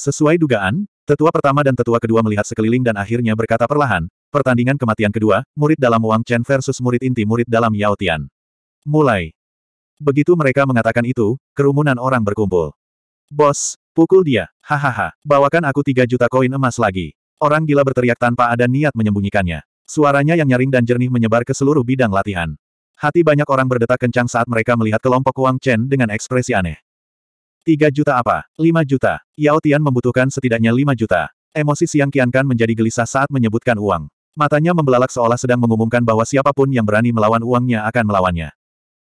Sesuai dugaan, tetua pertama dan tetua kedua melihat sekeliling dan akhirnya berkata perlahan, pertandingan kematian kedua, murid dalam Wang Chen versus murid inti murid dalam Yao Tian. Mulai. Begitu mereka mengatakan itu, kerumunan orang berkumpul. Bos, pukul dia, hahaha, bawakan aku 3 juta koin emas lagi. Orang gila berteriak tanpa ada niat menyembunyikannya. Suaranya yang nyaring dan jernih menyebar ke seluruh bidang latihan. Hati banyak orang berdetak kencang saat mereka melihat kelompok Wang Chen dengan ekspresi aneh. Tiga juta apa? Lima juta. Yao Tian membutuhkan setidaknya lima juta. Emosi Siang Qiankan menjadi gelisah saat menyebutkan uang. Matanya membelalak seolah sedang mengumumkan bahwa siapapun yang berani melawan uangnya akan melawannya.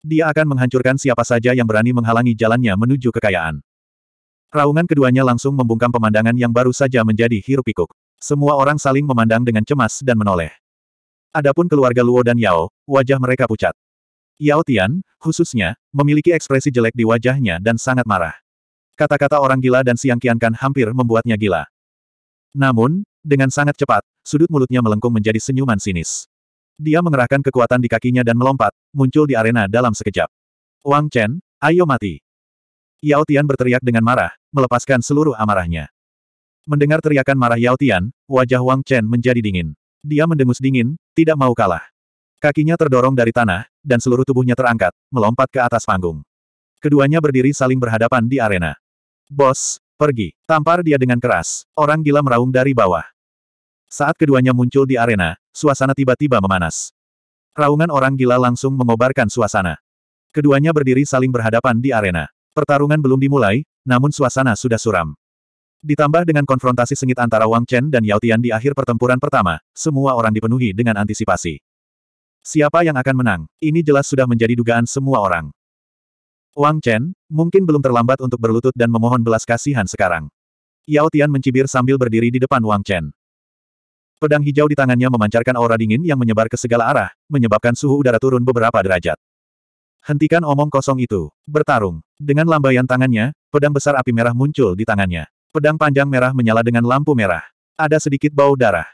Dia akan menghancurkan siapa saja yang berani menghalangi jalannya menuju kekayaan. Raungan keduanya langsung membungkam pemandangan yang baru saja menjadi hirup pikuk Semua orang saling memandang dengan cemas dan menoleh. Adapun keluarga Luo dan Yao, wajah mereka pucat. Yao Tian, khususnya, memiliki ekspresi jelek di wajahnya dan sangat marah. Kata-kata orang gila dan Siang Kiankan hampir membuatnya gila. Namun, dengan sangat cepat, sudut mulutnya melengkung menjadi senyuman sinis. Dia mengerahkan kekuatan di kakinya dan melompat, muncul di arena dalam sekejap. Wang Chen, ayo mati. Yao Tian berteriak dengan marah, melepaskan seluruh amarahnya. Mendengar teriakan marah Yao Tian, wajah Wang Chen menjadi dingin. Dia mendengus dingin, tidak mau kalah. Kakinya terdorong dari tanah, dan seluruh tubuhnya terangkat, melompat ke atas panggung. Keduanya berdiri saling berhadapan di arena. Bos, pergi. Tampar dia dengan keras. Orang gila meraung dari bawah. Saat keduanya muncul di arena, suasana tiba-tiba memanas. Raungan orang gila langsung mengobarkan suasana. Keduanya berdiri saling berhadapan di arena. Pertarungan belum dimulai, namun suasana sudah suram. Ditambah dengan konfrontasi sengit antara Wang Chen dan Yao Tian di akhir pertempuran pertama, semua orang dipenuhi dengan antisipasi. Siapa yang akan menang? Ini jelas sudah menjadi dugaan semua orang. Wang Chen, mungkin belum terlambat untuk berlutut dan memohon belas kasihan sekarang. Yao Tian mencibir sambil berdiri di depan Wang Chen. Pedang hijau di tangannya memancarkan aura dingin yang menyebar ke segala arah, menyebabkan suhu udara turun beberapa derajat. Hentikan omong kosong itu. Bertarung. Dengan lambaian tangannya, pedang besar api merah muncul di tangannya. Pedang panjang merah menyala dengan lampu merah. Ada sedikit bau darah.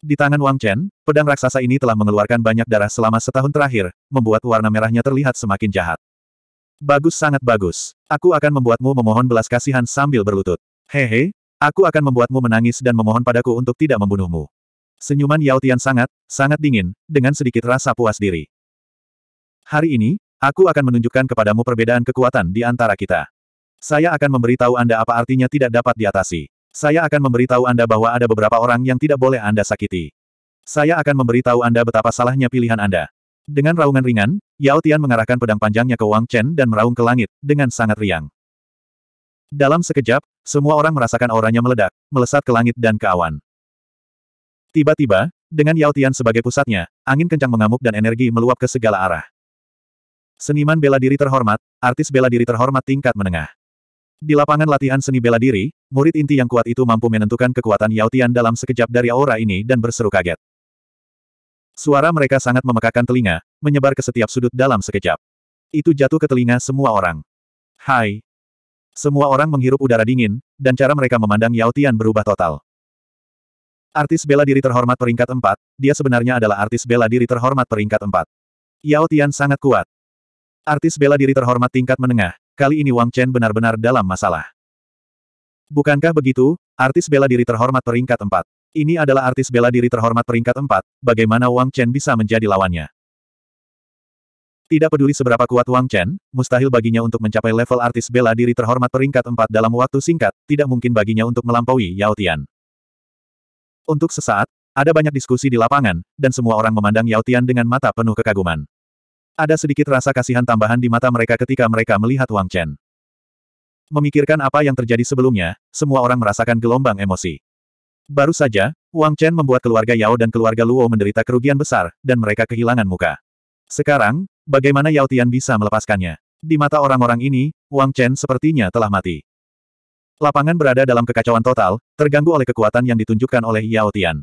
Di tangan Wang Chen, pedang raksasa ini telah mengeluarkan banyak darah selama setahun terakhir, membuat warna merahnya terlihat semakin jahat. Bagus sangat bagus. Aku akan membuatmu memohon belas kasihan sambil berlutut. Hehe, aku akan membuatmu menangis dan memohon padaku untuk tidak membunuhmu. Senyuman Yao Tian sangat, sangat dingin, dengan sedikit rasa puas diri. Hari ini, aku akan menunjukkan kepadamu perbedaan kekuatan di antara kita. Saya akan memberitahu Anda apa artinya tidak dapat diatasi. Saya akan memberitahu Anda bahwa ada beberapa orang yang tidak boleh Anda sakiti. Saya akan memberitahu Anda betapa salahnya pilihan Anda. Dengan raungan ringan, Yao Tian mengarahkan pedang panjangnya ke Wang Chen dan meraung ke langit, dengan sangat riang. Dalam sekejap, semua orang merasakan auranya meledak, melesat ke langit dan ke awan. Tiba-tiba, dengan Yao Tian sebagai pusatnya, angin kencang mengamuk dan energi meluap ke segala arah. Seniman bela diri terhormat, artis bela diri terhormat tingkat menengah. Di lapangan latihan seni bela diri, murid inti yang kuat itu mampu menentukan kekuatan Yao Tian dalam sekejap dari aura ini dan berseru kaget. Suara mereka sangat memekakan telinga, menyebar ke setiap sudut dalam sekejap. Itu jatuh ke telinga semua orang. Hai. Semua orang menghirup udara dingin, dan cara mereka memandang Yao Tian berubah total. Artis bela diri terhormat peringkat 4, dia sebenarnya adalah artis bela diri terhormat peringkat 4. Yao Tian sangat kuat. Artis bela diri terhormat tingkat menengah, kali ini Wang Chen benar-benar dalam masalah. Bukankah begitu, artis bela diri terhormat peringkat 4? Ini adalah artis bela diri terhormat peringkat 4, bagaimana Wang Chen bisa menjadi lawannya. Tidak peduli seberapa kuat Wang Chen, mustahil baginya untuk mencapai level artis bela diri terhormat peringkat 4 dalam waktu singkat, tidak mungkin baginya untuk melampaui Yao Tian. Untuk sesaat, ada banyak diskusi di lapangan, dan semua orang memandang Yao Tian dengan mata penuh kekaguman. Ada sedikit rasa kasihan tambahan di mata mereka ketika mereka melihat Wang Chen. Memikirkan apa yang terjadi sebelumnya, semua orang merasakan gelombang emosi. Baru saja, Wang Chen membuat keluarga Yao dan keluarga Luo menderita kerugian besar, dan mereka kehilangan muka. Sekarang, bagaimana Yao Tian bisa melepaskannya? Di mata orang-orang ini, Wang Chen sepertinya telah mati. Lapangan berada dalam kekacauan total, terganggu oleh kekuatan yang ditunjukkan oleh Yao Tian.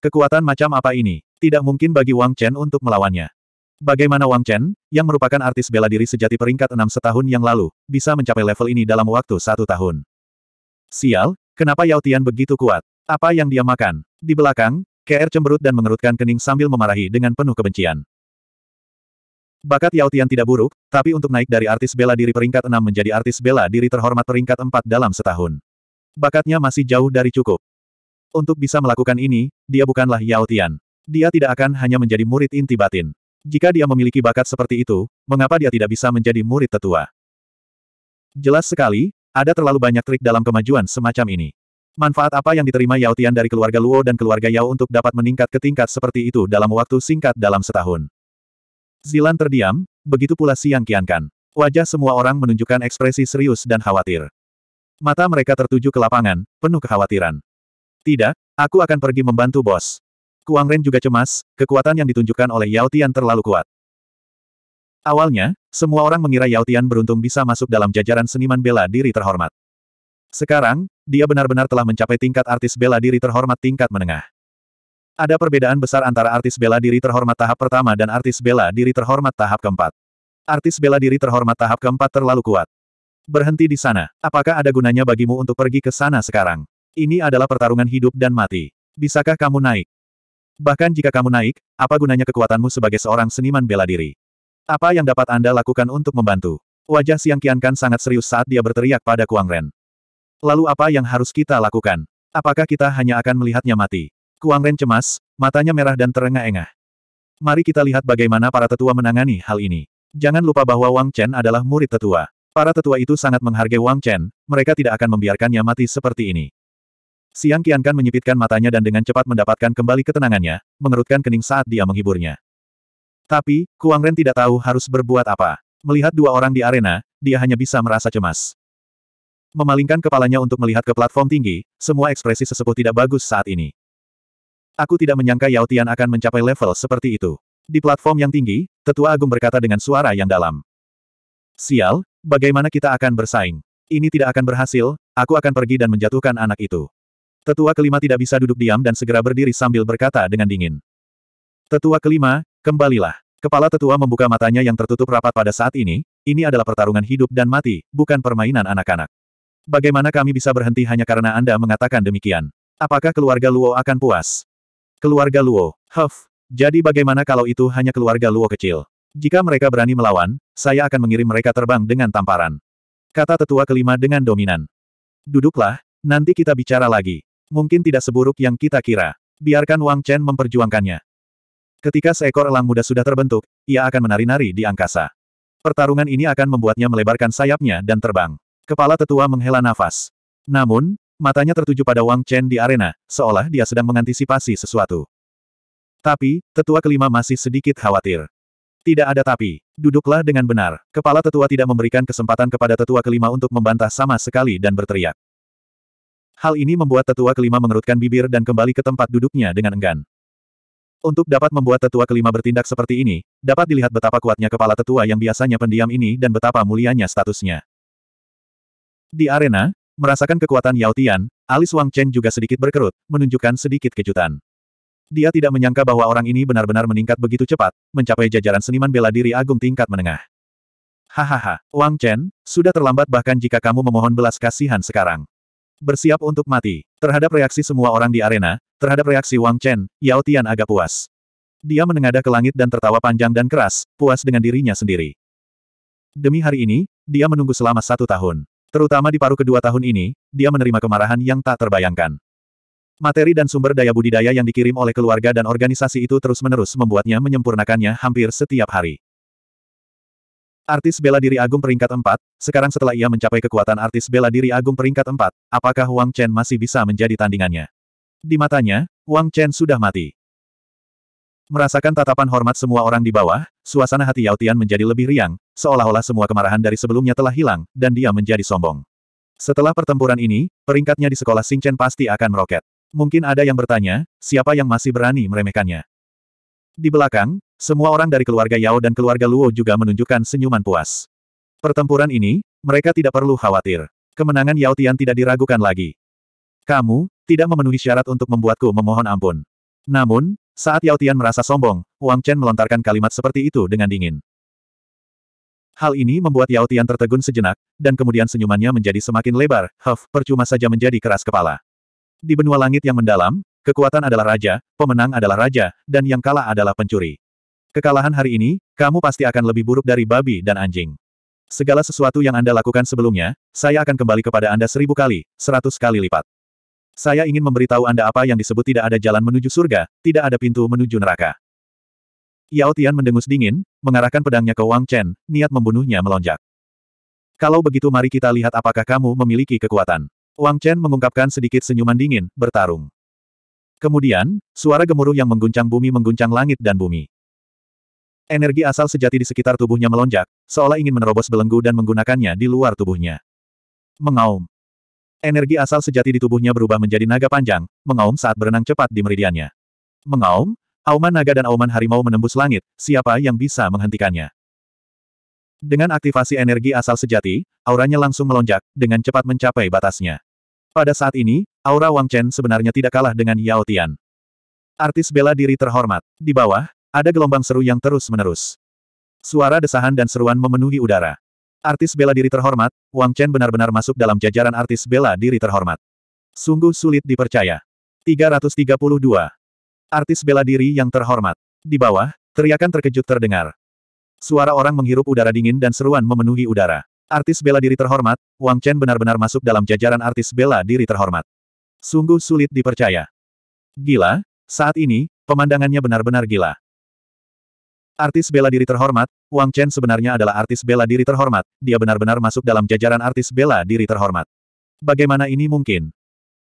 Kekuatan macam apa ini? Tidak mungkin bagi Wang Chen untuk melawannya. Bagaimana Wang Chen, yang merupakan artis bela diri sejati peringkat enam setahun yang lalu, bisa mencapai level ini dalam waktu satu tahun? Sial, Kenapa Yao Tian begitu kuat? Apa yang dia makan? Di belakang, KR cemberut dan mengerutkan kening sambil memarahi dengan penuh kebencian. Bakat Yao Tian tidak buruk, tapi untuk naik dari artis bela diri peringkat 6 menjadi artis bela diri terhormat peringkat 4 dalam setahun. Bakatnya masih jauh dari cukup. Untuk bisa melakukan ini, dia bukanlah Yao Tian. Dia tidak akan hanya menjadi murid inti batin. Jika dia memiliki bakat seperti itu, mengapa dia tidak bisa menjadi murid tetua? Jelas sekali, ada terlalu banyak trik dalam kemajuan semacam ini. Manfaat apa yang diterima Yao Tian dari keluarga Luo dan keluarga Yao untuk dapat meningkat ke tingkat seperti itu dalam waktu singkat dalam setahun? Zilan terdiam, begitu pula Siang Kiankan. Wajah semua orang menunjukkan ekspresi serius dan khawatir. Mata mereka tertuju ke lapangan, penuh kekhawatiran. Tidak, aku akan pergi membantu bos. Kuang Ren juga cemas, kekuatan yang ditunjukkan oleh Yao Tian terlalu kuat. Awalnya, semua orang mengira Yao Tian beruntung bisa masuk dalam jajaran seniman bela diri terhormat. Sekarang, dia benar-benar telah mencapai tingkat artis bela diri terhormat tingkat menengah. Ada perbedaan besar antara artis bela diri terhormat tahap pertama dan artis bela diri terhormat tahap keempat. Artis bela diri terhormat tahap keempat terlalu kuat. Berhenti di sana. Apakah ada gunanya bagimu untuk pergi ke sana sekarang? Ini adalah pertarungan hidup dan mati. Bisakah kamu naik? Bahkan jika kamu naik, apa gunanya kekuatanmu sebagai seorang seniman bela diri? Apa yang dapat Anda lakukan untuk membantu? Wajah Siang Kiankan sangat serius saat dia berteriak pada Kuang Ren. Lalu apa yang harus kita lakukan? Apakah kita hanya akan melihatnya mati? Kuang Ren cemas, matanya merah dan terengah-engah. Mari kita lihat bagaimana para tetua menangani hal ini. Jangan lupa bahwa Wang Chen adalah murid tetua. Para tetua itu sangat menghargai Wang Chen, mereka tidak akan membiarkannya mati seperti ini. Siang Kiankan menyipitkan matanya dan dengan cepat mendapatkan kembali ketenangannya, mengerutkan kening saat dia menghiburnya. Tapi, Kuang Ren tidak tahu harus berbuat apa. Melihat dua orang di arena, dia hanya bisa merasa cemas. Memalingkan kepalanya untuk melihat ke platform tinggi, semua ekspresi sesepuh tidak bagus saat ini. Aku tidak menyangka Yao Tian akan mencapai level seperti itu. Di platform yang tinggi, Tetua Agung berkata dengan suara yang dalam. Sial, bagaimana kita akan bersaing? Ini tidak akan berhasil, aku akan pergi dan menjatuhkan anak itu. Tetua kelima tidak bisa duduk diam dan segera berdiri sambil berkata dengan dingin. Tetua kelima, kembalilah. Kepala tetua membuka matanya yang tertutup rapat pada saat ini, ini adalah pertarungan hidup dan mati, bukan permainan anak-anak. Bagaimana kami bisa berhenti hanya karena Anda mengatakan demikian? Apakah keluarga Luo akan puas? Keluarga Luo, huff. Jadi bagaimana kalau itu hanya keluarga Luo kecil? Jika mereka berani melawan, saya akan mengirim mereka terbang dengan tamparan. Kata tetua kelima dengan dominan. Duduklah, nanti kita bicara lagi. Mungkin tidak seburuk yang kita kira. Biarkan Wang Chen memperjuangkannya. Ketika seekor elang muda sudah terbentuk, ia akan menari-nari di angkasa. Pertarungan ini akan membuatnya melebarkan sayapnya dan terbang. Kepala tetua menghela nafas. Namun, matanya tertuju pada Wang Chen di arena, seolah dia sedang mengantisipasi sesuatu. Tapi, tetua kelima masih sedikit khawatir. Tidak ada tapi. Duduklah dengan benar. Kepala tetua tidak memberikan kesempatan kepada tetua kelima untuk membantah sama sekali dan berteriak. Hal ini membuat tetua kelima mengerutkan bibir dan kembali ke tempat duduknya dengan enggan. Untuk dapat membuat tetua kelima bertindak seperti ini, dapat dilihat betapa kuatnya kepala tetua yang biasanya pendiam ini dan betapa mulianya statusnya. Di arena, merasakan kekuatan Yao Tian, alis Wang Chen juga sedikit berkerut, menunjukkan sedikit kejutan. Dia tidak menyangka bahwa orang ini benar-benar meningkat begitu cepat, mencapai jajaran seniman bela diri agung tingkat menengah. Hahaha, Wang Chen, sudah terlambat bahkan jika kamu memohon belas kasihan sekarang. Bersiap untuk mati. Terhadap reaksi semua orang di arena, terhadap reaksi Wang Chen, Yao Tian agak puas. Dia menengadah ke langit dan tertawa panjang dan keras, puas dengan dirinya sendiri. Demi hari ini, dia menunggu selama satu tahun. Terutama di paruh kedua tahun ini, dia menerima kemarahan yang tak terbayangkan. Materi dan sumber daya budidaya yang dikirim oleh keluarga dan organisasi itu terus-menerus membuatnya menyempurnakannya hampir setiap hari. Artis bela diri agung peringkat 4, sekarang setelah ia mencapai kekuatan artis bela diri agung peringkat 4, apakah Wang Chen masih bisa menjadi tandingannya? Di matanya, Wang Chen sudah mati. Merasakan tatapan hormat semua orang di bawah, suasana hati Yao Tian menjadi lebih riang, seolah-olah semua kemarahan dari sebelumnya telah hilang, dan dia menjadi sombong. Setelah pertempuran ini, peringkatnya di sekolah Chen pasti akan meroket. Mungkin ada yang bertanya, siapa yang masih berani meremehkannya? Di belakang, semua orang dari keluarga Yao dan keluarga Luo juga menunjukkan senyuman puas. Pertempuran ini, mereka tidak perlu khawatir. Kemenangan Yao Tian tidak diragukan lagi. Kamu, tidak memenuhi syarat untuk membuatku memohon ampun. Namun, saat Yao Tian merasa sombong, Wang Chen melontarkan kalimat seperti itu dengan dingin. Hal ini membuat Yao Tian tertegun sejenak, dan kemudian senyumannya menjadi semakin lebar, Huff, percuma saja menjadi keras kepala. Di benua langit yang mendalam, kekuatan adalah raja, pemenang adalah raja, dan yang kalah adalah pencuri. Kekalahan hari ini, kamu pasti akan lebih buruk dari babi dan anjing. Segala sesuatu yang Anda lakukan sebelumnya, saya akan kembali kepada Anda seribu kali, seratus kali lipat. Saya ingin memberitahu Anda apa yang disebut tidak ada jalan menuju surga, tidak ada pintu menuju neraka. Yao Tian mendengus dingin, mengarahkan pedangnya ke Wang Chen, niat membunuhnya melonjak. Kalau begitu mari kita lihat apakah kamu memiliki kekuatan. Wang Chen mengungkapkan sedikit senyuman dingin, bertarung. Kemudian, suara gemuruh yang mengguncang bumi mengguncang langit dan bumi. Energi asal sejati di sekitar tubuhnya melonjak, seolah ingin menerobos belenggu dan menggunakannya di luar tubuhnya. Mengaum. Energi asal sejati di tubuhnya berubah menjadi naga panjang, mengaum saat berenang cepat di meridiannya. Mengaum, auman naga dan auman harimau menembus langit, siapa yang bisa menghentikannya? Dengan aktivasi energi asal sejati, auranya langsung melonjak, dengan cepat mencapai batasnya. Pada saat ini, aura Wang Chen sebenarnya tidak kalah dengan Yao Tian. Artis bela diri terhormat. Di bawah, ada gelombang seru yang terus-menerus. Suara desahan dan seruan memenuhi udara. Artis bela diri terhormat, Wang Chen benar-benar masuk dalam jajaran artis bela diri terhormat. Sungguh sulit dipercaya. 332. Artis bela diri yang terhormat. Di bawah, teriakan terkejut terdengar. Suara orang menghirup udara dingin dan seruan memenuhi udara. Artis bela diri terhormat, Wang Chen benar-benar masuk dalam jajaran artis bela diri terhormat. Sungguh sulit dipercaya. Gila, saat ini, pemandangannya benar-benar gila. Artis bela diri terhormat, Wang Chen sebenarnya adalah artis bela diri terhormat, dia benar-benar masuk dalam jajaran artis bela diri terhormat. Bagaimana ini mungkin?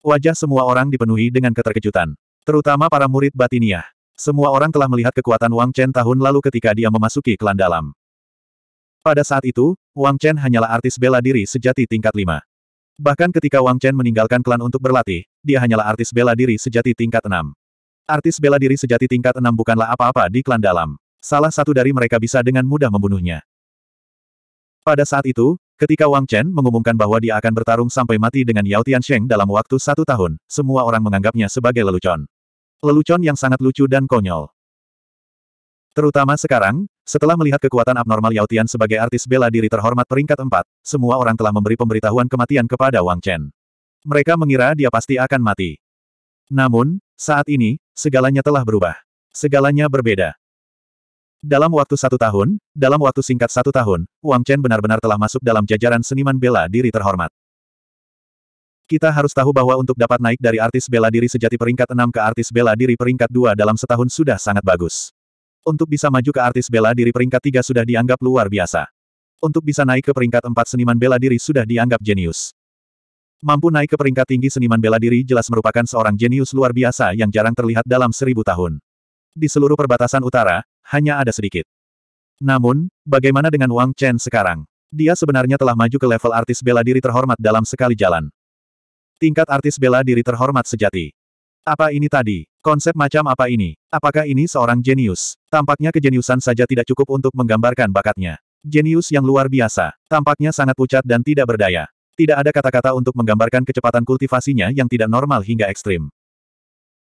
Wajah semua orang dipenuhi dengan keterkejutan. Terutama para murid batiniah. Semua orang telah melihat kekuatan Wang Chen tahun lalu ketika dia memasuki klan dalam. Pada saat itu, Wang Chen hanyalah artis bela diri sejati tingkat 5. Bahkan ketika Wang Chen meninggalkan klan untuk berlatih, dia hanyalah artis bela diri sejati tingkat 6. Artis bela diri sejati tingkat 6 bukanlah apa-apa di klan dalam salah satu dari mereka bisa dengan mudah membunuhnya. Pada saat itu, ketika Wang Chen mengumumkan bahwa dia akan bertarung sampai mati dengan Yao Tiansheng dalam waktu satu tahun, semua orang menganggapnya sebagai lelucon. Lelucon yang sangat lucu dan konyol. Terutama sekarang, setelah melihat kekuatan abnormal Yao Tian sebagai artis bela diri terhormat peringkat 4, semua orang telah memberi pemberitahuan kematian kepada Wang Chen. Mereka mengira dia pasti akan mati. Namun, saat ini, segalanya telah berubah. Segalanya berbeda. Dalam waktu satu tahun, dalam waktu singkat satu tahun, Wang Chen benar-benar telah masuk dalam jajaran seniman bela diri terhormat. Kita harus tahu bahwa untuk dapat naik dari artis bela diri sejati peringkat 6 ke artis bela diri peringkat 2 dalam setahun sudah sangat bagus. Untuk bisa maju ke artis bela diri peringkat 3 sudah dianggap luar biasa. Untuk bisa naik ke peringkat 4 seniman bela diri sudah dianggap jenius. Mampu naik ke peringkat tinggi seniman bela diri jelas merupakan seorang jenius luar biasa yang jarang terlihat dalam seribu tahun di seluruh perbatasan utara, hanya ada sedikit. Namun, bagaimana dengan Wang Chen sekarang? Dia sebenarnya telah maju ke level artis bela diri terhormat dalam sekali jalan. Tingkat artis bela diri terhormat sejati. Apa ini tadi? Konsep macam apa ini? Apakah ini seorang jenius? Tampaknya kejeniusan saja tidak cukup untuk menggambarkan bakatnya. Jenius yang luar biasa. Tampaknya sangat pucat dan tidak berdaya. Tidak ada kata-kata untuk menggambarkan kecepatan kultivasinya yang tidak normal hingga ekstrim.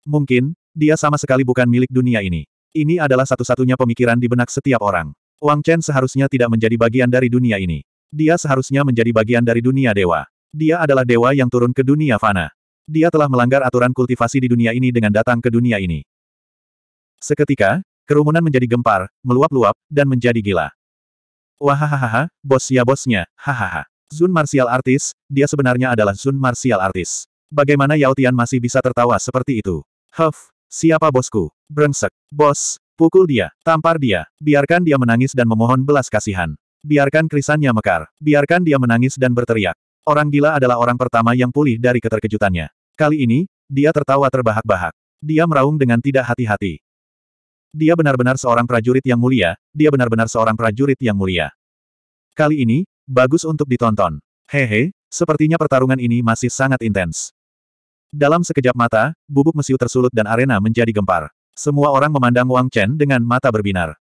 Mungkin, dia sama sekali bukan milik dunia ini. Ini adalah satu-satunya pemikiran di benak setiap orang. Wang Chen seharusnya tidak menjadi bagian dari dunia ini. Dia seharusnya menjadi bagian dari dunia dewa. Dia adalah dewa yang turun ke dunia fana. Dia telah melanggar aturan kultivasi di dunia ini dengan datang ke dunia ini. Seketika, kerumunan menjadi gempar, meluap-luap, dan menjadi gila. Wahahaha, bos ya bosnya, hahaha. Zun martial artis, dia sebenarnya adalah Zun martial artis. Bagaimana Yao Tian masih bisa tertawa seperti itu? Huff, Siapa bosku? Brengsek. Bos, pukul dia, tampar dia, biarkan dia menangis dan memohon belas kasihan. Biarkan krisannya mekar, biarkan dia menangis dan berteriak. Orang gila adalah orang pertama yang pulih dari keterkejutannya. Kali ini, dia tertawa terbahak-bahak. Dia meraung dengan tidak hati-hati. Dia benar-benar seorang prajurit yang mulia, dia benar-benar seorang prajurit yang mulia. Kali ini, bagus untuk ditonton. Hehe, sepertinya pertarungan ini masih sangat intens. Dalam sekejap mata, bubuk mesiu tersulut dan arena menjadi gempar. Semua orang memandang Wang Chen dengan mata berbinar.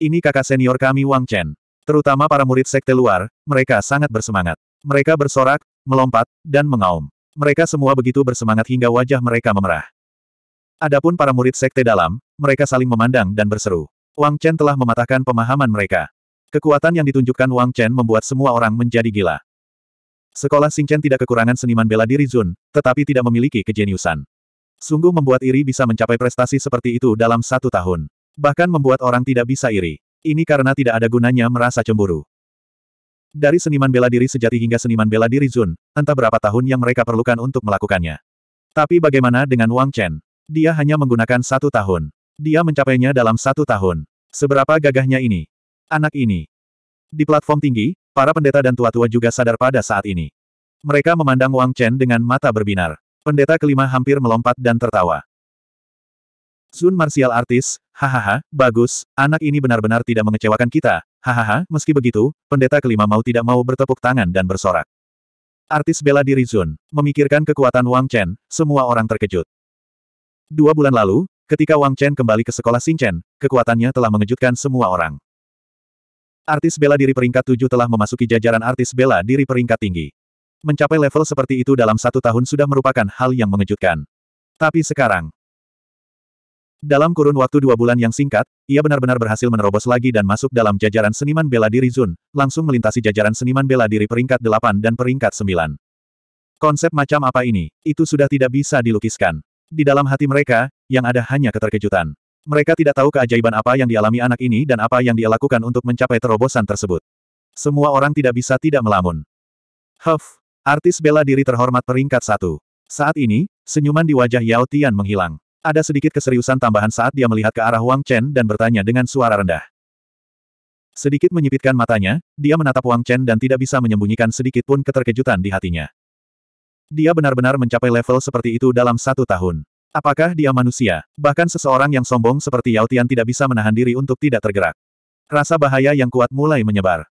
Ini kakak senior kami Wang Chen. Terutama para murid sekte luar, mereka sangat bersemangat. Mereka bersorak, melompat, dan mengaum. Mereka semua begitu bersemangat hingga wajah mereka memerah. Adapun para murid sekte dalam, mereka saling memandang dan berseru. Wang Chen telah mematahkan pemahaman mereka. Kekuatan yang ditunjukkan Wang Chen membuat semua orang menjadi gila. Sekolah Singchen tidak kekurangan seniman bela diri Zun, tetapi tidak memiliki kejeniusan. Sungguh membuat iri bisa mencapai prestasi seperti itu dalam satu tahun. Bahkan membuat orang tidak bisa iri. Ini karena tidak ada gunanya merasa cemburu. Dari seniman bela diri sejati hingga seniman bela diri Zun, entah berapa tahun yang mereka perlukan untuk melakukannya. Tapi bagaimana dengan Wang Chen? Dia hanya menggunakan satu tahun. Dia mencapainya dalam satu tahun. Seberapa gagahnya ini? Anak ini. Di platform tinggi, Para pendeta dan tua-tua juga sadar pada saat ini. Mereka memandang Wang Chen dengan mata berbinar. Pendeta kelima hampir melompat dan tertawa. Sun martial artis, hahaha, bagus, anak ini benar-benar tidak mengecewakan kita, hahaha, meski begitu, pendeta kelima mau tidak mau bertepuk tangan dan bersorak. Artis bela diri Sun, memikirkan kekuatan Wang Chen, semua orang terkejut. Dua bulan lalu, ketika Wang Chen kembali ke sekolah Chen, kekuatannya telah mengejutkan semua orang. Artis bela diri peringkat 7 telah memasuki jajaran artis bela diri peringkat tinggi. Mencapai level seperti itu dalam satu tahun sudah merupakan hal yang mengejutkan. Tapi sekarang, dalam kurun waktu dua bulan yang singkat, ia benar-benar berhasil menerobos lagi dan masuk dalam jajaran seniman bela diri Zun, langsung melintasi jajaran seniman bela diri peringkat 8 dan peringkat 9. Konsep macam apa ini? Itu sudah tidak bisa dilukiskan. Di dalam hati mereka, yang ada hanya keterkejutan. Mereka tidak tahu keajaiban apa yang dialami anak ini dan apa yang dia lakukan untuk mencapai terobosan tersebut. Semua orang tidak bisa tidak melamun. Huff, artis bela diri terhormat peringkat satu. Saat ini, senyuman di wajah Yao Tian menghilang. Ada sedikit keseriusan tambahan saat dia melihat ke arah Wang Chen dan bertanya dengan suara rendah. Sedikit menyipitkan matanya, dia menatap Wang Chen dan tidak bisa menyembunyikan sedikit pun keterkejutan di hatinya. Dia benar-benar mencapai level seperti itu dalam satu tahun. Apakah dia manusia? Bahkan seseorang yang sombong seperti Yao Tian tidak bisa menahan diri untuk tidak tergerak. Rasa bahaya yang kuat mulai menyebar.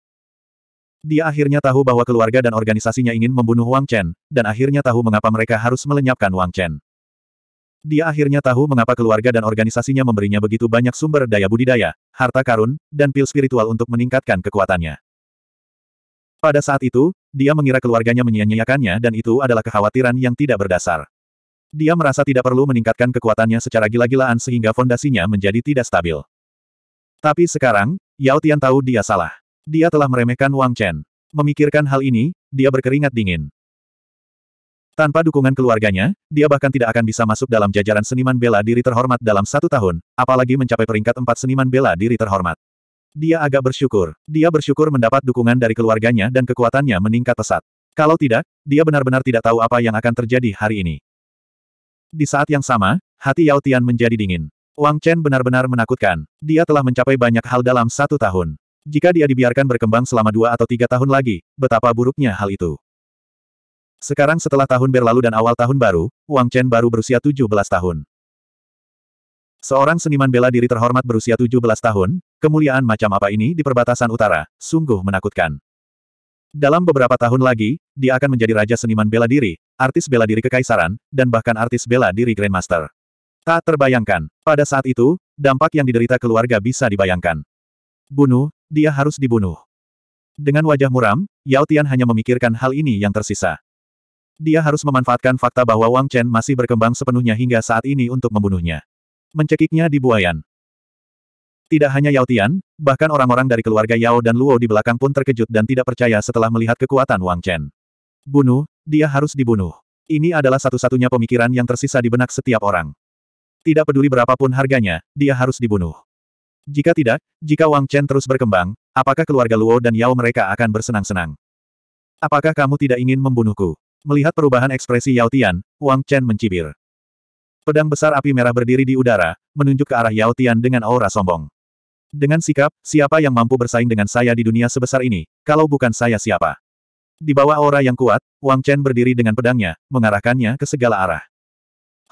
Dia akhirnya tahu bahwa keluarga dan organisasinya ingin membunuh Wang Chen, dan akhirnya tahu mengapa mereka harus melenyapkan Wang Chen. Dia akhirnya tahu mengapa keluarga dan organisasinya memberinya begitu banyak sumber daya budidaya, harta karun, dan pil spiritual untuk meningkatkan kekuatannya. Pada saat itu, dia mengira keluarganya menyia-nyiakannya dan itu adalah kekhawatiran yang tidak berdasar. Dia merasa tidak perlu meningkatkan kekuatannya secara gila-gilaan sehingga fondasinya menjadi tidak stabil. Tapi sekarang, Yao Tian tahu dia salah. Dia telah meremehkan Wang Chen. Memikirkan hal ini, dia berkeringat dingin. Tanpa dukungan keluarganya, dia bahkan tidak akan bisa masuk dalam jajaran seniman bela diri terhormat dalam satu tahun, apalagi mencapai peringkat empat seniman bela diri terhormat. Dia agak bersyukur. Dia bersyukur mendapat dukungan dari keluarganya dan kekuatannya meningkat pesat. Kalau tidak, dia benar-benar tidak tahu apa yang akan terjadi hari ini. Di saat yang sama, hati Yao Tian menjadi dingin. Wang Chen benar-benar menakutkan. Dia telah mencapai banyak hal dalam satu tahun. Jika dia dibiarkan berkembang selama dua atau tiga tahun lagi, betapa buruknya hal itu. Sekarang setelah tahun berlalu dan awal tahun baru, Wang Chen baru berusia 17 tahun. Seorang seniman bela diri terhormat berusia 17 tahun, kemuliaan macam apa ini di perbatasan utara, sungguh menakutkan. Dalam beberapa tahun lagi, dia akan menjadi raja seniman bela diri, artis bela diri kekaisaran, dan bahkan artis bela diri Grandmaster. Tak terbayangkan. Pada saat itu, dampak yang diderita keluarga bisa dibayangkan. Bunuh, dia harus dibunuh. Dengan wajah muram, Yao Tian hanya memikirkan hal ini yang tersisa. Dia harus memanfaatkan fakta bahwa Wang Chen masih berkembang sepenuhnya hingga saat ini untuk membunuhnya. Mencekiknya di buayan. Tidak hanya Yao Tian, bahkan orang-orang dari keluarga Yao dan Luo di belakang pun terkejut dan tidak percaya setelah melihat kekuatan Wang Chen. Bunuh, dia harus dibunuh. Ini adalah satu-satunya pemikiran yang tersisa di benak setiap orang. Tidak peduli berapapun harganya, dia harus dibunuh. Jika tidak, jika Wang Chen terus berkembang, apakah keluarga Luo dan Yao mereka akan bersenang-senang? Apakah kamu tidak ingin membunuhku? Melihat perubahan ekspresi Yao Tian, Wang Chen mencibir. Pedang besar api merah berdiri di udara, menunjuk ke arah Yao Tian dengan aura sombong. Dengan sikap, siapa yang mampu bersaing dengan saya di dunia sebesar ini, kalau bukan saya siapa? Di bawah aura yang kuat, Wang Chen berdiri dengan pedangnya, mengarahkannya ke segala arah.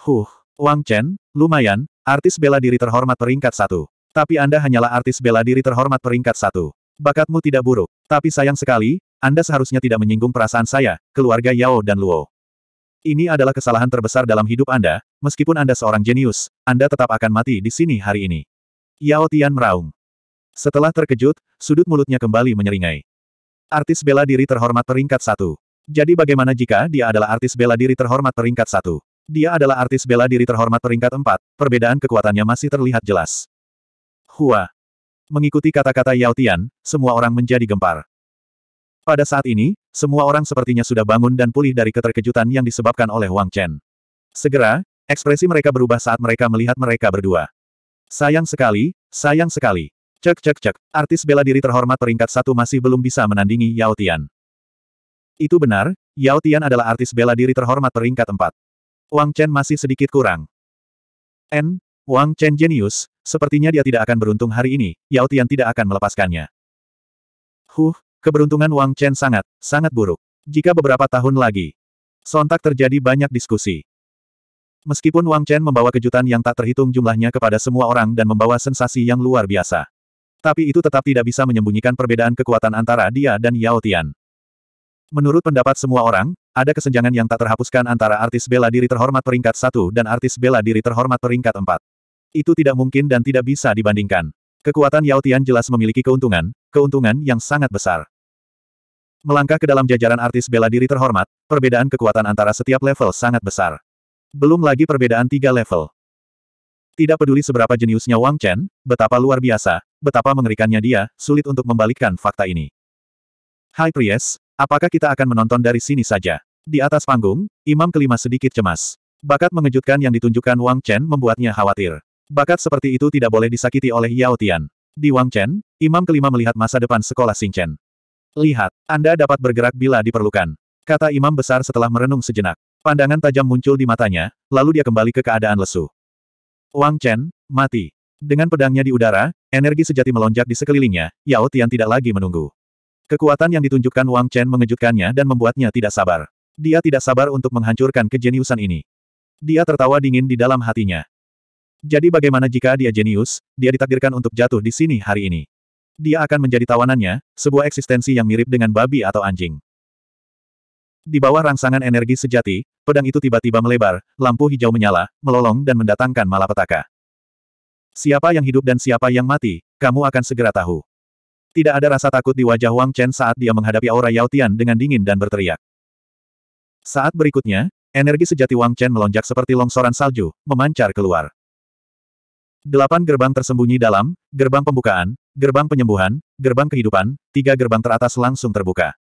Huh, Wang Chen, lumayan, artis bela diri terhormat peringkat satu. Tapi Anda hanyalah artis bela diri terhormat peringkat satu. Bakatmu tidak buruk, tapi sayang sekali, Anda seharusnya tidak menyinggung perasaan saya, keluarga Yao dan Luo. Ini adalah kesalahan terbesar dalam hidup Anda, meskipun Anda seorang jenius, Anda tetap akan mati di sini hari ini. Yao Tian meraung. Setelah terkejut, sudut mulutnya kembali menyeringai. Artis bela diri terhormat peringkat satu. Jadi bagaimana jika dia adalah artis bela diri terhormat peringkat satu? Dia adalah artis bela diri terhormat peringkat empat, perbedaan kekuatannya masih terlihat jelas. Hua. Mengikuti kata-kata Yao Tian, semua orang menjadi gempar. Pada saat ini, semua orang sepertinya sudah bangun dan pulih dari keterkejutan yang disebabkan oleh Wang Chen. Segera, ekspresi mereka berubah saat mereka melihat mereka berdua. Sayang sekali, sayang sekali. Cek cek cek, artis bela diri terhormat peringkat satu masih belum bisa menandingi Yao Tian. Itu benar, Yao Tian adalah artis bela diri terhormat peringkat empat. Wang Chen masih sedikit kurang. N. Wang Chen jenius, sepertinya dia tidak akan beruntung hari ini, Yao Tian tidak akan melepaskannya. Huh, keberuntungan Wang Chen sangat, sangat buruk. Jika beberapa tahun lagi, sontak terjadi banyak diskusi. Meskipun Wang Chen membawa kejutan yang tak terhitung jumlahnya kepada semua orang dan membawa sensasi yang luar biasa. Tapi itu tetap tidak bisa menyembunyikan perbedaan kekuatan antara dia dan Yao Tian. Menurut pendapat semua orang, ada kesenjangan yang tak terhapuskan antara artis bela diri terhormat peringkat satu dan artis bela diri terhormat peringkat empat. Itu tidak mungkin dan tidak bisa dibandingkan. Kekuatan Yao Tian jelas memiliki keuntungan, keuntungan yang sangat besar. Melangkah ke dalam jajaran artis bela diri terhormat, perbedaan kekuatan antara setiap level sangat besar. Belum lagi perbedaan tiga level. Tidak peduli seberapa jeniusnya Wang Chen, betapa luar biasa, betapa mengerikannya dia, sulit untuk membalikkan fakta ini. Hai Priest, apakah kita akan menonton dari sini saja? Di atas panggung, imam kelima sedikit cemas. Bakat mengejutkan yang ditunjukkan Wang Chen membuatnya khawatir. Bakat seperti itu tidak boleh disakiti oleh Yao Tian. Di Wang Chen, imam kelima melihat masa depan sekolah Xing Chen. Lihat, Anda dapat bergerak bila diperlukan. Kata imam besar setelah merenung sejenak. Pandangan tajam muncul di matanya, lalu dia kembali ke keadaan lesu. Wang Chen, mati. Dengan pedangnya di udara, energi sejati melonjak di sekelilingnya, Yao Tian tidak lagi menunggu. Kekuatan yang ditunjukkan Wang Chen mengejutkannya dan membuatnya tidak sabar. Dia tidak sabar untuk menghancurkan kejeniusan ini. Dia tertawa dingin di dalam hatinya. Jadi bagaimana jika dia jenius, dia ditakdirkan untuk jatuh di sini hari ini. Dia akan menjadi tawanannya, sebuah eksistensi yang mirip dengan babi atau anjing. Di bawah rangsangan energi sejati, pedang itu tiba-tiba melebar, lampu hijau menyala, melolong dan mendatangkan malapetaka. Siapa yang hidup dan siapa yang mati, kamu akan segera tahu. Tidak ada rasa takut di wajah Wang Chen saat dia menghadapi aura Yao Tian dengan dingin dan berteriak. Saat berikutnya, energi sejati Wang Chen melonjak seperti longsoran salju, memancar keluar. Delapan gerbang tersembunyi dalam, gerbang pembukaan, gerbang penyembuhan, gerbang kehidupan, tiga gerbang teratas langsung terbuka.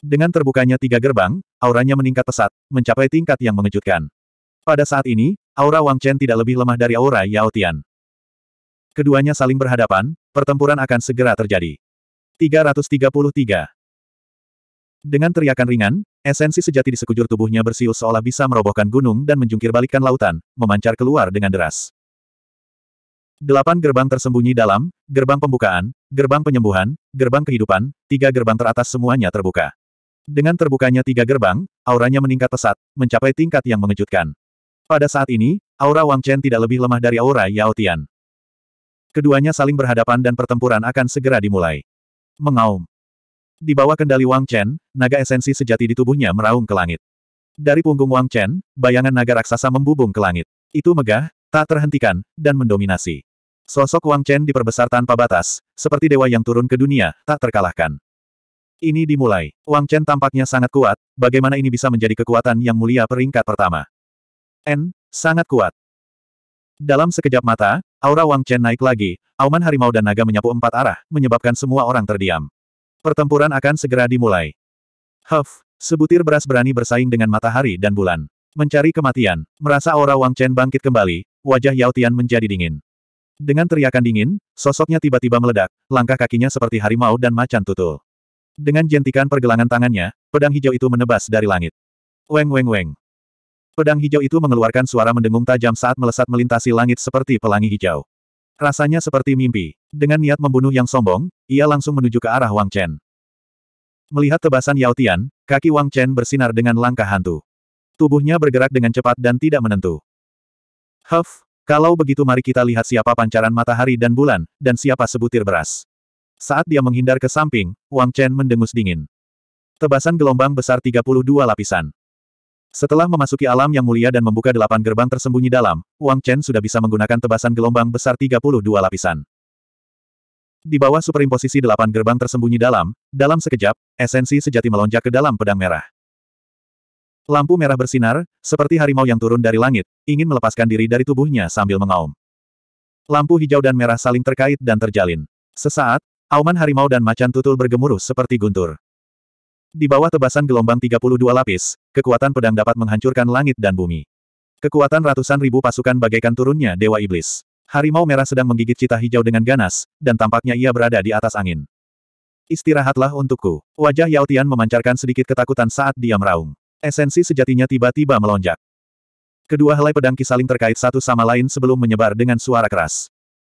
Dengan terbukanya tiga gerbang, auranya meningkat pesat, mencapai tingkat yang mengejutkan. Pada saat ini, aura Wang Chen tidak lebih lemah dari aura Yao Tian. Keduanya saling berhadapan, pertempuran akan segera terjadi. 333. Dengan teriakan ringan, esensi sejati di sekujur tubuhnya bersiul seolah bisa merobohkan gunung dan menjungkirbalikkan lautan, memancar keluar dengan deras. Delapan gerbang tersembunyi dalam, gerbang pembukaan, gerbang penyembuhan, gerbang kehidupan, tiga gerbang teratas semuanya terbuka. Dengan terbukanya tiga gerbang, auranya meningkat pesat, mencapai tingkat yang mengejutkan. Pada saat ini, aura Wang Chen tidak lebih lemah dari aura Yao Tian. Keduanya saling berhadapan dan pertempuran akan segera dimulai. Mengaum. Di bawah kendali Wang Chen, naga esensi sejati di tubuhnya meraung ke langit. Dari punggung Wang Chen, bayangan naga raksasa membubung ke langit. Itu megah, tak terhentikan, dan mendominasi. Sosok Wang Chen diperbesar tanpa batas, seperti dewa yang turun ke dunia, tak terkalahkan. Ini dimulai. Wang Chen tampaknya sangat kuat, bagaimana ini bisa menjadi kekuatan yang mulia peringkat pertama? N, sangat kuat. Dalam sekejap mata, aura Wang Chen naik lagi, auman harimau dan naga menyapu empat arah, menyebabkan semua orang terdiam. Pertempuran akan segera dimulai. Huff, sebutir beras berani bersaing dengan matahari dan bulan. Mencari kematian, merasa aura Wang Chen bangkit kembali, wajah Yao Tian menjadi dingin. Dengan teriakan dingin, sosoknya tiba-tiba meledak, langkah kakinya seperti harimau dan macan tutul. Dengan jentikan pergelangan tangannya, pedang hijau itu menebas dari langit. Weng weng weng. Pedang hijau itu mengeluarkan suara mendengung tajam saat melesat melintasi langit seperti pelangi hijau. Rasanya seperti mimpi. Dengan niat membunuh yang sombong, ia langsung menuju ke arah Wang Chen. Melihat tebasan Yao Tian, kaki Wang Chen bersinar dengan langkah hantu. Tubuhnya bergerak dengan cepat dan tidak menentu. Huff, kalau begitu mari kita lihat siapa pancaran matahari dan bulan, dan siapa sebutir beras. Saat dia menghindar ke samping, Wang Chen mendengus dingin. Tebasan gelombang besar 32 lapisan. Setelah memasuki alam yang mulia dan membuka delapan gerbang tersembunyi dalam, Wang Chen sudah bisa menggunakan tebasan gelombang besar 32 lapisan. Di bawah superimposisi delapan gerbang tersembunyi dalam, dalam sekejap, esensi sejati melonjak ke dalam pedang merah. Lampu merah bersinar, seperti harimau yang turun dari langit, ingin melepaskan diri dari tubuhnya sambil mengaum. Lampu hijau dan merah saling terkait dan terjalin. Sesaat, auman harimau dan macan tutul bergemuruh seperti guntur. Di bawah tebasan gelombang 32 lapis, kekuatan pedang dapat menghancurkan langit dan bumi. Kekuatan ratusan ribu pasukan bagaikan turunnya Dewa Iblis. Harimau merah sedang menggigit cita hijau dengan ganas, dan tampaknya ia berada di atas angin. Istirahatlah untukku. Wajah Yao Tian memancarkan sedikit ketakutan saat dia meraung. Esensi sejatinya tiba-tiba melonjak. Kedua helai pedang kisaling terkait satu sama lain sebelum menyebar dengan suara keras.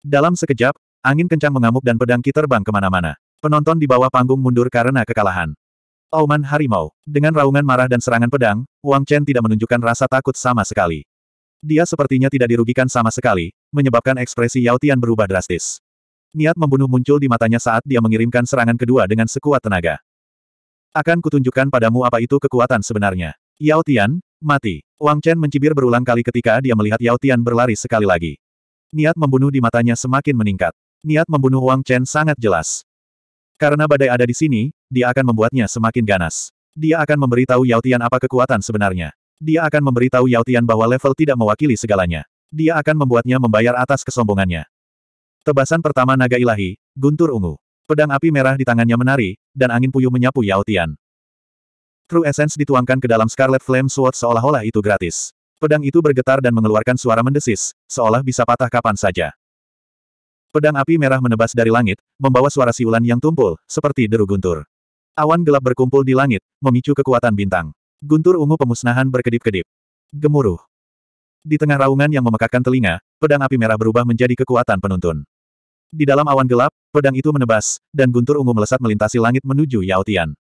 Dalam sekejap, angin kencang mengamuk dan pedang terbang kemana-mana. Penonton di bawah panggung mundur karena kekalahan. Auman Harimau. Dengan raungan marah dan serangan pedang, Wang Chen tidak menunjukkan rasa takut sama sekali. Dia sepertinya tidak dirugikan sama sekali, menyebabkan ekspresi Yao Tian berubah drastis. Niat membunuh muncul di matanya saat dia mengirimkan serangan kedua dengan sekuat tenaga. Akan kutunjukkan padamu apa itu kekuatan sebenarnya. Yao Tian, mati. Wang Chen mencibir berulang kali ketika dia melihat Yao Tian berlari sekali lagi. Niat membunuh di matanya semakin meningkat. Niat membunuh Wang Chen sangat jelas. Karena badai ada di sini, dia akan membuatnya semakin ganas. Dia akan memberitahu Yao Tian apa kekuatan sebenarnya. Dia akan memberitahu Yao Tian bahwa level tidak mewakili segalanya. Dia akan membuatnya membayar atas kesombongannya. Tebasan pertama naga ilahi, guntur ungu. Pedang api merah di tangannya menari, dan angin puyuh menyapu Yao Tian. True Essence dituangkan ke dalam Scarlet Flame Sword seolah-olah itu gratis. Pedang itu bergetar dan mengeluarkan suara mendesis, seolah bisa patah kapan saja. Pedang api merah menebas dari langit, membawa suara siulan yang tumpul, seperti deru guntur. Awan gelap berkumpul di langit, memicu kekuatan bintang. Guntur ungu pemusnahan berkedip-kedip. Gemuruh. Di tengah raungan yang memekakkan telinga, pedang api merah berubah menjadi kekuatan penuntun. Di dalam awan gelap, pedang itu menebas, dan guntur ungu melesat melintasi langit menuju Yao Tian.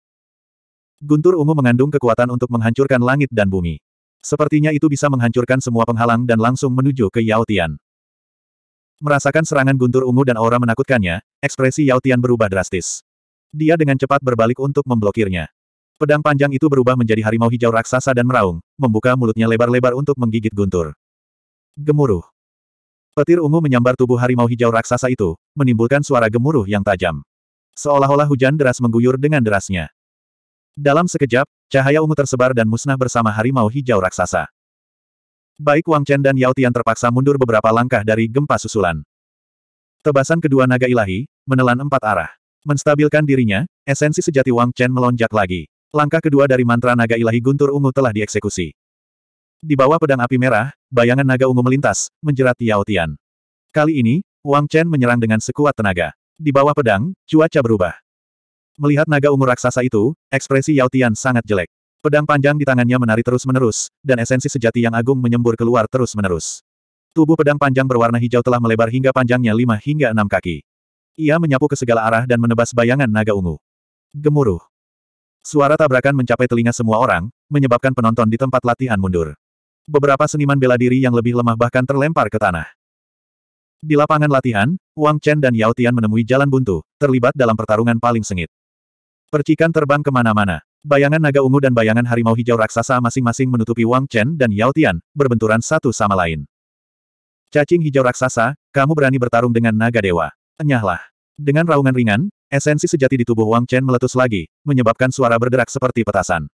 Guntur ungu mengandung kekuatan untuk menghancurkan langit dan bumi. Sepertinya itu bisa menghancurkan semua penghalang dan langsung menuju ke Yao Tian. Merasakan serangan guntur ungu dan aura menakutkannya, ekspresi Yao Tian berubah drastis. Dia dengan cepat berbalik untuk memblokirnya. Pedang panjang itu berubah menjadi harimau hijau raksasa dan meraung, membuka mulutnya lebar-lebar untuk menggigit guntur. Gemuruh. Petir ungu menyambar tubuh harimau hijau raksasa itu, menimbulkan suara gemuruh yang tajam. Seolah-olah hujan deras mengguyur dengan derasnya. Dalam sekejap, cahaya ungu tersebar dan musnah bersama harimau hijau raksasa. Baik Wang Chen dan Yao Tian terpaksa mundur beberapa langkah dari gempa susulan. Tebasan kedua naga ilahi, menelan empat arah. Menstabilkan dirinya, esensi sejati Wang Chen melonjak lagi. Langkah kedua dari mantra naga ilahi guntur ungu telah dieksekusi. Di bawah pedang api merah, bayangan naga ungu melintas, menjerat Yao Tian. Kali ini, Wang Chen menyerang dengan sekuat tenaga. Di bawah pedang, cuaca berubah. Melihat naga ungu raksasa itu, ekspresi Yao Tian sangat jelek. Pedang panjang di tangannya menari terus-menerus, dan esensi sejati yang agung menyembur keluar terus-menerus. Tubuh pedang panjang berwarna hijau telah melebar hingga panjangnya lima hingga enam kaki. Ia menyapu ke segala arah dan menebas bayangan naga ungu. Gemuruh. Suara tabrakan mencapai telinga semua orang, menyebabkan penonton di tempat latihan mundur. Beberapa seniman bela diri yang lebih lemah bahkan terlempar ke tanah. Di lapangan latihan, Wang Chen dan Yao Tian menemui jalan buntu, terlibat dalam pertarungan paling sengit. Percikan terbang kemana-mana. Bayangan naga ungu dan bayangan harimau hijau raksasa masing-masing menutupi Wang Chen dan Yao Tian, berbenturan satu sama lain. Cacing hijau raksasa, kamu berani bertarung dengan naga dewa. Enyahlah. Dengan raungan ringan, esensi sejati di tubuh Wang Chen meletus lagi, menyebabkan suara berderak seperti petasan.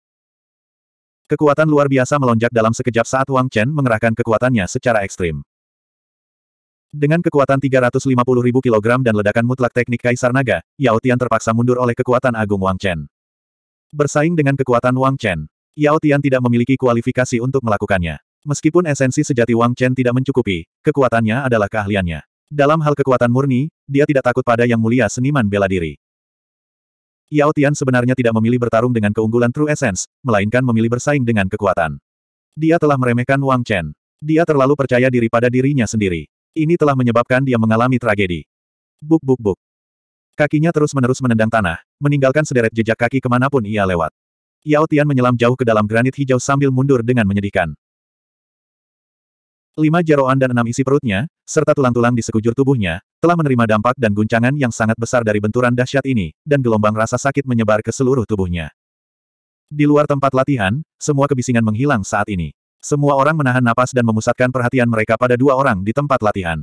Kekuatan luar biasa melonjak dalam sekejap saat Wang Chen mengerahkan kekuatannya secara ekstrim. Dengan kekuatan 350.000 kg dan ledakan mutlak teknik Kaisar Naga, Yao Tian terpaksa mundur oleh kekuatan Agung Wang Chen. Bersaing dengan kekuatan Wang Chen, Yao Tian tidak memiliki kualifikasi untuk melakukannya. Meskipun esensi sejati Wang Chen tidak mencukupi, kekuatannya adalah keahliannya. Dalam hal kekuatan murni, dia tidak takut pada yang mulia seniman bela diri. Yao Tian sebenarnya tidak memilih bertarung dengan keunggulan True Essence, melainkan memilih bersaing dengan kekuatan. Dia telah meremehkan Wang Chen. Dia terlalu percaya diri pada dirinya sendiri. Ini telah menyebabkan dia mengalami tragedi. Buk buk buk. Kakinya terus-menerus menendang tanah, meninggalkan sederet jejak kaki kemanapun ia lewat. Yao Tian menyelam jauh ke dalam granit hijau sambil mundur dengan menyedihkan. Lima jeroan dan enam isi perutnya, serta tulang-tulang di sekujur tubuhnya, telah menerima dampak dan guncangan yang sangat besar dari benturan dahsyat ini, dan gelombang rasa sakit menyebar ke seluruh tubuhnya. Di luar tempat latihan, semua kebisingan menghilang saat ini. Semua orang menahan napas dan memusatkan perhatian mereka pada dua orang di tempat latihan.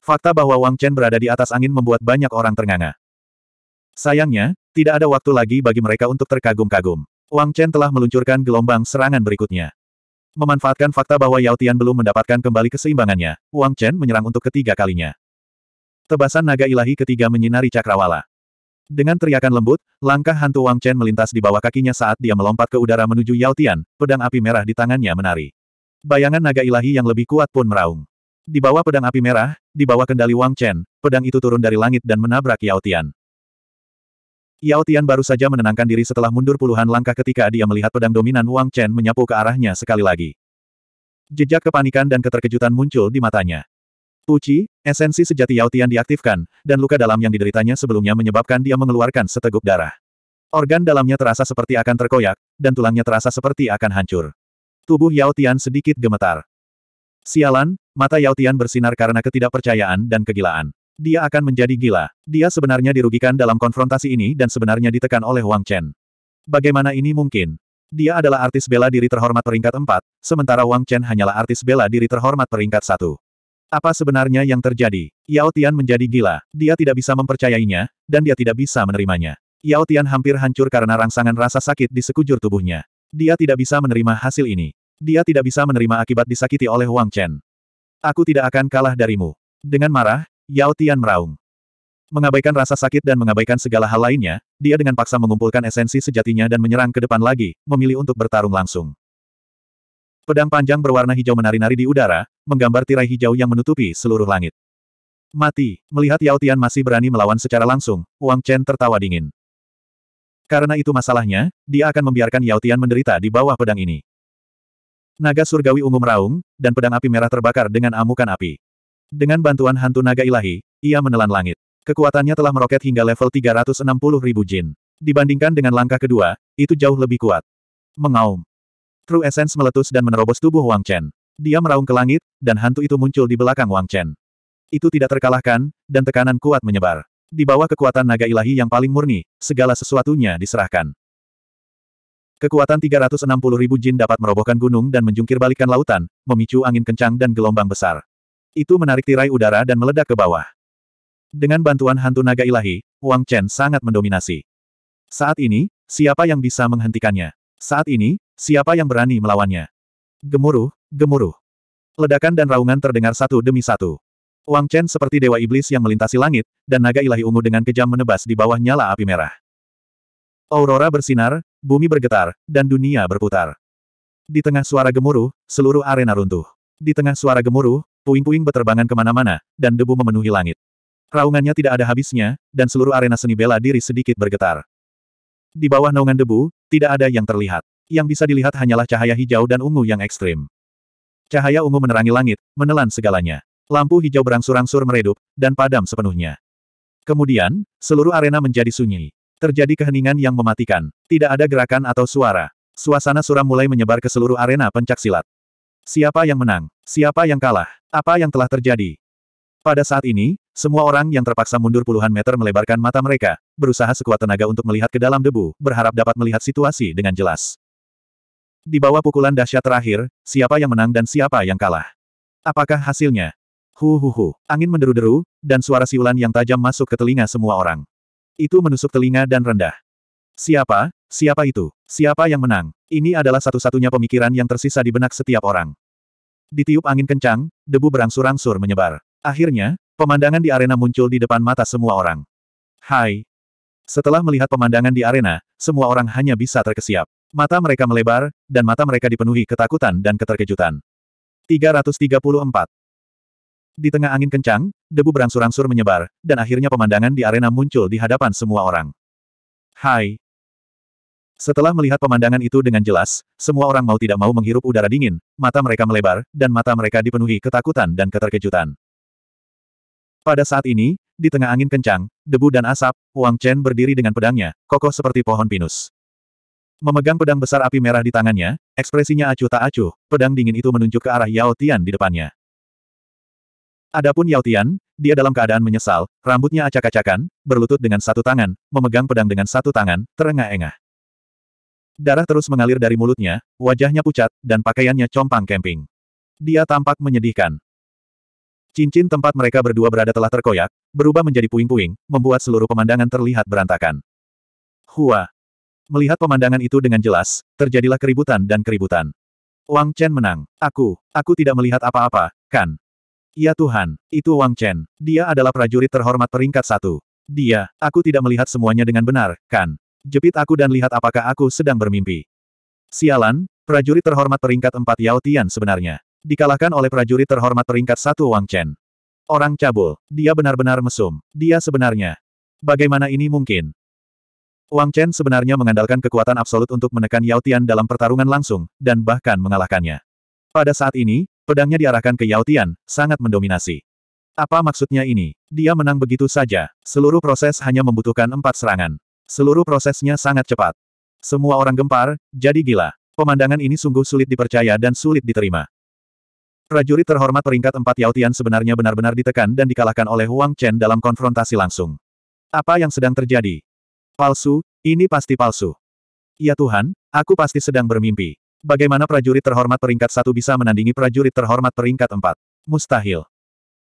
Fakta bahwa Wang Chen berada di atas angin membuat banyak orang ternganga. Sayangnya, tidak ada waktu lagi bagi mereka untuk terkagum-kagum. Wang Chen telah meluncurkan gelombang serangan berikutnya. Memanfaatkan fakta bahwa Yao Tian belum mendapatkan kembali keseimbangannya, Wang Chen menyerang untuk ketiga kalinya. Tebasan naga ilahi ketiga menyinari cakrawala. Dengan teriakan lembut, langkah hantu Wang Chen melintas di bawah kakinya saat dia melompat ke udara menuju Yao Tian, pedang api merah di tangannya menari. Bayangan naga ilahi yang lebih kuat pun meraung. Di bawah pedang api merah, di bawah kendali Wang Chen, pedang itu turun dari langit dan menabrak Yao Tian. Yao Tian baru saja menenangkan diri setelah mundur puluhan langkah ketika dia melihat pedang dominan Wang Chen menyapu ke arahnya sekali lagi. Jejak kepanikan dan keterkejutan muncul di matanya. Uci, esensi sejati Yao Tian diaktifkan, dan luka dalam yang dideritanya sebelumnya menyebabkan dia mengeluarkan seteguk darah. Organ dalamnya terasa seperti akan terkoyak, dan tulangnya terasa seperti akan hancur. Tubuh Yao Tian sedikit gemetar. Sialan, Mata Yao Tian bersinar karena ketidakpercayaan dan kegilaan. Dia akan menjadi gila. Dia sebenarnya dirugikan dalam konfrontasi ini dan sebenarnya ditekan oleh Wang Chen. Bagaimana ini mungkin? Dia adalah artis bela diri terhormat peringkat 4, sementara Wang Chen hanyalah artis bela diri terhormat peringkat 1. Apa sebenarnya yang terjadi? Yao Tian menjadi gila. Dia tidak bisa mempercayainya, dan dia tidak bisa menerimanya. Yao Tian hampir hancur karena rangsangan rasa sakit di sekujur tubuhnya. Dia tidak bisa menerima hasil ini. Dia tidak bisa menerima akibat disakiti oleh Wang Chen. Aku tidak akan kalah darimu. Dengan marah, Yao Tian meraung. Mengabaikan rasa sakit dan mengabaikan segala hal lainnya, dia dengan paksa mengumpulkan esensi sejatinya dan menyerang ke depan lagi, memilih untuk bertarung langsung. Pedang panjang berwarna hijau menari-nari di udara, menggambar tirai hijau yang menutupi seluruh langit. Mati, melihat Yao Tian masih berani melawan secara langsung, Wang Chen tertawa dingin. Karena itu masalahnya, dia akan membiarkan Yao Tian menderita di bawah pedang ini. Naga surgawi ungu meraung, dan pedang api merah terbakar dengan amukan api. Dengan bantuan hantu naga ilahi, ia menelan langit. Kekuatannya telah meroket hingga level 360 ribu jin. Dibandingkan dengan langkah kedua, itu jauh lebih kuat. Mengaum. True Essence meletus dan menerobos tubuh Wang Chen. Dia meraung ke langit, dan hantu itu muncul di belakang Wang Chen. Itu tidak terkalahkan, dan tekanan kuat menyebar. Di bawah kekuatan naga ilahi yang paling murni, segala sesuatunya diserahkan. Kekuatan 360 ribu jin dapat merobohkan gunung dan menjungkir lautan, memicu angin kencang dan gelombang besar. Itu menarik tirai udara dan meledak ke bawah. Dengan bantuan hantu naga ilahi, Wang Chen sangat mendominasi. Saat ini, siapa yang bisa menghentikannya? Saat ini, siapa yang berani melawannya? Gemuruh, gemuruh. Ledakan dan raungan terdengar satu demi satu. Wang Chen seperti dewa iblis yang melintasi langit, dan naga ilahi ungu dengan kejam menebas di bawah nyala api merah. Aurora bersinar, bumi bergetar, dan dunia berputar. Di tengah suara gemuruh, seluruh arena runtuh. Di tengah suara gemuruh, puing-puing berterbangan kemana-mana, dan debu memenuhi langit. Raungannya tidak ada habisnya, dan seluruh arena seni bela diri sedikit bergetar. Di bawah naungan debu, tidak ada yang terlihat. Yang bisa dilihat hanyalah cahaya hijau dan ungu yang ekstrim. Cahaya ungu menerangi langit, menelan segalanya. Lampu hijau berangsur-angsur meredup, dan padam sepenuhnya. Kemudian, seluruh arena menjadi sunyi. Terjadi keheningan yang mematikan. Tidak ada gerakan atau suara. Suasana suram mulai menyebar ke seluruh arena pencak silat. Siapa yang menang? Siapa yang kalah? Apa yang telah terjadi? Pada saat ini, semua orang yang terpaksa mundur puluhan meter melebarkan mata mereka, berusaha sekuat tenaga untuk melihat ke dalam debu, berharap dapat melihat situasi dengan jelas. Di bawah pukulan dahsyat terakhir, siapa yang menang dan siapa yang kalah? Apakah hasilnya? Hu hu hu, angin menderu-deru, dan suara siulan yang tajam masuk ke telinga semua orang. Itu menusuk telinga dan rendah. Siapa? Siapa itu? Siapa yang menang? Ini adalah satu-satunya pemikiran yang tersisa di benak setiap orang. Ditiup angin kencang, debu berangsur-angsur menyebar. Akhirnya, pemandangan di arena muncul di depan mata semua orang. Hai. Setelah melihat pemandangan di arena, semua orang hanya bisa terkesiap. Mata mereka melebar, dan mata mereka dipenuhi ketakutan dan keterkejutan. 334. Di tengah angin kencang, debu berangsur-angsur menyebar, dan akhirnya pemandangan di arena muncul di hadapan semua orang. Hai! Setelah melihat pemandangan itu dengan jelas, semua orang mau tidak mau menghirup udara dingin, mata mereka melebar, dan mata mereka dipenuhi ketakutan dan keterkejutan. Pada saat ini, di tengah angin kencang, debu dan asap, Wang Chen berdiri dengan pedangnya, kokoh seperti pohon pinus. Memegang pedang besar api merah di tangannya, ekspresinya acuh tak acuh, pedang dingin itu menunjuk ke arah Yao Tian di depannya. Adapun Yao Tian, dia dalam keadaan menyesal, rambutnya acak-acakan, berlutut dengan satu tangan, memegang pedang dengan satu tangan, terengah-engah. Darah terus mengalir dari mulutnya, wajahnya pucat, dan pakaiannya compang camping. Dia tampak menyedihkan. Cincin tempat mereka berdua berada telah terkoyak, berubah menjadi puing-puing, membuat seluruh pemandangan terlihat berantakan. Hua. Melihat pemandangan itu dengan jelas, terjadilah keributan dan keributan. Wang Chen menang. Aku, aku tidak melihat apa-apa, kan? Ya Tuhan, itu Wang Chen. Dia adalah prajurit terhormat peringkat satu. Dia, aku tidak melihat semuanya dengan benar, kan? Jepit aku dan lihat apakah aku sedang bermimpi. Sialan, prajurit terhormat peringkat empat Yao Tian sebenarnya. Dikalahkan oleh prajurit terhormat peringkat satu Wang Chen. Orang cabul, dia benar-benar mesum. Dia sebenarnya. Bagaimana ini mungkin? Wang Chen sebenarnya mengandalkan kekuatan absolut untuk menekan Yao Tian dalam pertarungan langsung, dan bahkan mengalahkannya. Pada saat ini, Pedangnya diarahkan ke Yao Tian, sangat mendominasi. Apa maksudnya ini? Dia menang begitu saja. Seluruh proses hanya membutuhkan empat serangan. Seluruh prosesnya sangat cepat. Semua orang gempar, jadi gila. Pemandangan ini sungguh sulit dipercaya dan sulit diterima. Prajurit terhormat peringkat empat Yao Tian sebenarnya benar-benar ditekan dan dikalahkan oleh Huang Chen dalam konfrontasi langsung. Apa yang sedang terjadi? Palsu, ini pasti palsu. Ya Tuhan, aku pasti sedang bermimpi. Bagaimana prajurit terhormat peringkat satu bisa menandingi prajurit terhormat peringkat empat? Mustahil.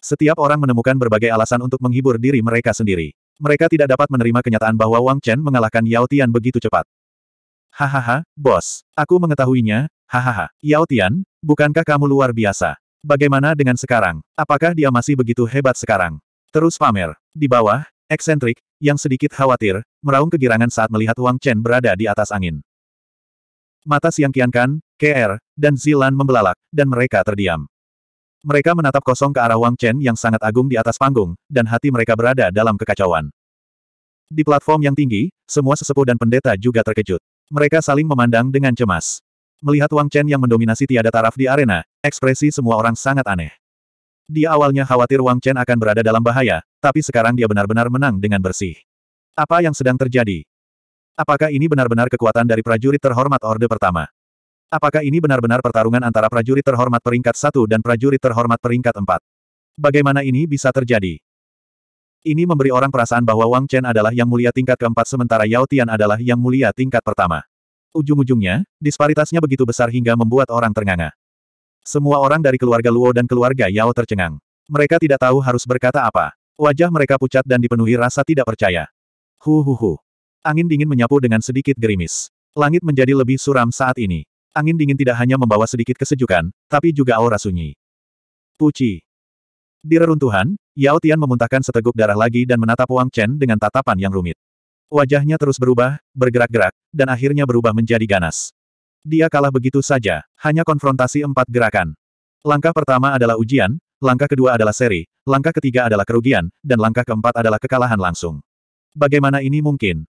Setiap orang menemukan berbagai alasan untuk menghibur diri mereka sendiri. Mereka tidak dapat menerima kenyataan bahwa Wang Chen mengalahkan Yao Tian begitu cepat. Hahaha, bos. Aku mengetahuinya, hahaha. Yao Tian, bukankah kamu luar biasa? Bagaimana dengan sekarang? Apakah dia masih begitu hebat sekarang? Terus pamer. Di bawah, eksentrik, yang sedikit khawatir, meraung kegirangan saat melihat Wang Chen berada di atas angin. Mata Siang Kan, KR, dan Zilan membelalak, dan mereka terdiam. Mereka menatap kosong ke arah Wang Chen yang sangat agung di atas panggung, dan hati mereka berada dalam kekacauan. Di platform yang tinggi, semua sesepuh dan pendeta juga terkejut. Mereka saling memandang dengan cemas. Melihat Wang Chen yang mendominasi tiada taraf di arena, ekspresi semua orang sangat aneh. Dia awalnya khawatir Wang Chen akan berada dalam bahaya, tapi sekarang dia benar-benar menang dengan bersih. Apa yang sedang terjadi? Apakah ini benar-benar kekuatan dari prajurit terhormat Orde Pertama? Apakah ini benar-benar pertarungan antara prajurit terhormat peringkat 1 dan prajurit terhormat peringkat 4? Bagaimana ini bisa terjadi? Ini memberi orang perasaan bahwa Wang Chen adalah yang mulia tingkat keempat sementara Yao Tian adalah yang mulia tingkat pertama. Ujung-ujungnya, disparitasnya begitu besar hingga membuat orang ternganga. Semua orang dari keluarga Luo dan keluarga Yao tercengang. Mereka tidak tahu harus berkata apa. Wajah mereka pucat dan dipenuhi rasa tidak percaya. Hu hu hu. Angin dingin menyapu dengan sedikit gerimis. Langit menjadi lebih suram saat ini. Angin dingin tidak hanya membawa sedikit kesejukan, tapi juga aura sunyi. Puci. Di reruntuhan, Yao Tian memuntahkan seteguk darah lagi dan menatap Wang Chen dengan tatapan yang rumit. Wajahnya terus berubah, bergerak-gerak, dan akhirnya berubah menjadi ganas. Dia kalah begitu saja, hanya konfrontasi empat gerakan. Langkah pertama adalah ujian, langkah kedua adalah seri, langkah ketiga adalah kerugian, dan langkah keempat adalah kekalahan langsung. Bagaimana ini mungkin?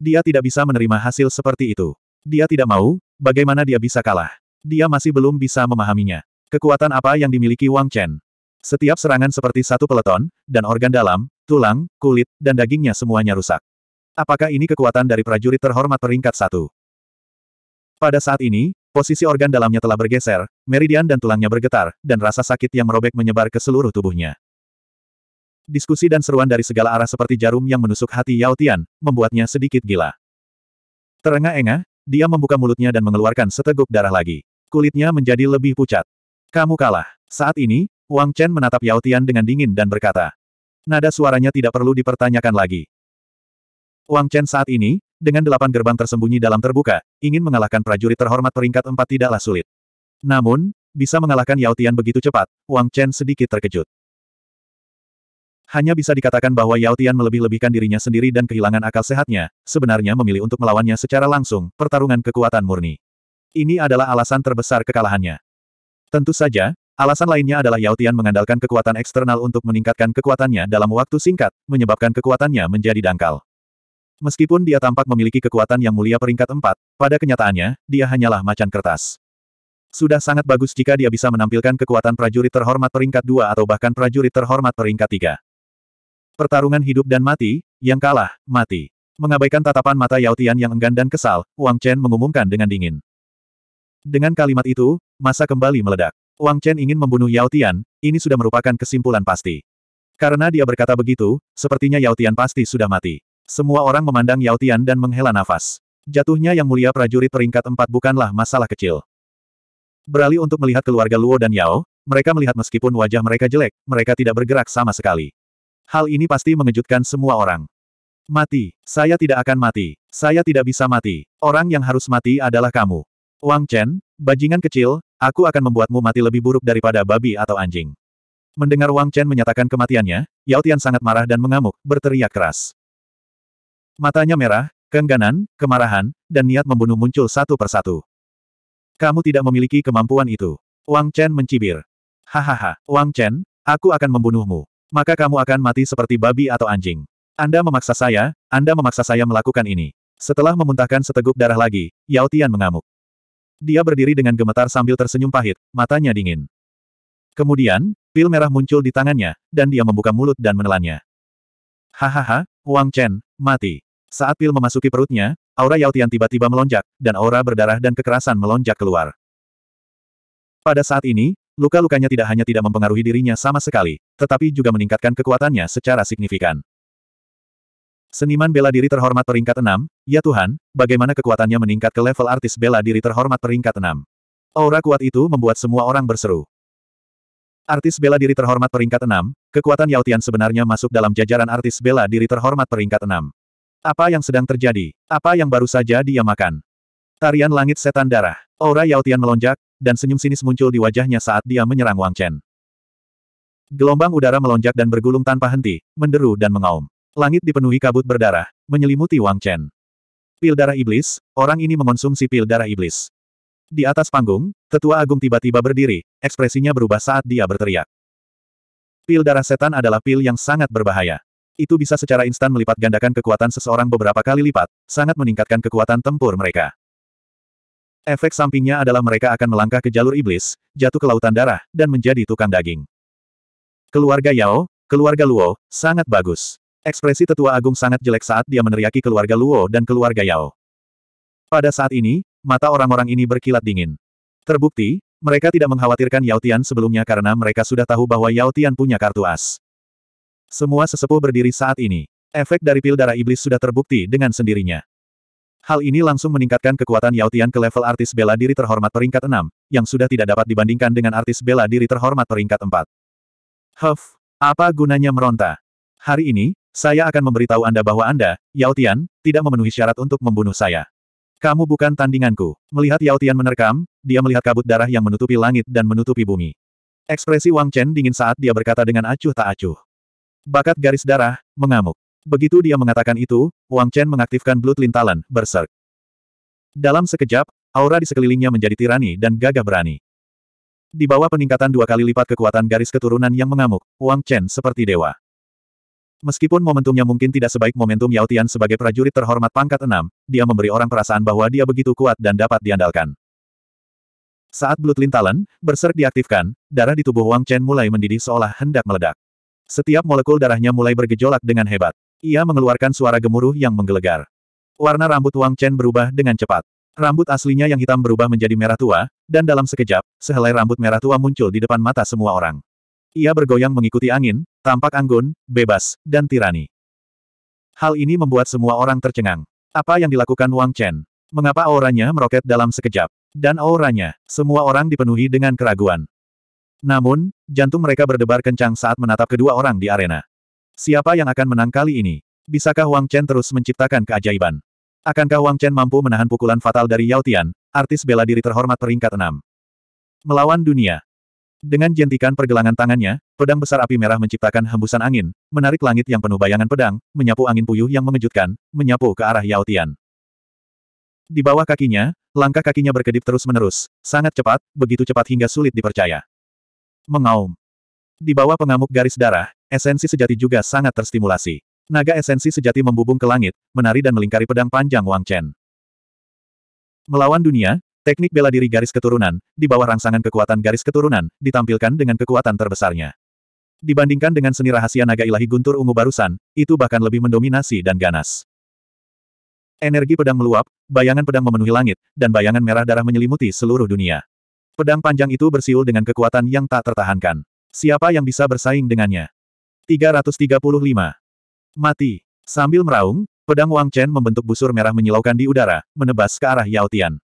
Dia tidak bisa menerima hasil seperti itu. Dia tidak mau, bagaimana dia bisa kalah? Dia masih belum bisa memahaminya. Kekuatan apa yang dimiliki Wang Chen? Setiap serangan seperti satu peleton, dan organ dalam, tulang, kulit, dan dagingnya semuanya rusak. Apakah ini kekuatan dari prajurit terhormat peringkat satu? Pada saat ini, posisi organ dalamnya telah bergeser, meridian dan tulangnya bergetar, dan rasa sakit yang merobek menyebar ke seluruh tubuhnya. Diskusi dan seruan dari segala arah seperti jarum yang menusuk hati Yao Tian, membuatnya sedikit gila. Terengah-engah, dia membuka mulutnya dan mengeluarkan seteguk darah lagi. Kulitnya menjadi lebih pucat. Kamu kalah. Saat ini, Wang Chen menatap Yao Tian dengan dingin dan berkata. Nada suaranya tidak perlu dipertanyakan lagi. Wang Chen saat ini, dengan delapan gerbang tersembunyi dalam terbuka, ingin mengalahkan prajurit terhormat peringkat empat tidaklah sulit. Namun, bisa mengalahkan Yao Tian begitu cepat, Wang Chen sedikit terkejut. Hanya bisa dikatakan bahwa Yao Tian melebih-lebihkan dirinya sendiri dan kehilangan akal sehatnya, sebenarnya memilih untuk melawannya secara langsung, pertarungan kekuatan murni. Ini adalah alasan terbesar kekalahannya. Tentu saja, alasan lainnya adalah Yao Tian mengandalkan kekuatan eksternal untuk meningkatkan kekuatannya dalam waktu singkat, menyebabkan kekuatannya menjadi dangkal. Meskipun dia tampak memiliki kekuatan yang mulia peringkat empat, pada kenyataannya, dia hanyalah macan kertas. Sudah sangat bagus jika dia bisa menampilkan kekuatan prajurit terhormat peringkat dua atau bahkan prajurit terhormat peringkat tiga. Pertarungan hidup dan mati, yang kalah, mati. Mengabaikan tatapan mata Yao Tian yang enggan dan kesal, Wang Chen mengumumkan dengan dingin. Dengan kalimat itu, masa kembali meledak. Wang Chen ingin membunuh Yao Tian, ini sudah merupakan kesimpulan pasti. Karena dia berkata begitu, sepertinya Yao Tian pasti sudah mati. Semua orang memandang Yao Tian dan menghela nafas. Jatuhnya yang mulia prajurit peringkat empat bukanlah masalah kecil. Beralih untuk melihat keluarga Luo dan Yao, mereka melihat meskipun wajah mereka jelek, mereka tidak bergerak sama sekali. Hal ini pasti mengejutkan semua orang. Mati. Saya tidak akan mati. Saya tidak bisa mati. Orang yang harus mati adalah kamu. Wang Chen, bajingan kecil, aku akan membuatmu mati lebih buruk daripada babi atau anjing. Mendengar Wang Chen menyatakan kematiannya, Yao Tian sangat marah dan mengamuk, berteriak keras. Matanya merah, keengganan, kemarahan, dan niat membunuh muncul satu persatu. Kamu tidak memiliki kemampuan itu. Wang Chen mencibir. Hahaha, Wang Chen, aku akan membunuhmu. Maka kamu akan mati seperti babi atau anjing. Anda memaksa saya, Anda memaksa saya melakukan ini. Setelah memuntahkan seteguk darah lagi, Yao Tian mengamuk. Dia berdiri dengan gemetar sambil tersenyum pahit, matanya dingin. Kemudian, pil merah muncul di tangannya, dan dia membuka mulut dan menelannya. Hahaha, Wang Chen, mati. Saat pil memasuki perutnya, aura Yao Tian tiba-tiba melonjak, dan aura berdarah dan kekerasan melonjak keluar. Pada saat ini, Luka-lukanya tidak hanya tidak mempengaruhi dirinya sama sekali, tetapi juga meningkatkan kekuatannya secara signifikan. Seniman bela diri terhormat peringkat 6, ya Tuhan, bagaimana kekuatannya meningkat ke level artis bela diri terhormat peringkat 6. Aura kuat itu membuat semua orang berseru. Artis bela diri terhormat peringkat 6, kekuatan Yao Tian sebenarnya masuk dalam jajaran artis bela diri terhormat peringkat 6. Apa yang sedang terjadi? Apa yang baru saja dia makan? Tarian langit setan darah. Aura Yao Tian melonjak, dan senyum sinis muncul di wajahnya saat dia menyerang Wang Chen. Gelombang udara melonjak dan bergulung tanpa henti, menderu dan mengaum. Langit dipenuhi kabut berdarah, menyelimuti Wang Chen. Pil darah iblis, orang ini mengonsumsi pil darah iblis. Di atas panggung, tetua agung tiba-tiba berdiri, ekspresinya berubah saat dia berteriak. Pil darah setan adalah pil yang sangat berbahaya. Itu bisa secara instan melipat gandakan kekuatan seseorang beberapa kali lipat, sangat meningkatkan kekuatan tempur mereka. Efek sampingnya adalah mereka akan melangkah ke jalur iblis, jatuh ke lautan darah, dan menjadi tukang daging. Keluarga Yao, keluarga Luo, sangat bagus. Ekspresi tetua agung sangat jelek saat dia meneriaki keluarga Luo dan keluarga Yao. Pada saat ini, mata orang-orang ini berkilat dingin. Terbukti, mereka tidak mengkhawatirkan Yao Tian sebelumnya karena mereka sudah tahu bahwa Yao Tian punya kartu as. Semua sesepuh berdiri saat ini. Efek dari pil darah iblis sudah terbukti dengan sendirinya. Hal ini langsung meningkatkan kekuatan Yao Tian ke level artis bela diri terhormat peringkat 6, yang sudah tidak dapat dibandingkan dengan artis bela diri terhormat peringkat 4. Huff, apa gunanya meronta? Hari ini, saya akan memberitahu Anda bahwa Anda, Yao Tian, tidak memenuhi syarat untuk membunuh saya. Kamu bukan tandinganku. Melihat Yao Tian menerkam, dia melihat kabut darah yang menutupi langit dan menutupi bumi. Ekspresi Wang Chen dingin saat dia berkata dengan acuh tak acuh. Bakat garis darah, mengamuk. Begitu dia mengatakan itu, Wang Chen mengaktifkan Blood Lintalan, Berserk. Dalam sekejap, aura di sekelilingnya menjadi tirani dan gagah berani. Di bawah peningkatan dua kali lipat kekuatan garis keturunan yang mengamuk, Wang Chen seperti dewa. Meskipun momentumnya mungkin tidak sebaik momentum Yao Tian sebagai prajurit terhormat pangkat enam, dia memberi orang perasaan bahwa dia begitu kuat dan dapat diandalkan. Saat Blood Lintalan, berserk diaktifkan, darah di tubuh Wang Chen mulai mendidih seolah hendak meledak. Setiap molekul darahnya mulai bergejolak dengan hebat. Ia mengeluarkan suara gemuruh yang menggelegar. Warna rambut Wang Chen berubah dengan cepat. Rambut aslinya yang hitam berubah menjadi merah tua, dan dalam sekejap, sehelai rambut merah tua muncul di depan mata semua orang. Ia bergoyang mengikuti angin, tampak anggun, bebas, dan tirani. Hal ini membuat semua orang tercengang. Apa yang dilakukan Wang Chen? Mengapa auranya meroket dalam sekejap? Dan auranya, semua orang dipenuhi dengan keraguan. Namun, jantung mereka berdebar kencang saat menatap kedua orang di arena. Siapa yang akan menang kali ini? Bisakah Wang Chen terus menciptakan keajaiban? Akankah Wang Chen mampu menahan pukulan fatal dari Yao Tian, artis bela diri terhormat peringkat 6? Melawan dunia. Dengan jentikan pergelangan tangannya, pedang besar api merah menciptakan hembusan angin, menarik langit yang penuh bayangan pedang, menyapu angin puyuh yang mengejutkan, menyapu ke arah Yao Tian. Di bawah kakinya, langkah kakinya berkedip terus-menerus, sangat cepat, begitu cepat hingga sulit dipercaya. Mengaum. Di bawah pengamuk garis darah, esensi sejati juga sangat terstimulasi. Naga esensi sejati membubung ke langit, menari dan melingkari pedang panjang Wang Chen. Melawan dunia, teknik bela diri garis keturunan, di bawah rangsangan kekuatan garis keturunan, ditampilkan dengan kekuatan terbesarnya. Dibandingkan dengan seni rahasia naga ilahi guntur ungu barusan, itu bahkan lebih mendominasi dan ganas. Energi pedang meluap, bayangan pedang memenuhi langit, dan bayangan merah darah menyelimuti seluruh dunia. Pedang panjang itu bersiul dengan kekuatan yang tak tertahankan. Siapa yang bisa bersaing dengannya? 335. Mati. Sambil meraung, pedang Wang Chen membentuk busur merah menyilaukan di udara, menebas ke arah Yao Tian.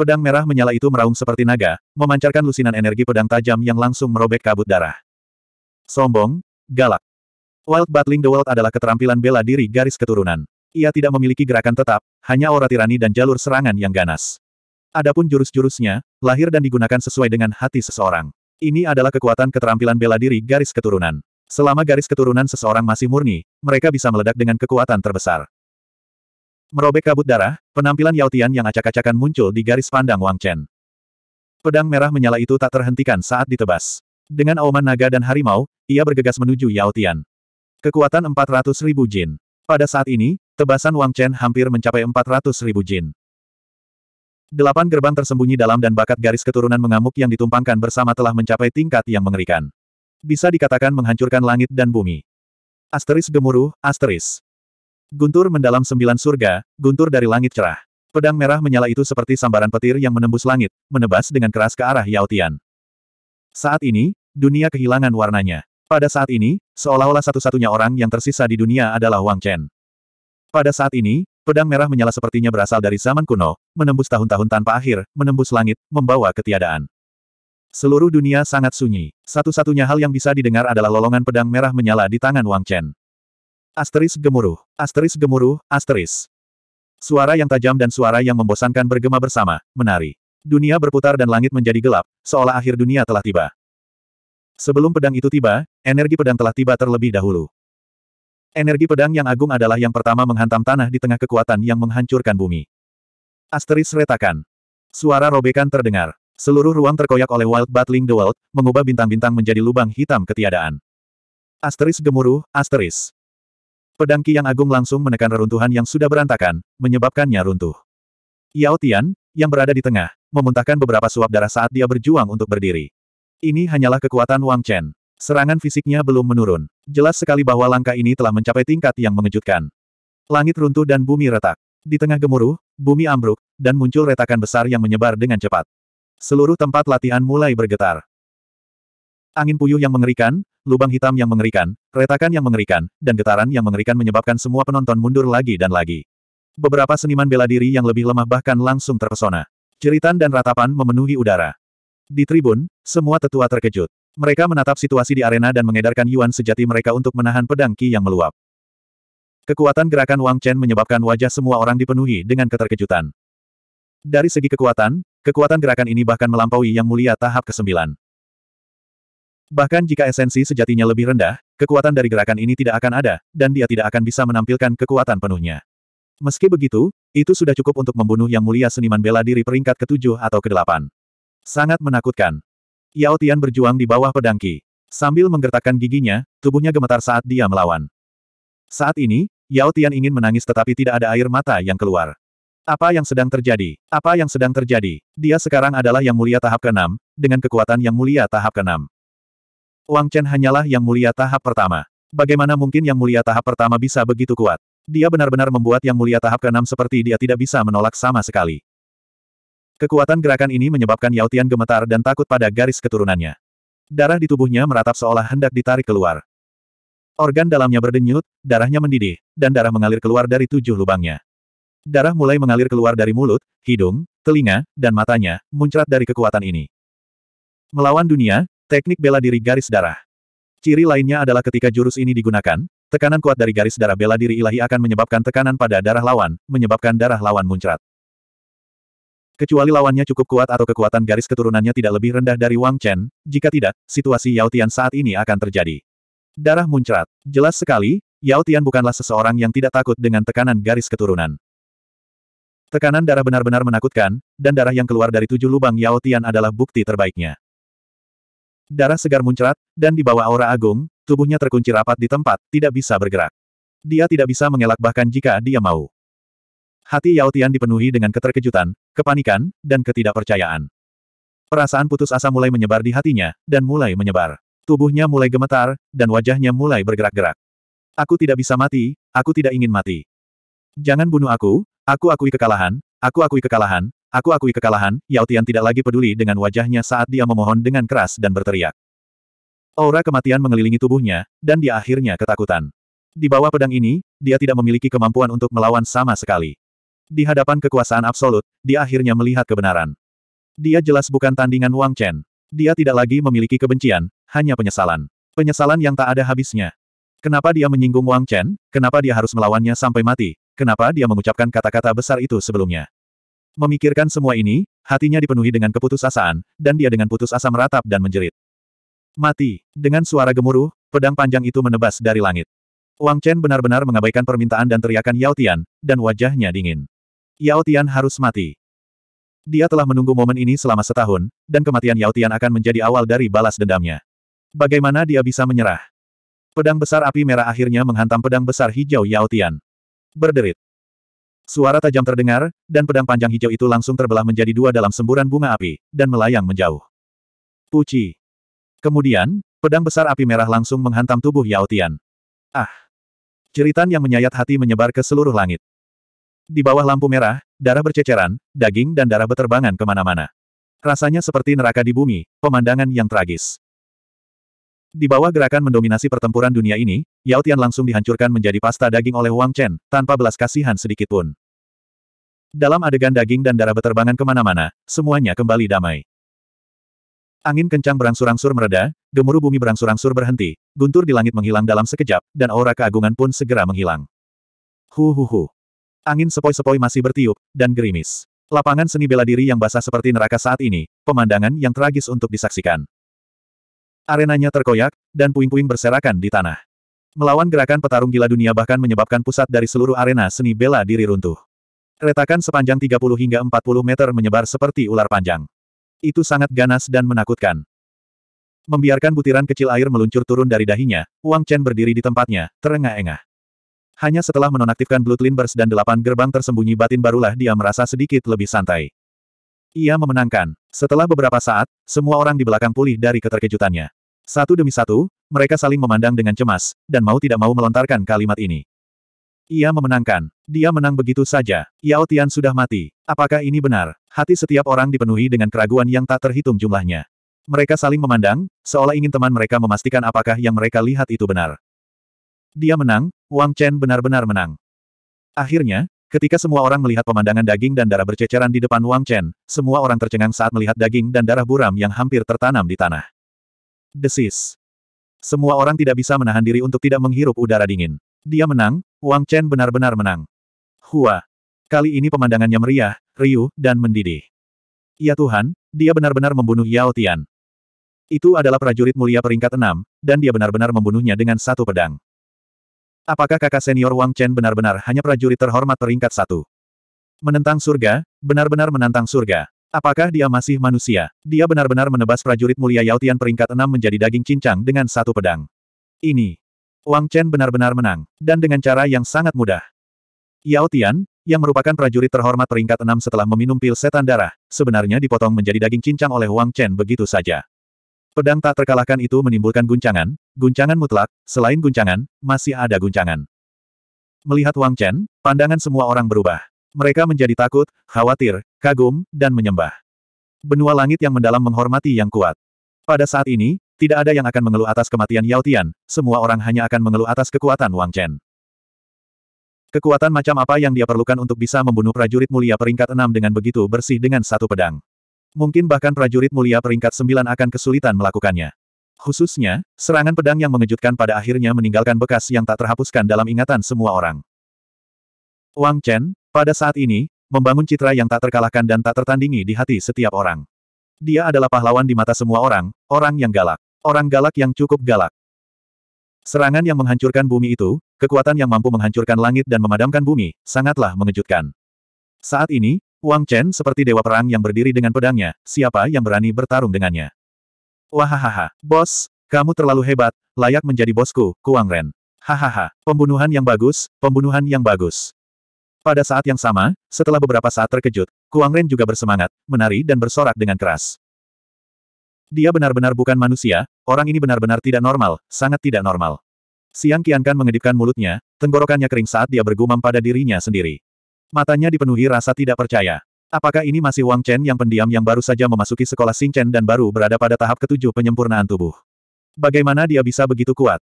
Pedang merah menyala itu meraung seperti naga, memancarkan lusinan energi pedang tajam yang langsung merobek kabut darah. Sombong, galak. Wild Battling the World adalah keterampilan bela diri garis keturunan. Ia tidak memiliki gerakan tetap, hanya aura tirani dan jalur serangan yang ganas. Adapun jurus-jurusnya, lahir dan digunakan sesuai dengan hati seseorang. Ini adalah kekuatan keterampilan bela diri garis keturunan. Selama garis keturunan seseorang masih murni, mereka bisa meledak dengan kekuatan terbesar. Merobek kabut darah, penampilan Yao Tian yang acak-acakan muncul di garis pandang Wang Chen. Pedang merah menyala itu tak terhentikan saat ditebas. Dengan auman naga dan harimau, ia bergegas menuju Yao Tian. Kekuatan 400 ribu jin. Pada saat ini, tebasan Wang Chen hampir mencapai 400 ribu jin. Delapan gerbang tersembunyi dalam dan bakat garis keturunan mengamuk yang ditumpangkan bersama telah mencapai tingkat yang mengerikan. Bisa dikatakan menghancurkan langit dan bumi. Asteris gemuruh, asteris. Guntur mendalam sembilan surga, guntur dari langit cerah. Pedang merah menyala itu seperti sambaran petir yang menembus langit, menebas dengan keras ke arah Yao Tian. Saat ini, dunia kehilangan warnanya. Pada saat ini, seolah-olah satu-satunya orang yang tersisa di dunia adalah Wang Chen. Pada saat ini, Pedang merah menyala sepertinya berasal dari zaman kuno, menembus tahun-tahun tanpa akhir, menembus langit, membawa ketiadaan. Seluruh dunia sangat sunyi. Satu-satunya hal yang bisa didengar adalah lolongan pedang merah menyala di tangan Wang Chen. Asteris gemuruh, asteris gemuruh, asteris. Suara yang tajam dan suara yang membosankan bergema bersama, menari. Dunia berputar dan langit menjadi gelap, seolah akhir dunia telah tiba. Sebelum pedang itu tiba, energi pedang telah tiba terlebih dahulu. Energi pedang yang agung adalah yang pertama menghantam tanah di tengah kekuatan yang menghancurkan bumi. Asteris retakan. Suara robekan terdengar. Seluruh ruang terkoyak oleh Wild Battling the World, mengubah bintang-bintang menjadi lubang hitam ketiadaan. Asteris gemuruh, asteris. Pedang Ki yang agung langsung menekan reruntuhan yang sudah berantakan, menyebabkannya runtuh. Yao Tian, yang berada di tengah, memuntahkan beberapa suap darah saat dia berjuang untuk berdiri. Ini hanyalah kekuatan Wang Chen. Serangan fisiknya belum menurun. Jelas sekali bahwa langkah ini telah mencapai tingkat yang mengejutkan. Langit runtuh dan bumi retak. Di tengah gemuruh, bumi ambruk, dan muncul retakan besar yang menyebar dengan cepat. Seluruh tempat latihan mulai bergetar. Angin puyuh yang mengerikan, lubang hitam yang mengerikan, retakan yang mengerikan, dan getaran yang mengerikan menyebabkan semua penonton mundur lagi dan lagi. Beberapa seniman bela diri yang lebih lemah bahkan langsung terpesona. Jeritan dan ratapan memenuhi udara. Di tribun, semua tetua terkejut. Mereka menatap situasi di arena dan mengedarkan Yuan sejati mereka untuk menahan pedang Qi yang meluap. Kekuatan gerakan Wang Chen menyebabkan wajah semua orang dipenuhi dengan keterkejutan. Dari segi kekuatan, kekuatan gerakan ini bahkan melampaui yang mulia tahap ke-9. Bahkan jika esensi sejatinya lebih rendah, kekuatan dari gerakan ini tidak akan ada, dan dia tidak akan bisa menampilkan kekuatan penuhnya. Meski begitu, itu sudah cukup untuk membunuh yang mulia seniman bela diri peringkat ke-7 atau ke-8. Sangat menakutkan. Yao Tian berjuang di bawah pedangki, Sambil menggertakkan giginya, tubuhnya gemetar saat dia melawan. Saat ini, Yao Tian ingin menangis tetapi tidak ada air mata yang keluar. Apa yang sedang terjadi? Apa yang sedang terjadi? Dia sekarang adalah yang mulia tahap ke-6, dengan kekuatan yang mulia tahap ke-6. Wang Chen hanyalah yang mulia tahap pertama. Bagaimana mungkin yang mulia tahap pertama bisa begitu kuat? Dia benar-benar membuat yang mulia tahap ke-6 seperti dia tidak bisa menolak sama sekali. Kekuatan gerakan ini menyebabkan Yao Tian gemetar dan takut pada garis keturunannya. Darah di tubuhnya meratap seolah hendak ditarik keluar. Organ dalamnya berdenyut, darahnya mendidih, dan darah mengalir keluar dari tujuh lubangnya. Darah mulai mengalir keluar dari mulut, hidung, telinga, dan matanya, muncrat dari kekuatan ini. Melawan dunia, teknik bela diri garis darah. Ciri lainnya adalah ketika jurus ini digunakan, tekanan kuat dari garis darah bela diri ilahi akan menyebabkan tekanan pada darah lawan, menyebabkan darah lawan muncrat. Kecuali lawannya cukup kuat atau kekuatan garis keturunannya tidak lebih rendah dari Wang Chen, jika tidak, situasi Yao Tian saat ini akan terjadi. Darah muncrat. Jelas sekali, Yao Tian bukanlah seseorang yang tidak takut dengan tekanan garis keturunan. Tekanan darah benar-benar menakutkan, dan darah yang keluar dari tujuh lubang Yao Tian adalah bukti terbaiknya. Darah segar muncrat, dan di bawah aura agung, tubuhnya terkunci rapat di tempat, tidak bisa bergerak. Dia tidak bisa mengelak bahkan jika dia mau hati Yao Tian dipenuhi dengan keterkejutan, kepanikan, dan ketidakpercayaan. Perasaan putus asa mulai menyebar di hatinya, dan mulai menyebar. Tubuhnya mulai gemetar, dan wajahnya mulai bergerak-gerak. Aku tidak bisa mati, aku tidak ingin mati. Jangan bunuh aku, aku akui kekalahan, aku akui kekalahan, aku akui kekalahan, Yao Tian tidak lagi peduli dengan wajahnya saat dia memohon dengan keras dan berteriak. Aura kematian mengelilingi tubuhnya, dan dia akhirnya ketakutan. Di bawah pedang ini, dia tidak memiliki kemampuan untuk melawan sama sekali. Di hadapan kekuasaan absolut, dia akhirnya melihat kebenaran. Dia jelas bukan tandingan Wang Chen. Dia tidak lagi memiliki kebencian, hanya penyesalan. Penyesalan yang tak ada habisnya. Kenapa dia menyinggung Wang Chen? Kenapa dia harus melawannya sampai mati? Kenapa dia mengucapkan kata-kata besar itu sebelumnya? Memikirkan semua ini, hatinya dipenuhi dengan keputusasaan, dan dia dengan putus asa meratap dan menjerit. Mati. Dengan suara gemuruh, pedang panjang itu menebas dari langit. Wang Chen benar-benar mengabaikan permintaan dan teriakan Yao Tian, dan wajahnya dingin. Yao Tian harus mati. Dia telah menunggu momen ini selama setahun, dan kematian Yao Tian akan menjadi awal dari balas dendamnya. Bagaimana dia bisa menyerah? Pedang besar api merah akhirnya menghantam pedang besar hijau Yao Tian. Berderit. Suara tajam terdengar, dan pedang panjang hijau itu langsung terbelah menjadi dua dalam semburan bunga api, dan melayang menjauh. Puci. Kemudian, pedang besar api merah langsung menghantam tubuh Yao Tian. Ah! Ceritan yang menyayat hati menyebar ke seluruh langit. Di bawah lampu merah, darah berceceran, daging dan darah beterbangan kemana-mana. Rasanya seperti neraka di bumi, pemandangan yang tragis. Di bawah gerakan mendominasi pertempuran dunia ini, Yao Tian langsung dihancurkan menjadi pasta daging oleh Wang Chen, tanpa belas kasihan sedikitpun. Dalam adegan daging dan darah beterbangan kemana-mana, semuanya kembali damai. Angin kencang berangsur-angsur mereda, gemuruh bumi berangsur-angsur berhenti, guntur di langit menghilang dalam sekejap, dan aura keagungan pun segera menghilang. Hu hu hu. Angin sepoi-sepoi masih bertiup, dan gerimis. Lapangan seni bela diri yang basah seperti neraka saat ini, pemandangan yang tragis untuk disaksikan. Arenanya terkoyak, dan puing-puing berserakan di tanah. Melawan gerakan petarung gila dunia bahkan menyebabkan pusat dari seluruh arena seni bela diri runtuh. Retakan sepanjang 30 hingga 40 meter menyebar seperti ular panjang. Itu sangat ganas dan menakutkan. Membiarkan butiran kecil air meluncur turun dari dahinya, Wang Chen berdiri di tempatnya, terengah-engah. Hanya setelah menonaktifkan Bloodline Burst dan delapan gerbang tersembunyi batin barulah dia merasa sedikit lebih santai. Ia memenangkan. Setelah beberapa saat, semua orang di belakang pulih dari keterkejutannya. Satu demi satu, mereka saling memandang dengan cemas, dan mau tidak mau melontarkan kalimat ini. Ia memenangkan. Dia menang begitu saja. Yao Tian sudah mati. Apakah ini benar? Hati setiap orang dipenuhi dengan keraguan yang tak terhitung jumlahnya. Mereka saling memandang, seolah ingin teman mereka memastikan apakah yang mereka lihat itu benar. Dia menang, Wang Chen benar-benar menang. Akhirnya, ketika semua orang melihat pemandangan daging dan darah berceceran di depan Wang Chen, semua orang tercengang saat melihat daging dan darah buram yang hampir tertanam di tanah. Desis. Semua orang tidak bisa menahan diri untuk tidak menghirup udara dingin. Dia menang, Wang Chen benar-benar menang. Hua. Kali ini pemandangannya meriah, riuh, dan mendidih. Ya Tuhan, dia benar-benar membunuh Yao Tian. Itu adalah prajurit mulia peringkat enam, dan dia benar-benar membunuhnya dengan satu pedang. Apakah kakak senior Wang Chen benar-benar hanya prajurit terhormat peringkat satu? Menentang surga, benar-benar menantang surga. Apakah dia masih manusia? Dia benar-benar menebas prajurit mulia Yao Tian peringkat enam menjadi daging cincang dengan satu pedang. Ini. Wang Chen benar-benar menang, dan dengan cara yang sangat mudah. Yao Tian, yang merupakan prajurit terhormat peringkat enam setelah meminum pil setan darah, sebenarnya dipotong menjadi daging cincang oleh Wang Chen begitu saja. Pedang tak terkalahkan itu menimbulkan guncangan, guncangan mutlak, selain guncangan, masih ada guncangan. Melihat Wang Chen, pandangan semua orang berubah. Mereka menjadi takut, khawatir, kagum, dan menyembah. Benua langit yang mendalam menghormati yang kuat. Pada saat ini, tidak ada yang akan mengeluh atas kematian Yao Tian, semua orang hanya akan mengeluh atas kekuatan Wang Chen. Kekuatan macam apa yang dia perlukan untuk bisa membunuh prajurit mulia peringkat enam dengan begitu bersih dengan satu pedang. Mungkin bahkan prajurit mulia peringkat sembilan akan kesulitan melakukannya. Khususnya, serangan pedang yang mengejutkan pada akhirnya meninggalkan bekas yang tak terhapuskan dalam ingatan semua orang. Wang Chen, pada saat ini, membangun citra yang tak terkalahkan dan tak tertandingi di hati setiap orang. Dia adalah pahlawan di mata semua orang, orang yang galak. Orang galak yang cukup galak. Serangan yang menghancurkan bumi itu, kekuatan yang mampu menghancurkan langit dan memadamkan bumi, sangatlah mengejutkan. Saat ini, Wang Chen seperti dewa perang yang berdiri dengan pedangnya, siapa yang berani bertarung dengannya? Wahahaha, bos, kamu terlalu hebat, layak menjadi bosku, Kuang Ren. Hahaha, pembunuhan yang bagus, pembunuhan yang bagus. Pada saat yang sama, setelah beberapa saat terkejut, Kuang Ren juga bersemangat, menari dan bersorak dengan keras. Dia benar-benar bukan manusia, orang ini benar-benar tidak normal, sangat tidak normal. Siang Kiankan mengedipkan mulutnya, tenggorokannya kering saat dia bergumam pada dirinya sendiri. Matanya dipenuhi rasa tidak percaya. Apakah ini masih Wang Chen yang pendiam yang baru saja memasuki sekolah Xing Chen dan baru berada pada tahap ketujuh penyempurnaan tubuh? Bagaimana dia bisa begitu kuat?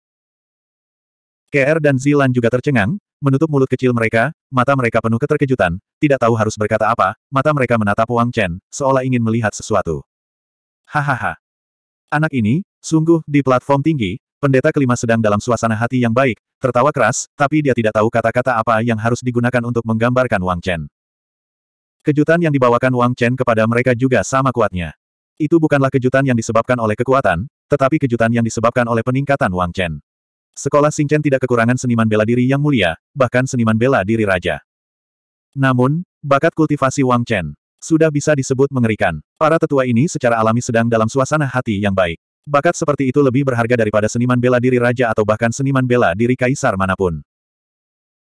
KR dan Zilan juga tercengang, menutup mulut kecil mereka, mata mereka penuh keterkejutan, tidak tahu harus berkata apa, mata mereka menatap Wang Chen, seolah ingin melihat sesuatu. Hahaha. Anak ini, sungguh, di platform tinggi, Pendeta kelima sedang dalam suasana hati yang baik, tertawa keras, tapi dia tidak tahu kata-kata apa yang harus digunakan untuk menggambarkan Wang Chen. Kejutan yang dibawakan Wang Chen kepada mereka juga sama kuatnya. Itu bukanlah kejutan yang disebabkan oleh kekuatan, tetapi kejutan yang disebabkan oleh peningkatan Wang Chen. Sekolah Chen tidak kekurangan seniman bela diri yang mulia, bahkan seniman bela diri raja. Namun, bakat kultivasi Wang Chen sudah bisa disebut mengerikan. Para tetua ini secara alami sedang dalam suasana hati yang baik. Bakat seperti itu lebih berharga daripada seniman bela diri raja atau bahkan seniman bela diri kaisar manapun.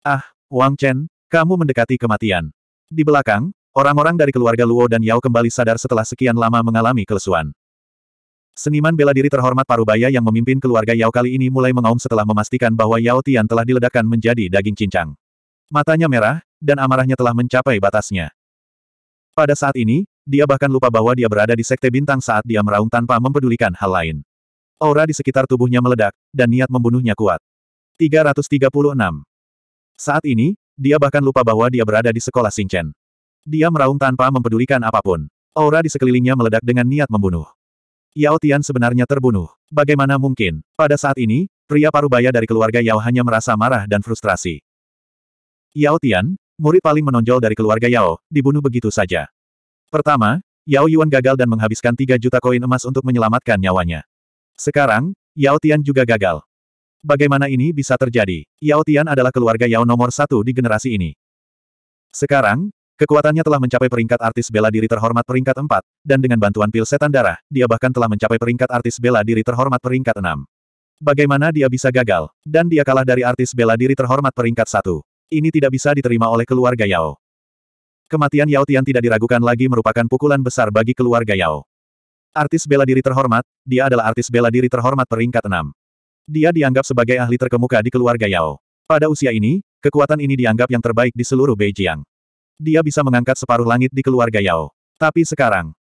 Ah, Wang Chen, kamu mendekati kematian. Di belakang, orang-orang dari keluarga Luo dan Yao kembali sadar setelah sekian lama mengalami kelesuan. Seniman bela diri terhormat Parubaya yang memimpin keluarga Yao kali ini mulai mengaum setelah memastikan bahwa Yao Tian telah diledakkan menjadi daging cincang. Matanya merah, dan amarahnya telah mencapai batasnya. Pada saat ini, dia bahkan lupa bahwa dia berada di Sekte Bintang saat dia meraung tanpa mempedulikan hal lain. Aura di sekitar tubuhnya meledak, dan niat membunuhnya kuat. 336. Saat ini, dia bahkan lupa bahwa dia berada di sekolah Singchen. Dia meraung tanpa mempedulikan apapun. Aura di sekelilingnya meledak dengan niat membunuh. Yao Tian sebenarnya terbunuh. Bagaimana mungkin? Pada saat ini, pria parubaya dari keluarga Yao hanya merasa marah dan frustrasi. Yao Tian, murid paling menonjol dari keluarga Yao, dibunuh begitu saja. Pertama, Yao Yuan gagal dan menghabiskan 3 juta koin emas untuk menyelamatkan nyawanya. Sekarang, Yao Tian juga gagal. Bagaimana ini bisa terjadi? Yao Tian adalah keluarga Yao nomor satu di generasi ini. Sekarang, kekuatannya telah mencapai peringkat artis bela diri terhormat peringkat 4, dan dengan bantuan pil setan darah, dia bahkan telah mencapai peringkat artis bela diri terhormat peringkat 6. Bagaimana dia bisa gagal, dan dia kalah dari artis bela diri terhormat peringkat satu? Ini tidak bisa diterima oleh keluarga Yao. Kematian Yao Tian tidak diragukan lagi merupakan pukulan besar bagi keluarga Yao. Artis bela diri terhormat, dia adalah artis bela diri terhormat peringkat 6. Dia dianggap sebagai ahli terkemuka di keluarga Yao. Pada usia ini, kekuatan ini dianggap yang terbaik di seluruh Beijing. Dia bisa mengangkat separuh langit di keluarga Yao. Tapi sekarang,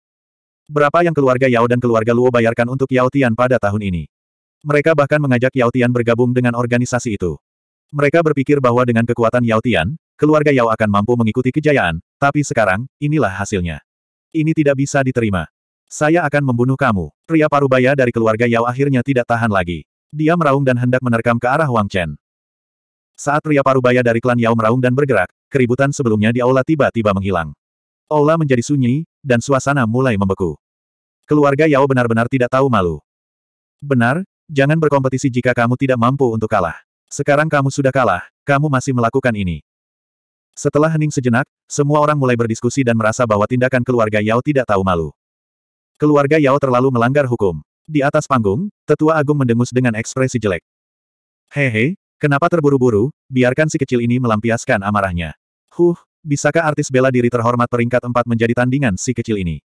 berapa yang keluarga Yao dan keluarga Luo bayarkan untuk Yao Tian pada tahun ini? Mereka bahkan mengajak Yao Tian bergabung dengan organisasi itu. Mereka berpikir bahwa dengan kekuatan Yao Tian, keluarga Yao akan mampu mengikuti kejayaan, tapi sekarang, inilah hasilnya. Ini tidak bisa diterima. Saya akan membunuh kamu. Pria parubaya dari keluarga Yao akhirnya tidak tahan lagi. Dia meraung dan hendak menerkam ke arah Wang Chen. Saat pria parubaya dari klan Yao meraung dan bergerak, keributan sebelumnya di aula tiba-tiba menghilang. Aula menjadi sunyi, dan suasana mulai membeku. Keluarga Yao benar-benar tidak tahu malu. Benar, jangan berkompetisi jika kamu tidak mampu untuk kalah. Sekarang kamu sudah kalah, kamu masih melakukan ini. Setelah hening sejenak, semua orang mulai berdiskusi dan merasa bahwa tindakan keluarga Yao tidak tahu malu. Keluarga Yao terlalu melanggar hukum. Di atas panggung, tetua agung mendengus dengan ekspresi jelek. Hehe, kenapa terburu-buru, biarkan si kecil ini melampiaskan amarahnya. Huh, bisakah artis bela diri terhormat peringkat 4 menjadi tandingan si kecil ini?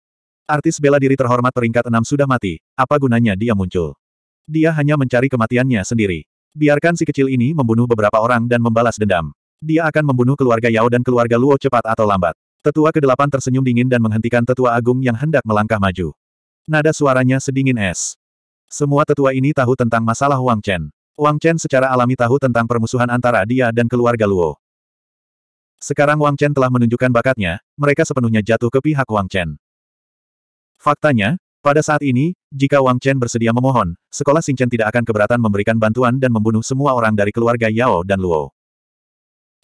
Artis bela diri terhormat peringkat 6 sudah mati, apa gunanya dia muncul? Dia hanya mencari kematiannya sendiri. Biarkan si kecil ini membunuh beberapa orang dan membalas dendam. Dia akan membunuh keluarga Yao dan keluarga Luo cepat atau lambat. Tetua kedelapan tersenyum dingin dan menghentikan tetua agung yang hendak melangkah maju. Nada suaranya sedingin es. Semua tetua ini tahu tentang masalah Wang Chen. Wang Chen secara alami tahu tentang permusuhan antara dia dan keluarga Luo. Sekarang Wang Chen telah menunjukkan bakatnya, mereka sepenuhnya jatuh ke pihak Wang Chen. Faktanya, pada saat ini, jika Wang Chen bersedia memohon, sekolah Chen tidak akan keberatan memberikan bantuan dan membunuh semua orang dari keluarga Yao dan Luo.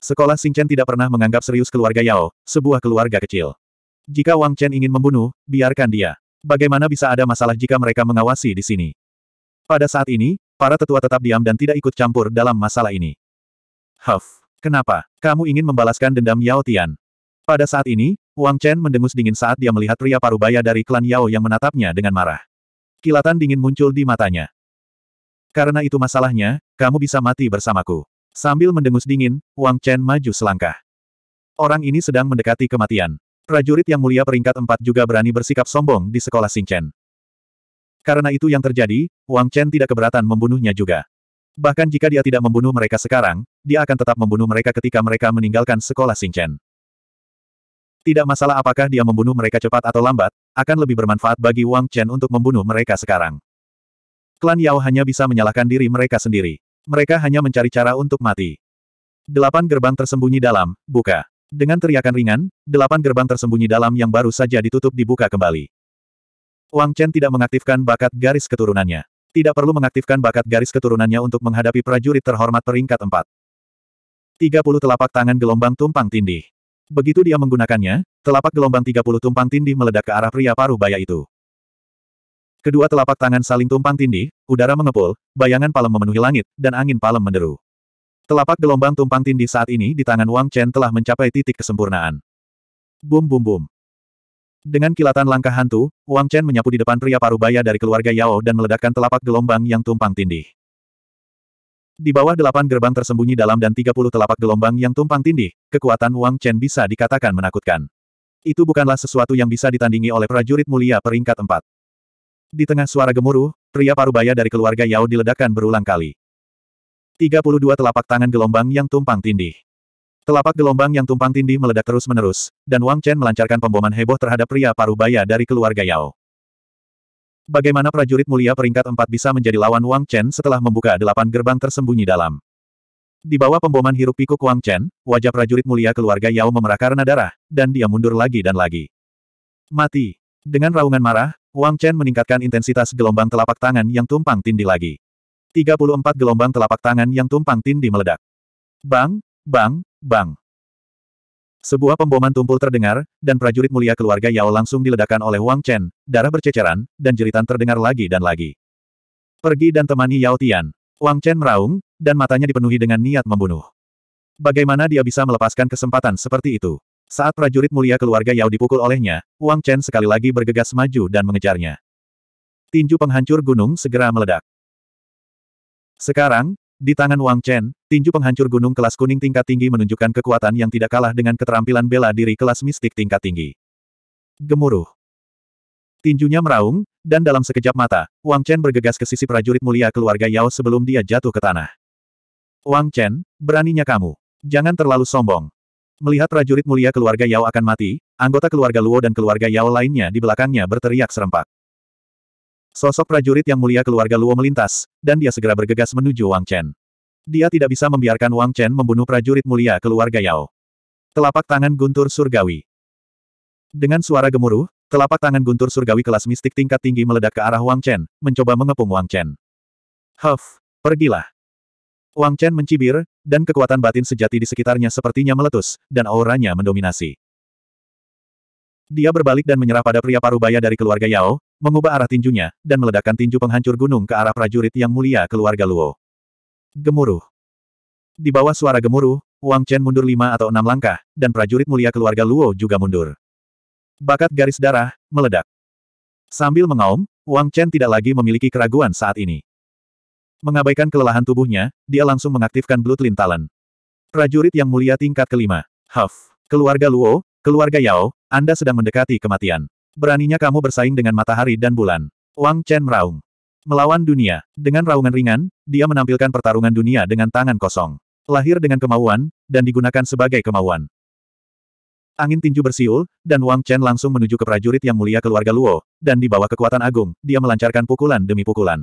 Sekolah Chen tidak pernah menganggap serius keluarga Yao, sebuah keluarga kecil. Jika Wang Chen ingin membunuh, biarkan dia. Bagaimana bisa ada masalah jika mereka mengawasi di sini? Pada saat ini, para tetua tetap diam dan tidak ikut campur dalam masalah ini. Huff, kenapa? Kamu ingin membalaskan dendam Yao Tian? Pada saat ini, Wang Chen mendengus dingin saat dia melihat pria parubaya dari klan Yao yang menatapnya dengan marah. Kilatan dingin muncul di matanya. Karena itu masalahnya, kamu bisa mati bersamaku. Sambil mendengus dingin, Wang Chen maju selangkah. Orang ini sedang mendekati kematian. Prajurit yang mulia peringkat empat juga berani bersikap sombong di sekolah Chen. Karena itu yang terjadi, Wang Chen tidak keberatan membunuhnya juga. Bahkan jika dia tidak membunuh mereka sekarang, dia akan tetap membunuh mereka ketika mereka meninggalkan sekolah Chen. Tidak masalah apakah dia membunuh mereka cepat atau lambat, akan lebih bermanfaat bagi Wang Chen untuk membunuh mereka sekarang. Klan Yao hanya bisa menyalahkan diri mereka sendiri. Mereka hanya mencari cara untuk mati. Delapan gerbang tersembunyi dalam, buka. Dengan teriakan ringan, delapan gerbang tersembunyi dalam yang baru saja ditutup dibuka kembali. Wang Chen tidak mengaktifkan bakat garis keturunannya. Tidak perlu mengaktifkan bakat garis keturunannya untuk menghadapi prajurit terhormat peringkat 4. 30 telapak tangan gelombang tumpang tindih. Begitu dia menggunakannya, telapak gelombang 30 tumpang tindih meledak ke arah pria paruh baya itu. Kedua telapak tangan saling tumpang tindih, udara mengepul, bayangan palem memenuhi langit, dan angin palem menderu. Telapak gelombang tumpang tindih saat ini di tangan Wang Chen telah mencapai titik kesempurnaan. Bum bum bum. Dengan kilatan langkah hantu, Wang Chen menyapu di depan pria parubaya dari keluarga Yao dan meledakkan telapak gelombang yang tumpang tindih. Di bawah delapan gerbang tersembunyi dalam dan tiga puluh telapak gelombang yang tumpang tindih, kekuatan Wang Chen bisa dikatakan menakutkan. Itu bukanlah sesuatu yang bisa ditandingi oleh prajurit mulia peringkat empat. Di tengah suara gemuruh, pria parubaya dari keluarga Yao diledakkan berulang kali. 32 telapak tangan gelombang yang tumpang tindih. Telapak gelombang yang tumpang tindih meledak terus-menerus, dan Wang Chen melancarkan pemboman heboh terhadap pria parubaya dari keluarga Yao. Bagaimana prajurit mulia peringkat 4 bisa menjadi lawan Wang Chen setelah membuka delapan gerbang tersembunyi dalam? Di bawah pemboman hirup pikuk Wang Chen, wajah prajurit mulia keluarga Yao memerah karena darah, dan dia mundur lagi dan lagi. Mati. Dengan raungan marah, Wang Chen meningkatkan intensitas gelombang telapak tangan yang tumpang tindih lagi. 34 gelombang telapak tangan yang tumpang tindih meledak. Bang, bang, bang. Sebuah pemboman tumpul terdengar, dan prajurit mulia keluarga Yao langsung diledakkan oleh Wang Chen, darah berceceran, dan jeritan terdengar lagi dan lagi. Pergi dan temani Yao Tian. Wang Chen meraung, dan matanya dipenuhi dengan niat membunuh. Bagaimana dia bisa melepaskan kesempatan seperti itu? Saat prajurit mulia keluarga Yao dipukul olehnya, Wang Chen sekali lagi bergegas maju dan mengejarnya. Tinju penghancur gunung segera meledak. Sekarang, di tangan Wang Chen, tinju penghancur gunung kelas kuning tingkat tinggi menunjukkan kekuatan yang tidak kalah dengan keterampilan bela diri kelas mistik tingkat tinggi. Gemuruh. Tinjunya meraung, dan dalam sekejap mata, Wang Chen bergegas ke sisi prajurit mulia keluarga Yao sebelum dia jatuh ke tanah. Wang Chen, beraninya kamu. Jangan terlalu sombong. Melihat prajurit mulia keluarga Yao akan mati, anggota keluarga Luo dan keluarga Yao lainnya di belakangnya berteriak serempak. Sosok prajurit yang mulia keluarga Luo melintas, dan dia segera bergegas menuju Wang Chen. Dia tidak bisa membiarkan Wang Chen membunuh prajurit mulia keluarga Yao. Telapak tangan guntur surgawi. Dengan suara gemuruh, telapak tangan guntur surgawi kelas mistik tingkat tinggi meledak ke arah Wang Chen, mencoba mengepung Wang Chen. Huff, pergilah. Wang Chen mencibir, dan kekuatan batin sejati di sekitarnya sepertinya meletus, dan auranya mendominasi. Dia berbalik dan menyerah pada pria parubaya dari keluarga Yao, mengubah arah tinjunya, dan meledakkan tinju penghancur gunung ke arah prajurit yang mulia keluarga Luo. Gemuruh. Di bawah suara gemuruh, Wang Chen mundur lima atau enam langkah, dan prajurit mulia keluarga Luo juga mundur. Bakat garis darah, meledak. Sambil mengaum, Wang Chen tidak lagi memiliki keraguan saat ini. Mengabaikan kelelahan tubuhnya, dia langsung mengaktifkan Blood Lintalan. Talent. Prajurit yang mulia tingkat kelima. Huff. Keluarga Luo, keluarga Yao, Anda sedang mendekati kematian. Beraninya kamu bersaing dengan matahari dan bulan. Wang Chen meraung. Melawan dunia. Dengan raungan ringan, dia menampilkan pertarungan dunia dengan tangan kosong. Lahir dengan kemauan, dan digunakan sebagai kemauan. Angin tinju bersiul, dan Wang Chen langsung menuju ke prajurit yang mulia keluarga Luo, dan di bawah kekuatan agung, dia melancarkan pukulan demi pukulan.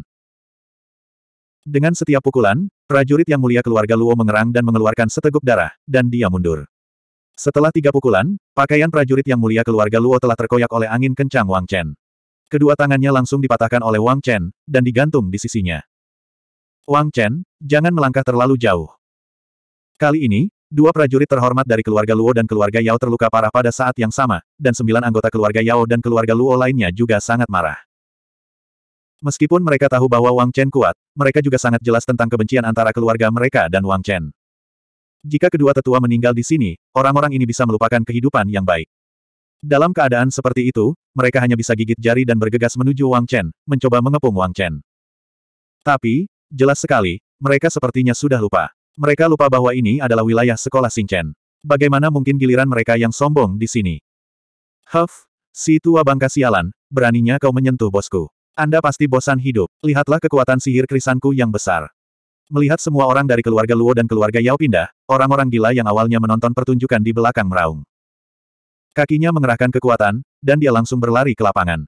Dengan setiap pukulan, prajurit yang mulia keluarga Luo mengerang dan mengeluarkan seteguk darah, dan dia mundur. Setelah tiga pukulan, pakaian prajurit yang mulia keluarga Luo telah terkoyak oleh angin kencang Wang Chen. Kedua tangannya langsung dipatahkan oleh Wang Chen, dan digantung di sisinya. Wang Chen, jangan melangkah terlalu jauh. Kali ini, dua prajurit terhormat dari keluarga Luo dan keluarga Yao terluka parah pada saat yang sama, dan sembilan anggota keluarga Yao dan keluarga Luo lainnya juga sangat marah. Meskipun mereka tahu bahwa Wang Chen kuat, mereka juga sangat jelas tentang kebencian antara keluarga mereka dan Wang Chen. Jika kedua tetua meninggal di sini, orang-orang ini bisa melupakan kehidupan yang baik. Dalam keadaan seperti itu, mereka hanya bisa gigit jari dan bergegas menuju Wang Chen, mencoba mengepung Wang Chen. Tapi, jelas sekali, mereka sepertinya sudah lupa. Mereka lupa bahwa ini adalah wilayah sekolah Chen. Bagaimana mungkin giliran mereka yang sombong di sini? Huff, si tua bangka sialan, beraninya kau menyentuh bosku. Anda pasti bosan hidup. Lihatlah kekuatan sihir krisanku yang besar. Melihat semua orang dari keluarga Luo dan keluarga Yao pindah, orang-orang gila yang awalnya menonton pertunjukan di belakang meraung. Kakinya mengerahkan kekuatan, dan dia langsung berlari ke lapangan.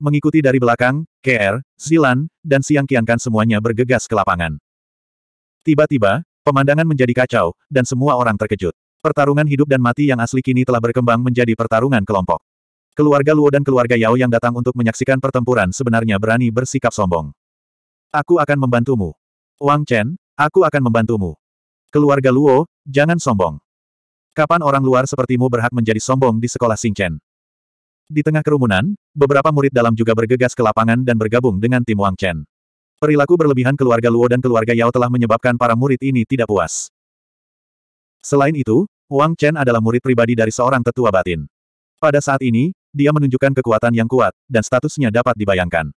Mengikuti dari belakang, KR, Zilan, dan Siang Kiankan semuanya bergegas ke lapangan. Tiba-tiba, pemandangan menjadi kacau, dan semua orang terkejut. Pertarungan hidup dan mati yang asli kini telah berkembang menjadi pertarungan kelompok. Keluarga Luo dan keluarga Yao yang datang untuk menyaksikan pertempuran sebenarnya berani bersikap sombong. Aku akan membantumu. Wang Chen, aku akan membantumu. Keluarga Luo, jangan sombong. Kapan orang luar sepertimu berhak menjadi sombong di sekolah Chen? Di tengah kerumunan, beberapa murid dalam juga bergegas ke lapangan dan bergabung dengan tim Wang Chen. Perilaku berlebihan keluarga Luo dan keluarga Yao telah menyebabkan para murid ini tidak puas. Selain itu, Wang Chen adalah murid pribadi dari seorang tetua batin. Pada saat ini, dia menunjukkan kekuatan yang kuat, dan statusnya dapat dibayangkan.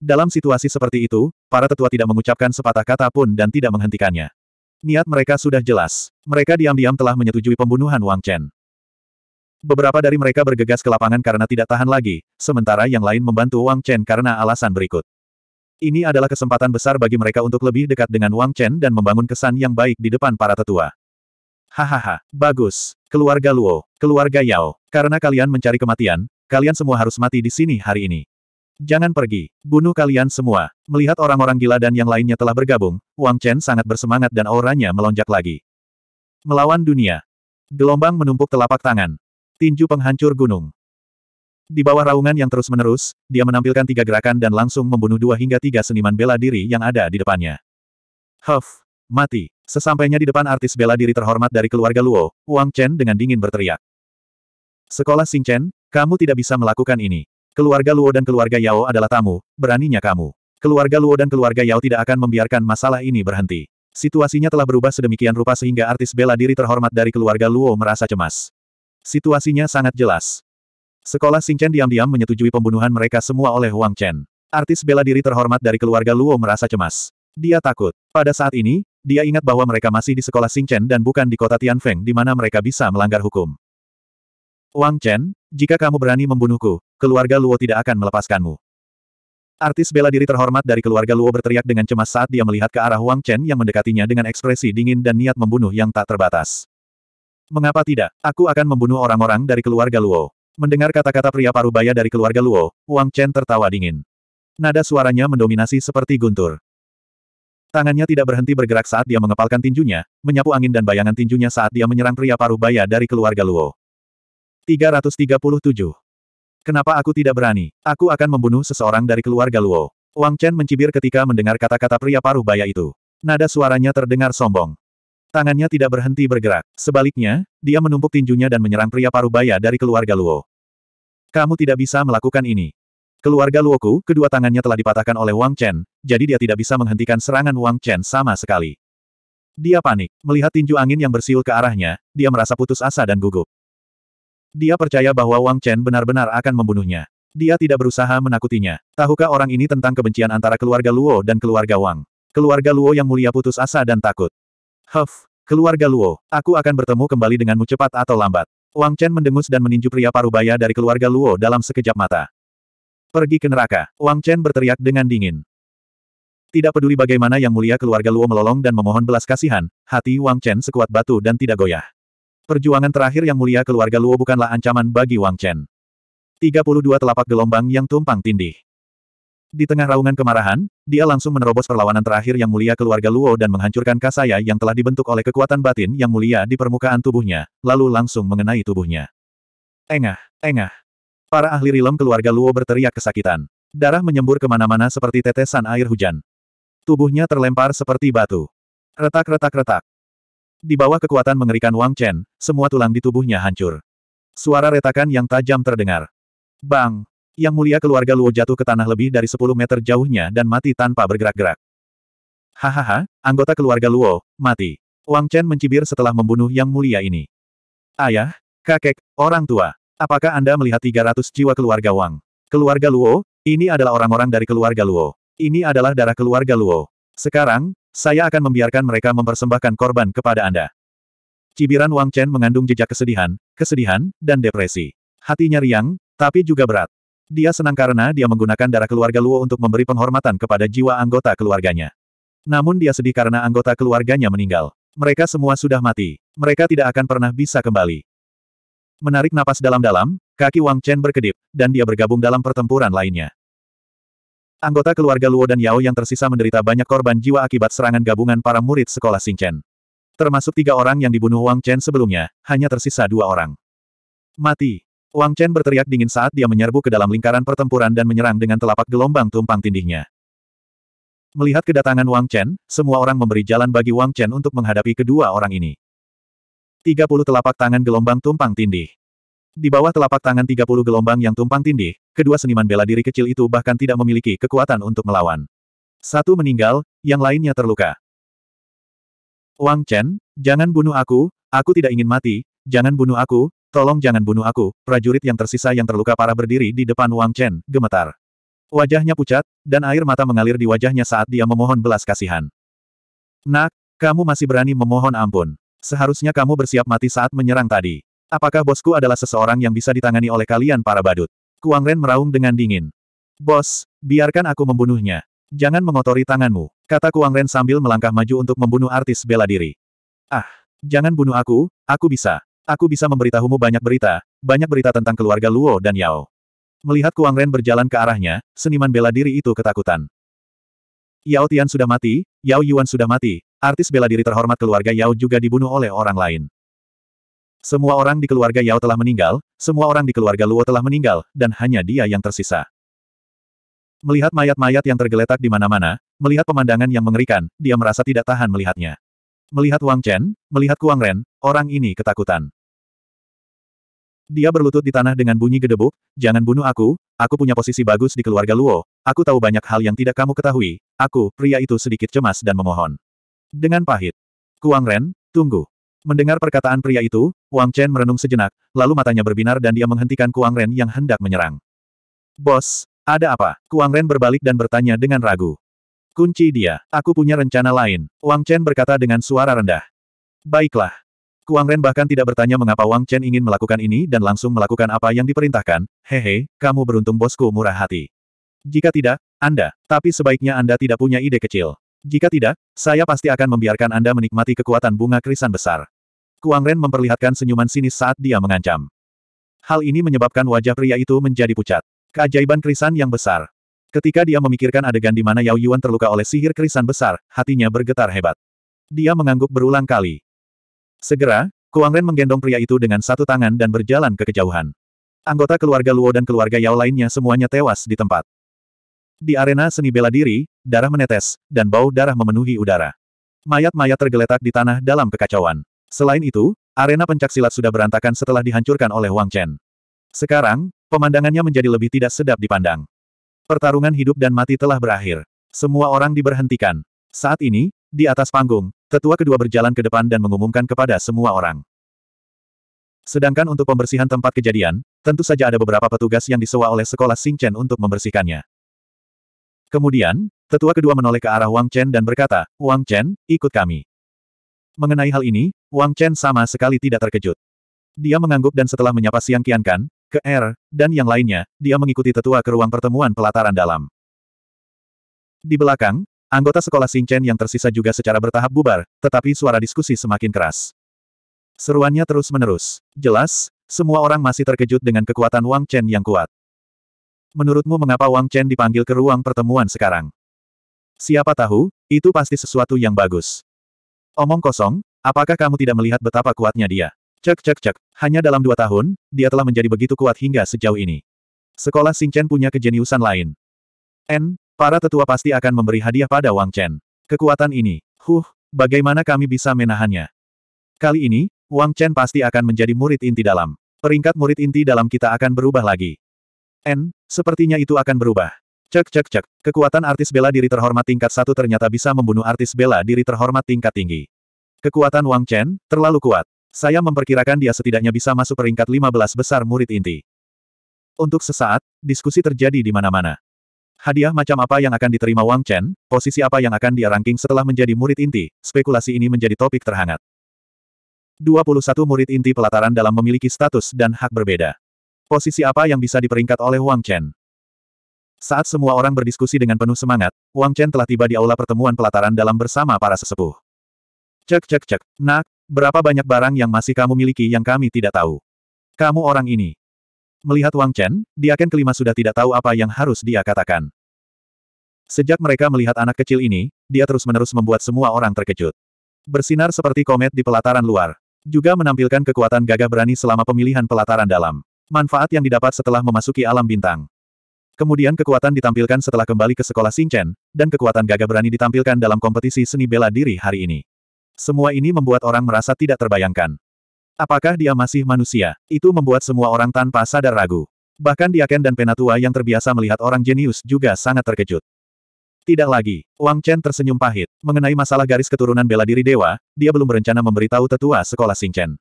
Dalam situasi seperti itu, para tetua tidak mengucapkan sepatah kata pun dan tidak menghentikannya. Niat mereka sudah jelas. Mereka diam-diam telah menyetujui pembunuhan Wang Chen. Beberapa dari mereka bergegas ke lapangan karena tidak tahan lagi, sementara yang lain membantu Wang Chen karena alasan berikut. Ini adalah kesempatan besar bagi mereka untuk lebih dekat dengan Wang Chen dan membangun kesan yang baik di depan para tetua. Hahaha, bagus, keluarga Luo. Keluarga Yao, karena kalian mencari kematian, kalian semua harus mati di sini hari ini. Jangan pergi, bunuh kalian semua. Melihat orang-orang gila dan yang lainnya telah bergabung, Wang Chen sangat bersemangat dan auranya melonjak lagi. Melawan dunia. Gelombang menumpuk telapak tangan. Tinju penghancur gunung. Di bawah raungan yang terus-menerus, dia menampilkan tiga gerakan dan langsung membunuh dua hingga tiga seniman bela diri yang ada di depannya. Huff! Mati! Sesampainya di depan artis bela diri terhormat dari keluarga Luo, Wang Chen dengan dingin berteriak. Sekolah Xingchen, kamu tidak bisa melakukan ini. Keluarga Luo dan keluarga Yao adalah tamu, beraninya kamu. Keluarga Luo dan keluarga Yao tidak akan membiarkan masalah ini berhenti. Situasinya telah berubah sedemikian rupa sehingga artis bela diri terhormat dari keluarga Luo merasa cemas. Situasinya sangat jelas. Sekolah Xingchen diam-diam menyetujui pembunuhan mereka semua oleh Wang Chen. Artis bela diri terhormat dari keluarga Luo merasa cemas. Dia takut. Pada saat ini, dia ingat bahwa mereka masih di sekolah Xingchen dan bukan di kota Tianfeng di mana mereka bisa melanggar hukum. Wang Chen, jika kamu berani membunuhku, keluarga Luo tidak akan melepaskanmu. Artis bela diri terhormat dari keluarga Luo berteriak dengan cemas saat dia melihat ke arah Wang Chen yang mendekatinya dengan ekspresi dingin dan niat membunuh yang tak terbatas. Mengapa tidak? Aku akan membunuh orang-orang dari keluarga Luo. Mendengar kata-kata pria parubaya dari keluarga Luo, Wang Chen tertawa dingin. Nada suaranya mendominasi seperti guntur. Tangannya tidak berhenti bergerak saat dia mengepalkan tinjunya, menyapu angin dan bayangan tinjunya saat dia menyerang pria parubaya dari keluarga Luo. 337. Kenapa aku tidak berani? Aku akan membunuh seseorang dari keluarga Luo. Wang Chen mencibir ketika mendengar kata-kata pria paruh baya itu. Nada suaranya terdengar sombong. Tangannya tidak berhenti bergerak. Sebaliknya, dia menumpuk tinjunya dan menyerang pria paruh baya dari keluarga Luo. Kamu tidak bisa melakukan ini. Keluarga Luoku, kedua tangannya telah dipatahkan oleh Wang Chen, jadi dia tidak bisa menghentikan serangan Wang Chen sama sekali. Dia panik. Melihat tinju angin yang bersiul ke arahnya, dia merasa putus asa dan gugup. Dia percaya bahwa Wang Chen benar-benar akan membunuhnya. Dia tidak berusaha menakutinya. Tahukah orang ini tentang kebencian antara keluarga Luo dan keluarga Wang? Keluarga Luo yang mulia putus asa dan takut. Huff, keluarga Luo, aku akan bertemu kembali denganmu cepat atau lambat. Wang Chen mendengus dan meninju pria parubaya dari keluarga Luo dalam sekejap mata. Pergi ke neraka, Wang Chen berteriak dengan dingin. Tidak peduli bagaimana yang mulia keluarga Luo melolong dan memohon belas kasihan, hati Wang Chen sekuat batu dan tidak goyah. Perjuangan terakhir yang mulia keluarga Luo bukanlah ancaman bagi Wang Chen. 32 telapak gelombang yang tumpang tindih. Di tengah raungan kemarahan, dia langsung menerobos perlawanan terakhir yang mulia keluarga Luo dan menghancurkan kasaya yang telah dibentuk oleh kekuatan batin yang mulia di permukaan tubuhnya, lalu langsung mengenai tubuhnya. Engah, engah. Para ahli rilem keluarga Luo berteriak kesakitan. Darah menyembur kemana-mana seperti tetesan air hujan. Tubuhnya terlempar seperti batu. Retak-retak-retak. Di bawah kekuatan mengerikan Wang Chen, semua tulang di tubuhnya hancur. Suara retakan yang tajam terdengar. Bang! Yang mulia keluarga Luo jatuh ke tanah lebih dari 10 meter jauhnya dan mati tanpa bergerak-gerak. Hahaha, anggota keluarga Luo, mati. Wang Chen mencibir setelah membunuh yang mulia ini. Ayah, kakek, orang tua, apakah Anda melihat 300 jiwa keluarga Wang? Keluarga Luo, ini adalah orang-orang dari keluarga Luo. Ini adalah darah keluarga Luo. Sekarang, saya akan membiarkan mereka mempersembahkan korban kepada Anda. Cibiran Wang Chen mengandung jejak kesedihan, kesedihan, dan depresi. Hatinya riang, tapi juga berat. Dia senang karena dia menggunakan darah keluarga Luo untuk memberi penghormatan kepada jiwa anggota keluarganya. Namun dia sedih karena anggota keluarganya meninggal. Mereka semua sudah mati. Mereka tidak akan pernah bisa kembali. Menarik napas dalam-dalam, kaki Wang Chen berkedip, dan dia bergabung dalam pertempuran lainnya. Anggota keluarga Luo dan Yao yang tersisa menderita banyak korban jiwa akibat serangan gabungan para murid sekolah Xingchen. Termasuk tiga orang yang dibunuh Wang Chen sebelumnya, hanya tersisa dua orang. Mati. Wang Chen berteriak dingin saat dia menyerbu ke dalam lingkaran pertempuran dan menyerang dengan telapak gelombang tumpang tindihnya. Melihat kedatangan Wang Chen, semua orang memberi jalan bagi Wang Chen untuk menghadapi kedua orang ini. 30 telapak tangan gelombang tumpang tindih. Di bawah telapak tangan 30 gelombang yang tumpang tindih, kedua seniman bela diri kecil itu bahkan tidak memiliki kekuatan untuk melawan. Satu meninggal, yang lainnya terluka. Wang Chen, jangan bunuh aku, aku tidak ingin mati, jangan bunuh aku, tolong jangan bunuh aku, prajurit yang tersisa yang terluka parah berdiri di depan Wang Chen, gemetar. Wajahnya pucat, dan air mata mengalir di wajahnya saat dia memohon belas kasihan. Nak, kamu masih berani memohon ampun. Seharusnya kamu bersiap mati saat menyerang tadi. Apakah bosku adalah seseorang yang bisa ditangani oleh kalian para badut? Kuang Ren meraung dengan dingin. Bos, biarkan aku membunuhnya. Jangan mengotori tanganmu, kata Kuang Ren sambil melangkah maju untuk membunuh artis bela diri. Ah, jangan bunuh aku, aku bisa. Aku bisa memberitahumu banyak berita, banyak berita tentang keluarga Luo dan Yao. Melihat Kuang Ren berjalan ke arahnya, seniman bela diri itu ketakutan. Yao Tian sudah mati, Yao Yuan sudah mati, artis bela diri terhormat keluarga Yao juga dibunuh oleh orang lain. Semua orang di keluarga Yao telah meninggal, semua orang di keluarga Luo telah meninggal, dan hanya dia yang tersisa. Melihat mayat-mayat yang tergeletak di mana-mana, melihat pemandangan yang mengerikan, dia merasa tidak tahan melihatnya. Melihat Wang Chen, melihat Kuang Ren, orang ini ketakutan. Dia berlutut di tanah dengan bunyi gedebuk, jangan bunuh aku, aku punya posisi bagus di keluarga Luo, aku tahu banyak hal yang tidak kamu ketahui, aku, pria itu sedikit cemas dan memohon. Dengan pahit. Kuang Ren, tunggu. Mendengar perkataan pria itu, Wang Chen merenung sejenak, lalu matanya berbinar dan dia menghentikan Kuang Ren yang hendak menyerang. Bos, ada apa? Kuang Ren berbalik dan bertanya dengan ragu. Kunci dia, aku punya rencana lain, Wang Chen berkata dengan suara rendah. Baiklah. Kuang Ren bahkan tidak bertanya mengapa Wang Chen ingin melakukan ini dan langsung melakukan apa yang diperintahkan, hehe, kamu beruntung bosku murah hati. Jika tidak, Anda, tapi sebaiknya Anda tidak punya ide kecil. Jika tidak, saya pasti akan membiarkan Anda menikmati kekuatan bunga krisan besar. Kuang Ren memperlihatkan senyuman sinis saat dia mengancam. Hal ini menyebabkan wajah pria itu menjadi pucat. Keajaiban krisan yang besar. Ketika dia memikirkan adegan di mana Yao Yuan terluka oleh sihir krisan besar, hatinya bergetar hebat. Dia mengangguk berulang kali. Segera, Kuang Ren menggendong pria itu dengan satu tangan dan berjalan ke kejauhan. Anggota keluarga Luo dan keluarga Yao lainnya semuanya tewas di tempat. Di arena seni bela diri, Darah menetes, dan bau darah memenuhi udara. Mayat-mayat tergeletak di tanah dalam kekacauan. Selain itu, arena pencaksilat sudah berantakan setelah dihancurkan oleh Wang Chen. Sekarang, pemandangannya menjadi lebih tidak sedap dipandang. Pertarungan hidup dan mati telah berakhir. Semua orang diberhentikan. Saat ini, di atas panggung, tetua kedua berjalan ke depan dan mengumumkan kepada semua orang. Sedangkan untuk pembersihan tempat kejadian, tentu saja ada beberapa petugas yang disewa oleh sekolah Chen untuk membersihkannya. Kemudian, tetua kedua menoleh ke arah Wang Chen dan berkata, Wang Chen, ikut kami. Mengenai hal ini, Wang Chen sama sekali tidak terkejut. Dia mengangguk dan setelah menyapa Siang Qiankan, ke R, er, dan yang lainnya, dia mengikuti tetua ke ruang pertemuan pelataran dalam. Di belakang, anggota sekolah Sing Chen yang tersisa juga secara bertahap bubar, tetapi suara diskusi semakin keras. Seruannya terus-menerus. Jelas, semua orang masih terkejut dengan kekuatan Wang Chen yang kuat. Menurutmu mengapa Wang Chen dipanggil ke ruang pertemuan sekarang? Siapa tahu, itu pasti sesuatu yang bagus. Omong kosong, apakah kamu tidak melihat betapa kuatnya dia? Cek cek cek, hanya dalam dua tahun, dia telah menjadi begitu kuat hingga sejauh ini. Sekolah Chen punya kejeniusan lain. N, para tetua pasti akan memberi hadiah pada Wang Chen. Kekuatan ini, huh, bagaimana kami bisa menahannya? Kali ini, Wang Chen pasti akan menjadi murid inti dalam. Peringkat murid inti dalam kita akan berubah lagi. N, sepertinya itu akan berubah. Cek cek cek, kekuatan artis bela diri terhormat tingkat satu ternyata bisa membunuh artis bela diri terhormat tingkat tinggi. Kekuatan Wang Chen, terlalu kuat. Saya memperkirakan dia setidaknya bisa masuk peringkat 15 besar murid inti. Untuk sesaat, diskusi terjadi di mana-mana. Hadiah macam apa yang akan diterima Wang Chen, posisi apa yang akan dia ranking setelah menjadi murid inti, spekulasi ini menjadi topik terhangat. 21 murid inti pelataran dalam memiliki status dan hak berbeda. Posisi apa yang bisa diperingkat oleh Wang Chen? Saat semua orang berdiskusi dengan penuh semangat, Wang Chen telah tiba di aula pertemuan pelataran dalam bersama para sesepuh. Cek cek cek, nak, berapa banyak barang yang masih kamu miliki yang kami tidak tahu? Kamu orang ini. Melihat Wang Chen, Dia Diaken kelima sudah tidak tahu apa yang harus dia katakan. Sejak mereka melihat anak kecil ini, dia terus-menerus membuat semua orang terkejut. Bersinar seperti komet di pelataran luar. Juga menampilkan kekuatan gagah berani selama pemilihan pelataran dalam. Manfaat yang didapat setelah memasuki alam bintang. Kemudian kekuatan ditampilkan setelah kembali ke sekolah Singchen, dan kekuatan gagah berani ditampilkan dalam kompetisi seni bela diri hari ini. Semua ini membuat orang merasa tidak terbayangkan. Apakah dia masih manusia? Itu membuat semua orang tanpa sadar ragu. Bahkan Diaken dan Penatua yang terbiasa melihat orang jenius juga sangat terkejut. Tidak lagi, Wang Chen tersenyum pahit. Mengenai masalah garis keturunan bela diri dewa, dia belum berencana memberitahu tetua sekolah Singchen.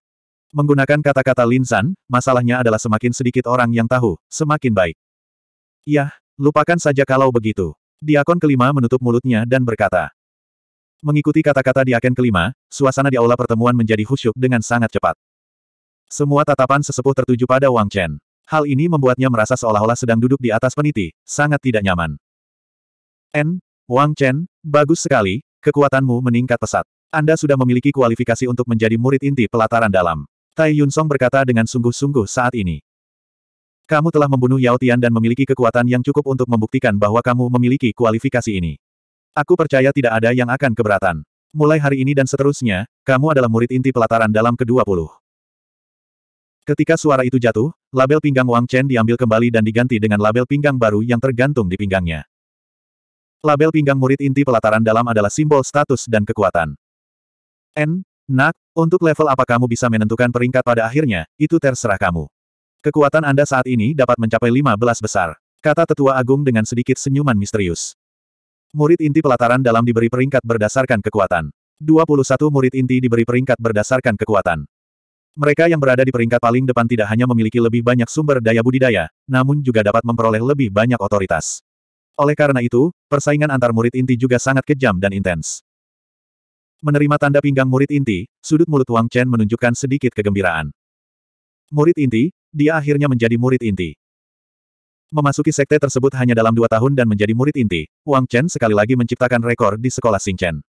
Menggunakan kata-kata Linsan, masalahnya adalah semakin sedikit orang yang tahu, semakin baik. Yah, lupakan saja kalau begitu. Diakon kelima menutup mulutnya dan berkata. Mengikuti kata-kata diakon kelima, suasana di aula pertemuan menjadi khusyuk dengan sangat cepat. Semua tatapan sesepuh tertuju pada Wang Chen. Hal ini membuatnya merasa seolah-olah sedang duduk di atas peniti, sangat tidak nyaman. N, Wang Chen, bagus sekali, kekuatanmu meningkat pesat. Anda sudah memiliki kualifikasi untuk menjadi murid inti pelataran dalam. Tai Yun Song berkata dengan sungguh-sungguh saat ini. Kamu telah membunuh Yao Tian dan memiliki kekuatan yang cukup untuk membuktikan bahwa kamu memiliki kualifikasi ini. Aku percaya tidak ada yang akan keberatan. Mulai hari ini dan seterusnya, kamu adalah murid inti pelataran dalam ke-20. Ketika suara itu jatuh, label pinggang Wang Chen diambil kembali dan diganti dengan label pinggang baru yang tergantung di pinggangnya. Label pinggang murid inti pelataran dalam adalah simbol status dan kekuatan. N, Nak, untuk level apa kamu bisa menentukan peringkat pada akhirnya, itu terserah kamu. Kekuatan Anda saat ini dapat mencapai 15 besar, kata Tetua Agung dengan sedikit senyuman misterius. Murid inti pelataran dalam diberi peringkat berdasarkan kekuatan. 21 murid inti diberi peringkat berdasarkan kekuatan. Mereka yang berada di peringkat paling depan tidak hanya memiliki lebih banyak sumber daya budidaya, namun juga dapat memperoleh lebih banyak otoritas. Oleh karena itu, persaingan antar murid inti juga sangat kejam dan intens. Menerima tanda pinggang murid inti, sudut mulut Wang Chen menunjukkan sedikit kegembiraan. Murid inti, dia akhirnya menjadi murid inti. Memasuki sekte tersebut hanya dalam dua tahun dan menjadi murid inti, Wang Chen sekali lagi menciptakan rekor di sekolah Xingchen.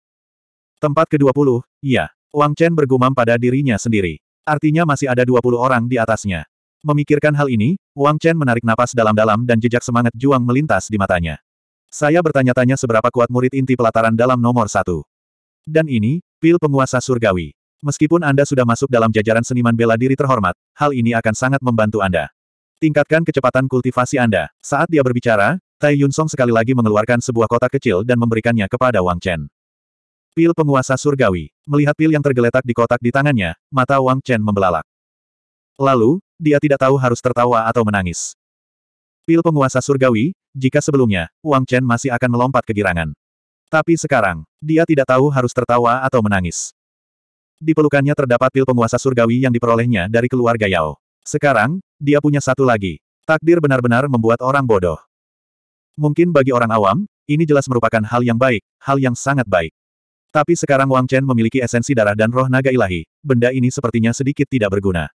Tempat ke-20, iya. Wang Chen bergumam pada dirinya sendiri. Artinya masih ada 20 orang di atasnya. Memikirkan hal ini, Wang Chen menarik napas dalam-dalam dan jejak semangat juang melintas di matanya. Saya bertanya-tanya seberapa kuat murid inti pelataran dalam nomor satu. Dan ini, pil penguasa surgawi. Meskipun Anda sudah masuk dalam jajaran seniman bela diri terhormat, hal ini akan sangat membantu Anda. Tingkatkan kecepatan kultivasi Anda. Saat dia berbicara, Tai Yun Song sekali lagi mengeluarkan sebuah kotak kecil dan memberikannya kepada Wang Chen. Pil penguasa surgawi. Melihat pil yang tergeletak di kotak di tangannya, mata Wang Chen membelalak. Lalu, dia tidak tahu harus tertawa atau menangis. Pil penguasa surgawi, jika sebelumnya, Wang Chen masih akan melompat kegirangan. Tapi sekarang, dia tidak tahu harus tertawa atau menangis. Di pelukannya terdapat pil penguasa surgawi yang diperolehnya dari keluarga Yao. Sekarang, dia punya satu lagi. Takdir benar-benar membuat orang bodoh. Mungkin bagi orang awam, ini jelas merupakan hal yang baik, hal yang sangat baik. Tapi sekarang Wang Chen memiliki esensi darah dan roh naga ilahi, benda ini sepertinya sedikit tidak berguna.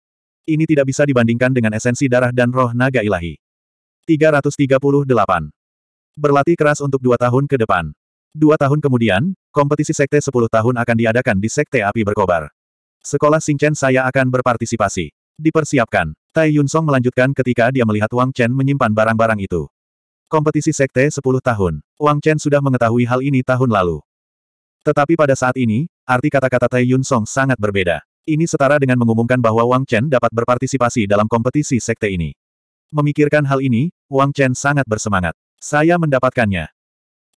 Ini tidak bisa dibandingkan dengan esensi darah dan roh naga ilahi. 338. Berlatih keras untuk dua tahun ke depan. Dua tahun kemudian, kompetisi Sekte 10 tahun akan diadakan di Sekte Api Berkobar. Sekolah Chen saya akan berpartisipasi. Dipersiapkan. Tai Song melanjutkan ketika dia melihat Wang Chen menyimpan barang-barang itu. Kompetisi Sekte 10 tahun. Wang Chen sudah mengetahui hal ini tahun lalu. Tetapi pada saat ini, arti kata-kata Tai Song sangat berbeda. Ini setara dengan mengumumkan bahwa Wang Chen dapat berpartisipasi dalam kompetisi sekte ini. Memikirkan hal ini, Wang Chen sangat bersemangat. Saya mendapatkannya.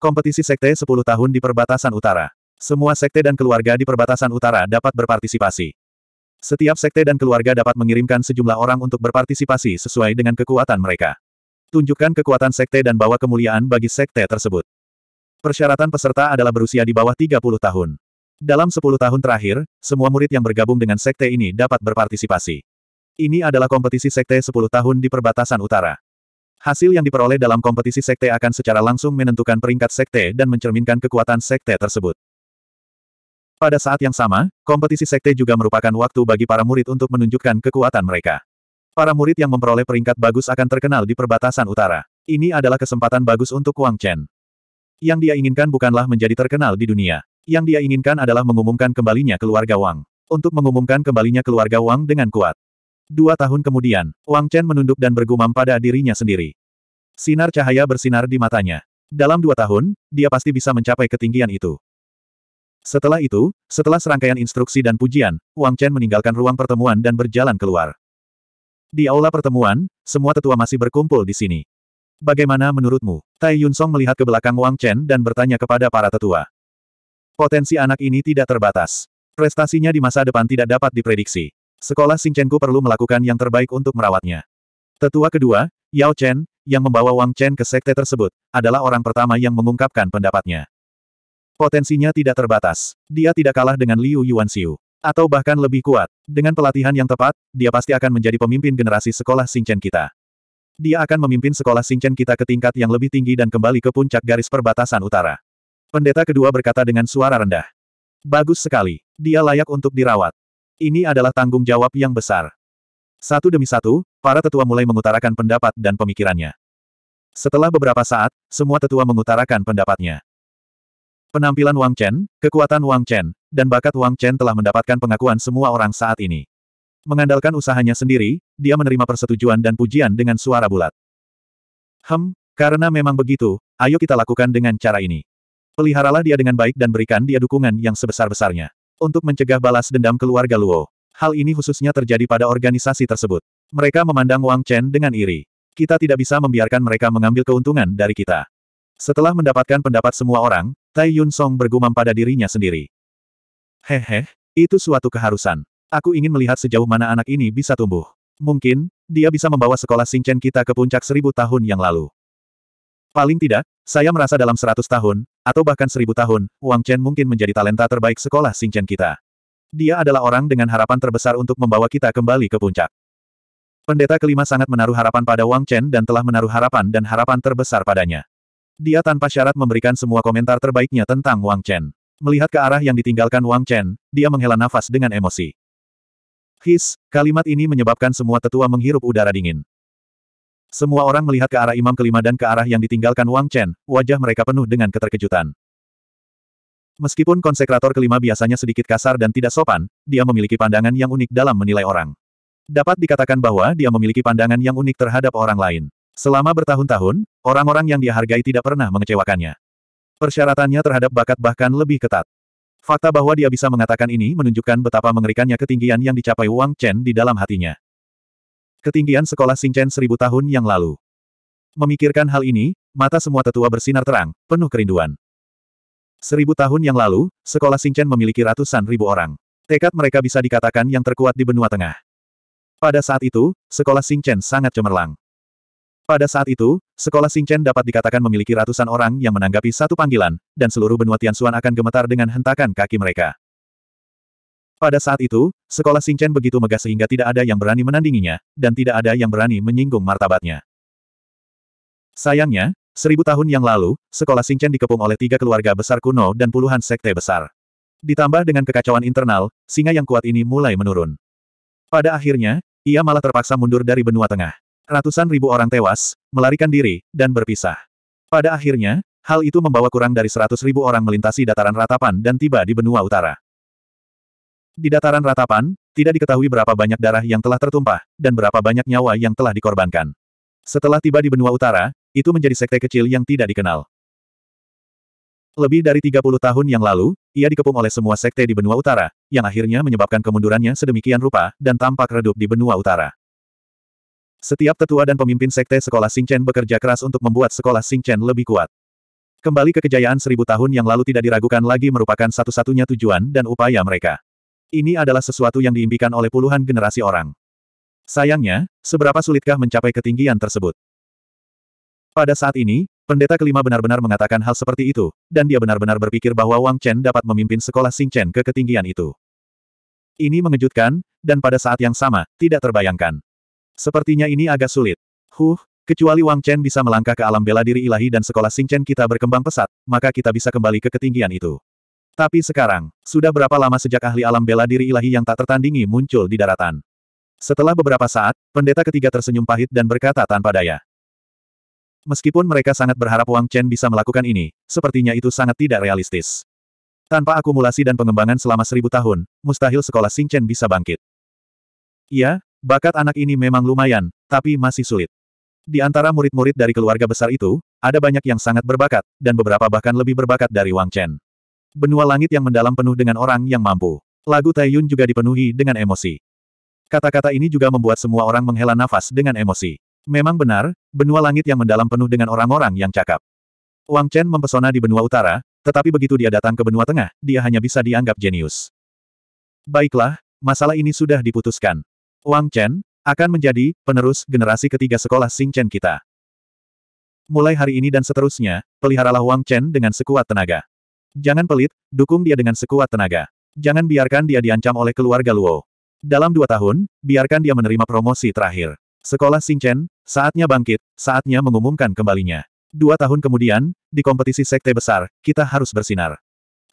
Kompetisi sekte 10 tahun di perbatasan utara. Semua sekte dan keluarga di perbatasan utara dapat berpartisipasi. Setiap sekte dan keluarga dapat mengirimkan sejumlah orang untuk berpartisipasi sesuai dengan kekuatan mereka. Tunjukkan kekuatan sekte dan bawa kemuliaan bagi sekte tersebut. Persyaratan peserta adalah berusia di bawah 30 tahun. Dalam 10 tahun terakhir, semua murid yang bergabung dengan sekte ini dapat berpartisipasi. Ini adalah kompetisi sekte 10 tahun di perbatasan utara. Hasil yang diperoleh dalam kompetisi sekte akan secara langsung menentukan peringkat sekte dan mencerminkan kekuatan sekte tersebut. Pada saat yang sama, kompetisi sekte juga merupakan waktu bagi para murid untuk menunjukkan kekuatan mereka. Para murid yang memperoleh peringkat bagus akan terkenal di perbatasan utara. Ini adalah kesempatan bagus untuk Wang Chen. Yang dia inginkan bukanlah menjadi terkenal di dunia. Yang dia inginkan adalah mengumumkan kembalinya keluarga Wang. Untuk mengumumkan kembalinya keluarga Wang dengan kuat. Dua tahun kemudian, Wang Chen menunduk dan bergumam pada dirinya sendiri. Sinar cahaya bersinar di matanya. Dalam dua tahun, dia pasti bisa mencapai ketinggian itu. Setelah itu, setelah serangkaian instruksi dan pujian, Wang Chen meninggalkan ruang pertemuan dan berjalan keluar. Di aula pertemuan, semua tetua masih berkumpul di sini. Bagaimana menurutmu? Tai Yun Song melihat ke belakang Wang Chen dan bertanya kepada para tetua. Potensi anak ini tidak terbatas. Prestasinya di masa depan tidak dapat diprediksi. Sekolah Singchenku perlu melakukan yang terbaik untuk merawatnya. Tetua kedua, Yao Chen, yang membawa Wang Chen ke sekte tersebut, adalah orang pertama yang mengungkapkan pendapatnya. Potensinya tidak terbatas. Dia tidak kalah dengan Liu Yuanxiu. Atau bahkan lebih kuat. Dengan pelatihan yang tepat, dia pasti akan menjadi pemimpin generasi sekolah Singchen kita. Dia akan memimpin sekolah Singchen kita ke tingkat yang lebih tinggi dan kembali ke puncak garis perbatasan utara. Pendeta kedua berkata dengan suara rendah. Bagus sekali. Dia layak untuk dirawat. Ini adalah tanggung jawab yang besar. Satu demi satu, para tetua mulai mengutarakan pendapat dan pemikirannya. Setelah beberapa saat, semua tetua mengutarakan pendapatnya. Penampilan Wang Chen, kekuatan Wang Chen, dan bakat Wang Chen telah mendapatkan pengakuan semua orang saat ini. Mengandalkan usahanya sendiri, dia menerima persetujuan dan pujian dengan suara bulat. Hem, karena memang begitu, ayo kita lakukan dengan cara ini. Peliharalah dia dengan baik dan berikan dia dukungan yang sebesar-besarnya untuk mencegah balas dendam keluarga Luo. Hal ini khususnya terjadi pada organisasi tersebut. Mereka memandang Wang Chen dengan iri. Kita tidak bisa membiarkan mereka mengambil keuntungan dari kita. Setelah mendapatkan pendapat semua orang, Tai Yun Song bergumam pada dirinya sendiri. Hehe, itu suatu keharusan. Aku ingin melihat sejauh mana anak ini bisa tumbuh. Mungkin, dia bisa membawa sekolah Singchen kita ke puncak seribu tahun yang lalu. Paling tidak, saya merasa dalam seratus tahun, atau bahkan seribu tahun, Wang Chen mungkin menjadi talenta terbaik sekolah Chen kita. Dia adalah orang dengan harapan terbesar untuk membawa kita kembali ke puncak. Pendeta kelima sangat menaruh harapan pada Wang Chen dan telah menaruh harapan dan harapan terbesar padanya. Dia tanpa syarat memberikan semua komentar terbaiknya tentang Wang Chen. Melihat ke arah yang ditinggalkan Wang Chen, dia menghela nafas dengan emosi. His, kalimat ini menyebabkan semua tetua menghirup udara dingin. Semua orang melihat ke arah imam kelima dan ke arah yang ditinggalkan Wang Chen, wajah mereka penuh dengan keterkejutan. Meskipun konsekrator kelima biasanya sedikit kasar dan tidak sopan, dia memiliki pandangan yang unik dalam menilai orang. Dapat dikatakan bahwa dia memiliki pandangan yang unik terhadap orang lain. Selama bertahun-tahun, orang-orang yang dia hargai tidak pernah mengecewakannya. Persyaratannya terhadap bakat bahkan lebih ketat. Fakta bahwa dia bisa mengatakan ini menunjukkan betapa mengerikannya ketinggian yang dicapai Wang Chen di dalam hatinya. Ketinggian sekolah Singchen seribu tahun yang lalu. Memikirkan hal ini, mata semua tetua bersinar terang, penuh kerinduan. Seribu tahun yang lalu, sekolah Singchen memiliki ratusan ribu orang. Tekad mereka bisa dikatakan yang terkuat di benua tengah. Pada saat itu, sekolah Singchen sangat cemerlang. Pada saat itu, sekolah Singchen dapat dikatakan memiliki ratusan orang yang menanggapi satu panggilan, dan seluruh benua Tianxuan akan gemetar dengan hentakan kaki mereka. Pada saat itu, sekolah Singchen begitu megah sehingga tidak ada yang berani menandinginya, dan tidak ada yang berani menyinggung martabatnya. Sayangnya, seribu tahun yang lalu, sekolah Singchen dikepung oleh tiga keluarga besar kuno dan puluhan sekte besar. Ditambah dengan kekacauan internal, singa yang kuat ini mulai menurun. Pada akhirnya, ia malah terpaksa mundur dari benua tengah. Ratusan ribu orang tewas, melarikan diri, dan berpisah. Pada akhirnya, hal itu membawa kurang dari seratus ribu orang melintasi dataran ratapan dan tiba di benua utara. Di dataran ratapan, tidak diketahui berapa banyak darah yang telah tertumpah, dan berapa banyak nyawa yang telah dikorbankan. Setelah tiba di benua utara, itu menjadi sekte kecil yang tidak dikenal. Lebih dari 30 tahun yang lalu, ia dikepung oleh semua sekte di benua utara, yang akhirnya menyebabkan kemundurannya sedemikian rupa dan tampak redup di benua utara. Setiap tetua dan pemimpin sekte sekolah Singchen bekerja keras untuk membuat sekolah Singchen lebih kuat. Kembali ke kejayaan seribu tahun yang lalu tidak diragukan lagi merupakan satu-satunya tujuan dan upaya mereka. Ini adalah sesuatu yang diimpikan oleh puluhan generasi orang. Sayangnya, seberapa sulitkah mencapai ketinggian tersebut? Pada saat ini, pendeta kelima benar-benar mengatakan hal seperti itu, dan dia benar-benar berpikir bahwa Wang Chen dapat memimpin sekolah Xing Chen ke ketinggian itu. Ini mengejutkan, dan pada saat yang sama, tidak terbayangkan. Sepertinya ini agak sulit. Huh, kecuali Wang Chen bisa melangkah ke alam bela diri ilahi dan sekolah Xing Chen kita berkembang pesat, maka kita bisa kembali ke ketinggian itu. Tapi sekarang, sudah berapa lama sejak ahli alam bela diri ilahi yang tak tertandingi muncul di daratan? Setelah beberapa saat, pendeta ketiga tersenyum pahit dan berkata tanpa daya. Meskipun mereka sangat berharap Wang Chen bisa melakukan ini, sepertinya itu sangat tidak realistis. Tanpa akumulasi dan pengembangan selama seribu tahun, mustahil sekolah Sing Chen bisa bangkit. Iya, bakat anak ini memang lumayan, tapi masih sulit. Di antara murid-murid dari keluarga besar itu, ada banyak yang sangat berbakat, dan beberapa bahkan lebih berbakat dari Wang Chen. Benua langit yang mendalam penuh dengan orang yang mampu. Lagu Taiyun juga dipenuhi dengan emosi. Kata-kata ini juga membuat semua orang menghela nafas dengan emosi. Memang benar, benua langit yang mendalam penuh dengan orang-orang yang cakap. Wang Chen mempesona di benua utara, tetapi begitu dia datang ke benua tengah, dia hanya bisa dianggap jenius. Baiklah, masalah ini sudah diputuskan. Wang Chen akan menjadi penerus generasi ketiga sekolah Sing Chen kita. Mulai hari ini dan seterusnya, peliharalah Wang Chen dengan sekuat tenaga. Jangan pelit, dukung dia dengan sekuat tenaga. Jangan biarkan dia diancam oleh keluarga Luo. Dalam dua tahun, biarkan dia menerima promosi terakhir. Sekolah Xingchen, saatnya bangkit, saatnya mengumumkan kembalinya. Dua tahun kemudian, di kompetisi sekte besar, kita harus bersinar.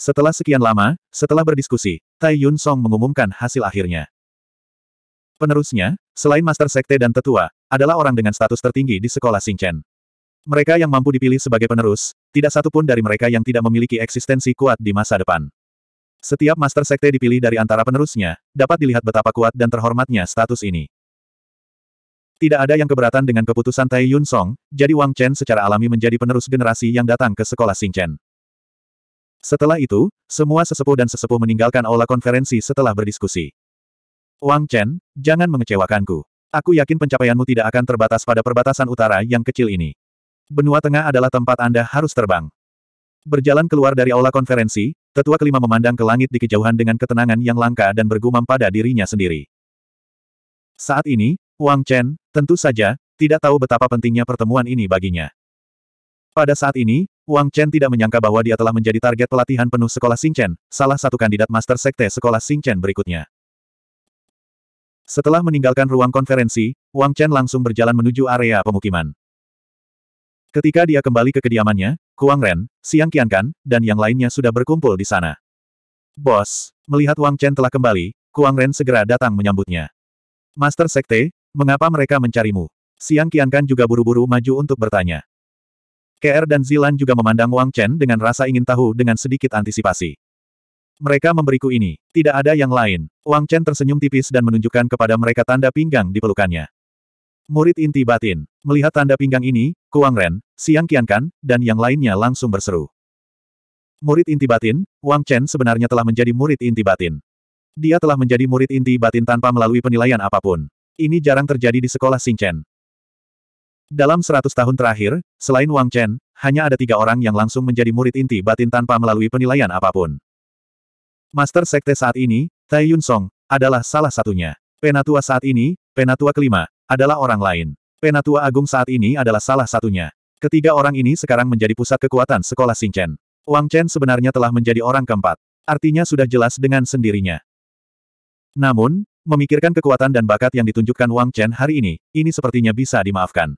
Setelah sekian lama, setelah berdiskusi, Tai Yun Song mengumumkan hasil akhirnya. Penerusnya, selain Master Sekte dan Tetua, adalah orang dengan status tertinggi di sekolah Xingchen. Mereka yang mampu dipilih sebagai penerus, tidak satu pun dari mereka yang tidak memiliki eksistensi kuat di masa depan. Setiap Master Sekte dipilih dari antara penerusnya, dapat dilihat betapa kuat dan terhormatnya status ini. Tidak ada yang keberatan dengan keputusan Tai Yun Song, jadi Wang Chen secara alami menjadi penerus generasi yang datang ke sekolah Xing Chen. Setelah itu, semua sesepuh dan sesepuh meninggalkan aula konferensi setelah berdiskusi. Wang Chen, jangan mengecewakanku. Aku yakin pencapaianmu tidak akan terbatas pada perbatasan utara yang kecil ini benua tengah adalah tempat Anda harus terbang. Berjalan keluar dari aula konferensi, tetua kelima memandang ke langit di kejauhan dengan ketenangan yang langka dan bergumam pada dirinya sendiri. Saat ini, Wang Chen, tentu saja, tidak tahu betapa pentingnya pertemuan ini baginya. Pada saat ini, Wang Chen tidak menyangka bahwa dia telah menjadi target pelatihan penuh sekolah Chen, salah satu kandidat master sekte sekolah Chen berikutnya. Setelah meninggalkan ruang konferensi, Wang Chen langsung berjalan menuju area pemukiman. Ketika dia kembali ke kediamannya, Kuang Ren, Siang Qiankan, dan yang lainnya sudah berkumpul di sana. Bos, melihat Wang Chen telah kembali, Kuang Ren segera datang menyambutnya. Master Sekte, mengapa mereka mencarimu? Siang Qiankan juga buru-buru maju untuk bertanya. KR dan Zilan juga memandang Wang Chen dengan rasa ingin tahu dengan sedikit antisipasi. Mereka memberiku ini, tidak ada yang lain. Wang Chen tersenyum tipis dan menunjukkan kepada mereka tanda pinggang di pelukannya. Murid inti batin. Melihat tanda pinggang ini, Kuang Ren, Siang Kian Kan, dan yang lainnya langsung berseru. Murid inti batin, Wang Chen sebenarnya telah menjadi murid inti batin. Dia telah menjadi murid inti batin tanpa melalui penilaian apapun. Ini jarang terjadi di sekolah Sing Chen. Dalam seratus tahun terakhir, selain Wang Chen, hanya ada tiga orang yang langsung menjadi murid inti batin tanpa melalui penilaian apapun. Master Sekte saat ini, Tai Yun Song, adalah salah satunya. Penatua saat ini, Penatua kelima, adalah orang lain. Penatua Agung saat ini adalah salah satunya. Ketiga orang ini sekarang menjadi pusat kekuatan sekolah Xingchen. Wang Chen sebenarnya telah menjadi orang keempat. Artinya sudah jelas dengan sendirinya. Namun, memikirkan kekuatan dan bakat yang ditunjukkan Wang Chen hari ini, ini sepertinya bisa dimaafkan.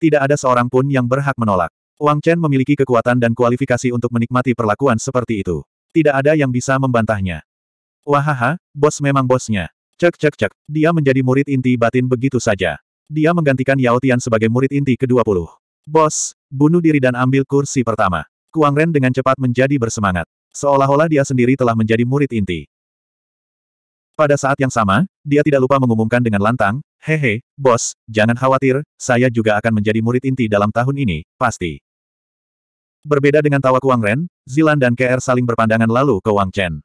Tidak ada seorang pun yang berhak menolak. Wang Chen memiliki kekuatan dan kualifikasi untuk menikmati perlakuan seperti itu. Tidak ada yang bisa membantahnya. Wahaha, bos memang bosnya. Cek cek cek, dia menjadi murid inti batin begitu saja. Dia menggantikan Yao Tian sebagai murid inti ke-20. Bos, bunuh diri dan ambil kursi pertama. Kuang Ren dengan cepat menjadi bersemangat. Seolah-olah dia sendiri telah menjadi murid inti. Pada saat yang sama, dia tidak lupa mengumumkan dengan lantang, Hehe, bos, jangan khawatir, saya juga akan menjadi murid inti dalam tahun ini, pasti. Berbeda dengan tawa Kuang Ren, Zilan dan KR saling berpandangan lalu ke Wang Chen.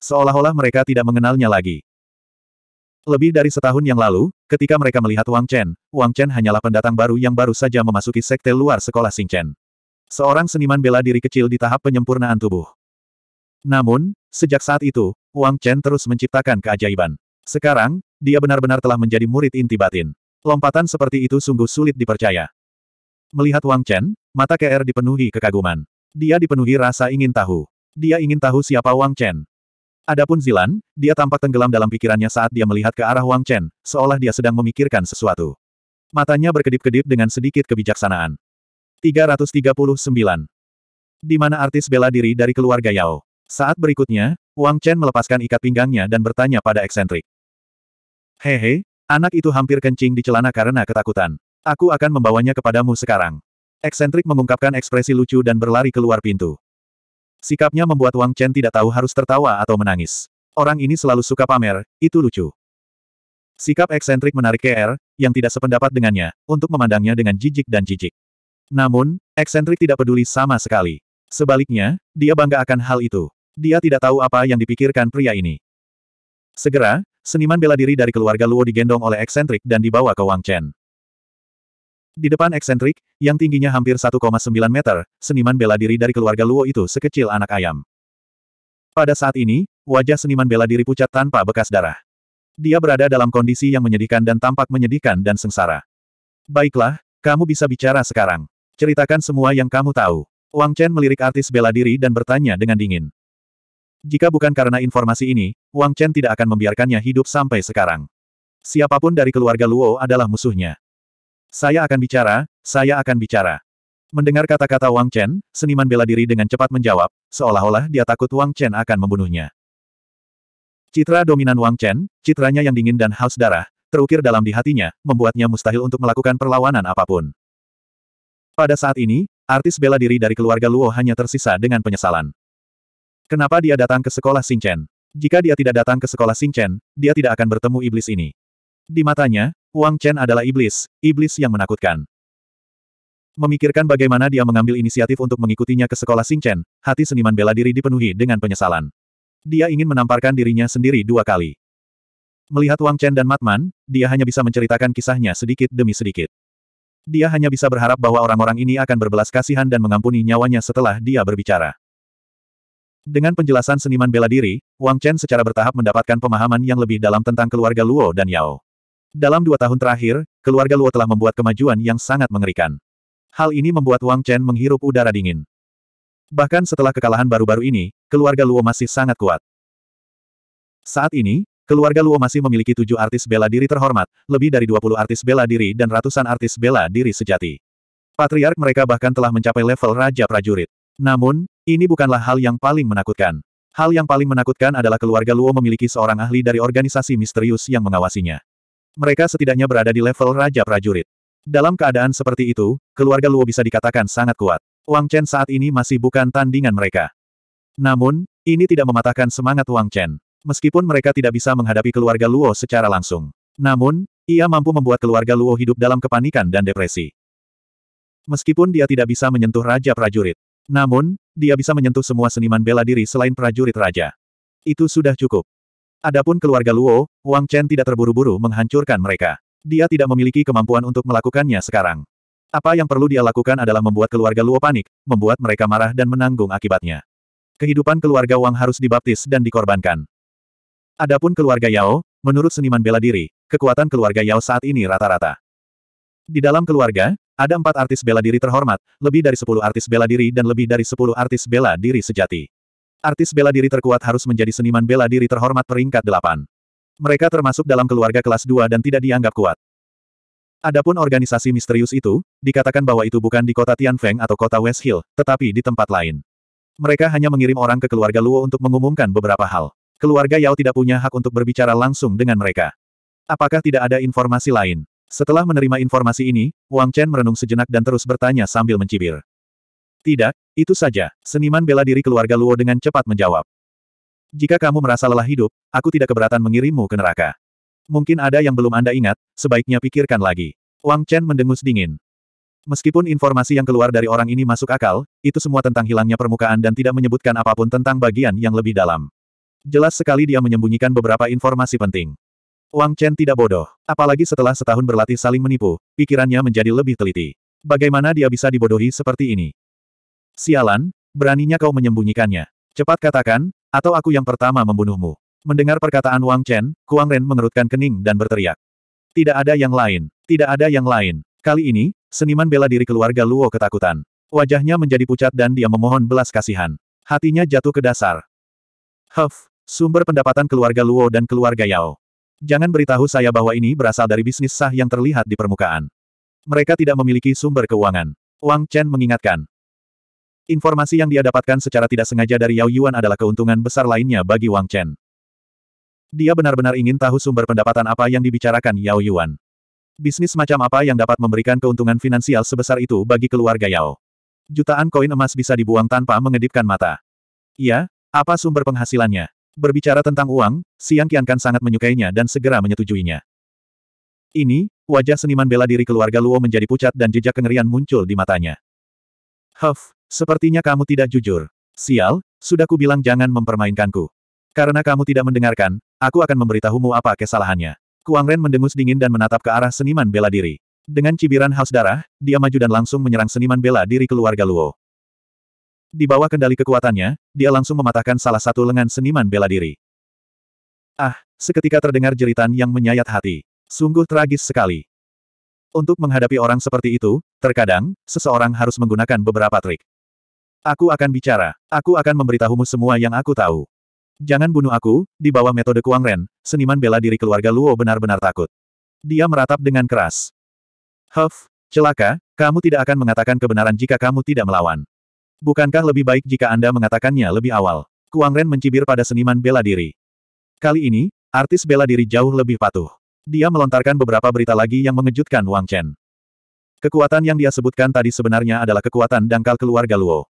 Seolah-olah mereka tidak mengenalnya lagi. Lebih dari setahun yang lalu, ketika mereka melihat Wang Chen, Wang Chen hanyalah pendatang baru yang baru saja memasuki sekte luar sekolah Xing Chen. Seorang seniman bela diri kecil di tahap penyempurnaan tubuh. Namun, sejak saat itu, Wang Chen terus menciptakan keajaiban. Sekarang, dia benar-benar telah menjadi murid inti batin. Lompatan seperti itu sungguh sulit dipercaya. Melihat Wang Chen, mata KR dipenuhi kekaguman. Dia dipenuhi rasa ingin tahu. Dia ingin tahu siapa Wang Chen. Adapun Zilan, dia tampak tenggelam dalam pikirannya saat dia melihat ke arah Wang Chen, seolah dia sedang memikirkan sesuatu. Matanya berkedip-kedip dengan sedikit kebijaksanaan. 339. Di mana artis bela diri dari keluarga Yao. Saat berikutnya, Wang Chen melepaskan ikat pinggangnya dan bertanya pada eksentrik. Hehe, anak itu hampir kencing di celana karena ketakutan. Aku akan membawanya kepadamu sekarang. Eksentrik mengungkapkan ekspresi lucu dan berlari keluar pintu. Sikapnya membuat Wang Chen tidak tahu harus tertawa atau menangis. Orang ini selalu suka pamer, itu lucu. Sikap eksentrik menarik KR, yang tidak sependapat dengannya, untuk memandangnya dengan jijik dan jijik. Namun, eksentrik tidak peduli sama sekali. Sebaliknya, dia bangga akan hal itu. Dia tidak tahu apa yang dipikirkan pria ini. Segera, seniman bela diri dari keluarga Luo digendong oleh eksentrik dan dibawa ke Wang Chen. Di depan eksentrik, yang tingginya hampir 1,9 meter, seniman bela diri dari keluarga Luo itu sekecil anak ayam. Pada saat ini, wajah seniman bela diri pucat tanpa bekas darah. Dia berada dalam kondisi yang menyedihkan dan tampak menyedihkan dan sengsara. Baiklah, kamu bisa bicara sekarang. Ceritakan semua yang kamu tahu. Wang Chen melirik artis bela diri dan bertanya dengan dingin. Jika bukan karena informasi ini, Wang Chen tidak akan membiarkannya hidup sampai sekarang. Siapapun dari keluarga Luo adalah musuhnya. Saya akan bicara, saya akan bicara. Mendengar kata-kata Wang Chen, seniman bela diri dengan cepat menjawab, seolah-olah dia takut Wang Chen akan membunuhnya. Citra dominan Wang Chen, citranya yang dingin dan haus darah, terukir dalam di hatinya, membuatnya mustahil untuk melakukan perlawanan apapun. Pada saat ini, artis bela diri dari keluarga Luo hanya tersisa dengan penyesalan. Kenapa dia datang ke sekolah Chen? Jika dia tidak datang ke sekolah Chen, dia tidak akan bertemu iblis ini. Di matanya, Wang Chen adalah iblis, iblis yang menakutkan. Memikirkan bagaimana dia mengambil inisiatif untuk mengikutinya ke sekolah Chen, hati seniman bela diri dipenuhi dengan penyesalan. Dia ingin menamparkan dirinya sendiri dua kali. Melihat Wang Chen dan Matman, dia hanya bisa menceritakan kisahnya sedikit demi sedikit. Dia hanya bisa berharap bahwa orang-orang ini akan berbelas kasihan dan mengampuni nyawanya setelah dia berbicara. Dengan penjelasan seniman bela diri, Wang Chen secara bertahap mendapatkan pemahaman yang lebih dalam tentang keluarga Luo dan Yao. Dalam dua tahun terakhir, keluarga Luo telah membuat kemajuan yang sangat mengerikan. Hal ini membuat Wang Chen menghirup udara dingin. Bahkan setelah kekalahan baru-baru ini, keluarga Luo masih sangat kuat. Saat ini, keluarga Luo masih memiliki tujuh artis bela diri terhormat, lebih dari 20 artis bela diri dan ratusan artis bela diri sejati. Patriark mereka bahkan telah mencapai level Raja Prajurit. Namun, ini bukanlah hal yang paling menakutkan. Hal yang paling menakutkan adalah keluarga Luo memiliki seorang ahli dari organisasi misterius yang mengawasinya. Mereka setidaknya berada di level Raja Prajurit. Dalam keadaan seperti itu, keluarga Luo bisa dikatakan sangat kuat. Wang Chen saat ini masih bukan tandingan mereka. Namun, ini tidak mematahkan semangat Wang Chen. Meskipun mereka tidak bisa menghadapi keluarga Luo secara langsung. Namun, ia mampu membuat keluarga Luo hidup dalam kepanikan dan depresi. Meskipun dia tidak bisa menyentuh Raja Prajurit. Namun, dia bisa menyentuh semua seniman bela diri selain prajurit raja. Itu sudah cukup. Adapun keluarga Luo, Wang Chen tidak terburu-buru menghancurkan mereka. Dia tidak memiliki kemampuan untuk melakukannya sekarang. Apa yang perlu dia lakukan adalah membuat keluarga Luo panik, membuat mereka marah dan menanggung akibatnya. Kehidupan keluarga Wang harus dibaptis dan dikorbankan. Adapun keluarga Yao, menurut seniman bela diri, kekuatan keluarga Yao saat ini rata-rata. Di dalam keluarga, ada empat artis bela diri terhormat, lebih dari sepuluh artis bela diri dan lebih dari sepuluh artis bela diri sejati. Artis bela diri terkuat harus menjadi seniman bela diri terhormat peringkat delapan. Mereka termasuk dalam keluarga kelas dua dan tidak dianggap kuat. Adapun organisasi misterius itu, dikatakan bahwa itu bukan di kota Tianfeng atau kota West Hill, tetapi di tempat lain. Mereka hanya mengirim orang ke keluarga Luo untuk mengumumkan beberapa hal. Keluarga Yao tidak punya hak untuk berbicara langsung dengan mereka. Apakah tidak ada informasi lain? Setelah menerima informasi ini, Wang Chen merenung sejenak dan terus bertanya sambil mencibir. Tidak, itu saja, seniman bela diri keluarga Luo dengan cepat menjawab. Jika kamu merasa lelah hidup, aku tidak keberatan mengirimmu ke neraka. Mungkin ada yang belum Anda ingat, sebaiknya pikirkan lagi. Wang Chen mendengus dingin. Meskipun informasi yang keluar dari orang ini masuk akal, itu semua tentang hilangnya permukaan dan tidak menyebutkan apapun tentang bagian yang lebih dalam. Jelas sekali dia menyembunyikan beberapa informasi penting. Wang Chen tidak bodoh. Apalagi setelah setahun berlatih saling menipu, pikirannya menjadi lebih teliti. Bagaimana dia bisa dibodohi seperti ini? Sialan, beraninya kau menyembunyikannya. Cepat katakan, atau aku yang pertama membunuhmu. Mendengar perkataan Wang Chen, Kuang Ren mengerutkan kening dan berteriak. Tidak ada yang lain, tidak ada yang lain. Kali ini, seniman bela diri keluarga Luo ketakutan. Wajahnya menjadi pucat dan dia memohon belas kasihan. Hatinya jatuh ke dasar. Huff, sumber pendapatan keluarga Luo dan keluarga Yao. Jangan beritahu saya bahwa ini berasal dari bisnis sah yang terlihat di permukaan. Mereka tidak memiliki sumber keuangan. Wang Chen mengingatkan, Informasi yang dia dapatkan secara tidak sengaja dari Yao Yuan adalah keuntungan besar lainnya bagi Wang Chen. Dia benar-benar ingin tahu sumber pendapatan apa yang dibicarakan Yao Yuan. Bisnis macam apa yang dapat memberikan keuntungan finansial sebesar itu bagi keluarga Yao. Jutaan koin emas bisa dibuang tanpa mengedipkan mata. Ya, apa sumber penghasilannya? Berbicara tentang uang, Siang Kiankan sangat menyukainya dan segera menyetujuinya. Ini, wajah seniman bela diri keluarga Luo menjadi pucat dan jejak kengerian muncul di matanya. Huff, Sepertinya kamu tidak jujur. Sial, sudah kubilang jangan mempermainkanku. Karena kamu tidak mendengarkan, aku akan memberitahumu apa kesalahannya. Kuang Ren mendengus dingin dan menatap ke arah seniman bela diri. Dengan cibiran haus darah, dia maju dan langsung menyerang seniman bela diri keluarga Luo. Di bawah kendali kekuatannya, dia langsung mematahkan salah satu lengan seniman bela diri. Ah, seketika terdengar jeritan yang menyayat hati. Sungguh tragis sekali. Untuk menghadapi orang seperti itu, terkadang, seseorang harus menggunakan beberapa trik. Aku akan bicara. Aku akan memberitahumu semua yang aku tahu. Jangan bunuh aku, di bawah metode Kuang Ren, seniman bela diri keluarga Luo benar-benar takut. Dia meratap dengan keras. Huff, celaka, kamu tidak akan mengatakan kebenaran jika kamu tidak melawan. Bukankah lebih baik jika Anda mengatakannya lebih awal? Kuang Ren mencibir pada seniman bela diri. Kali ini, artis bela diri jauh lebih patuh. Dia melontarkan beberapa berita lagi yang mengejutkan Wang Chen. Kekuatan yang dia sebutkan tadi sebenarnya adalah kekuatan dangkal keluarga Luo.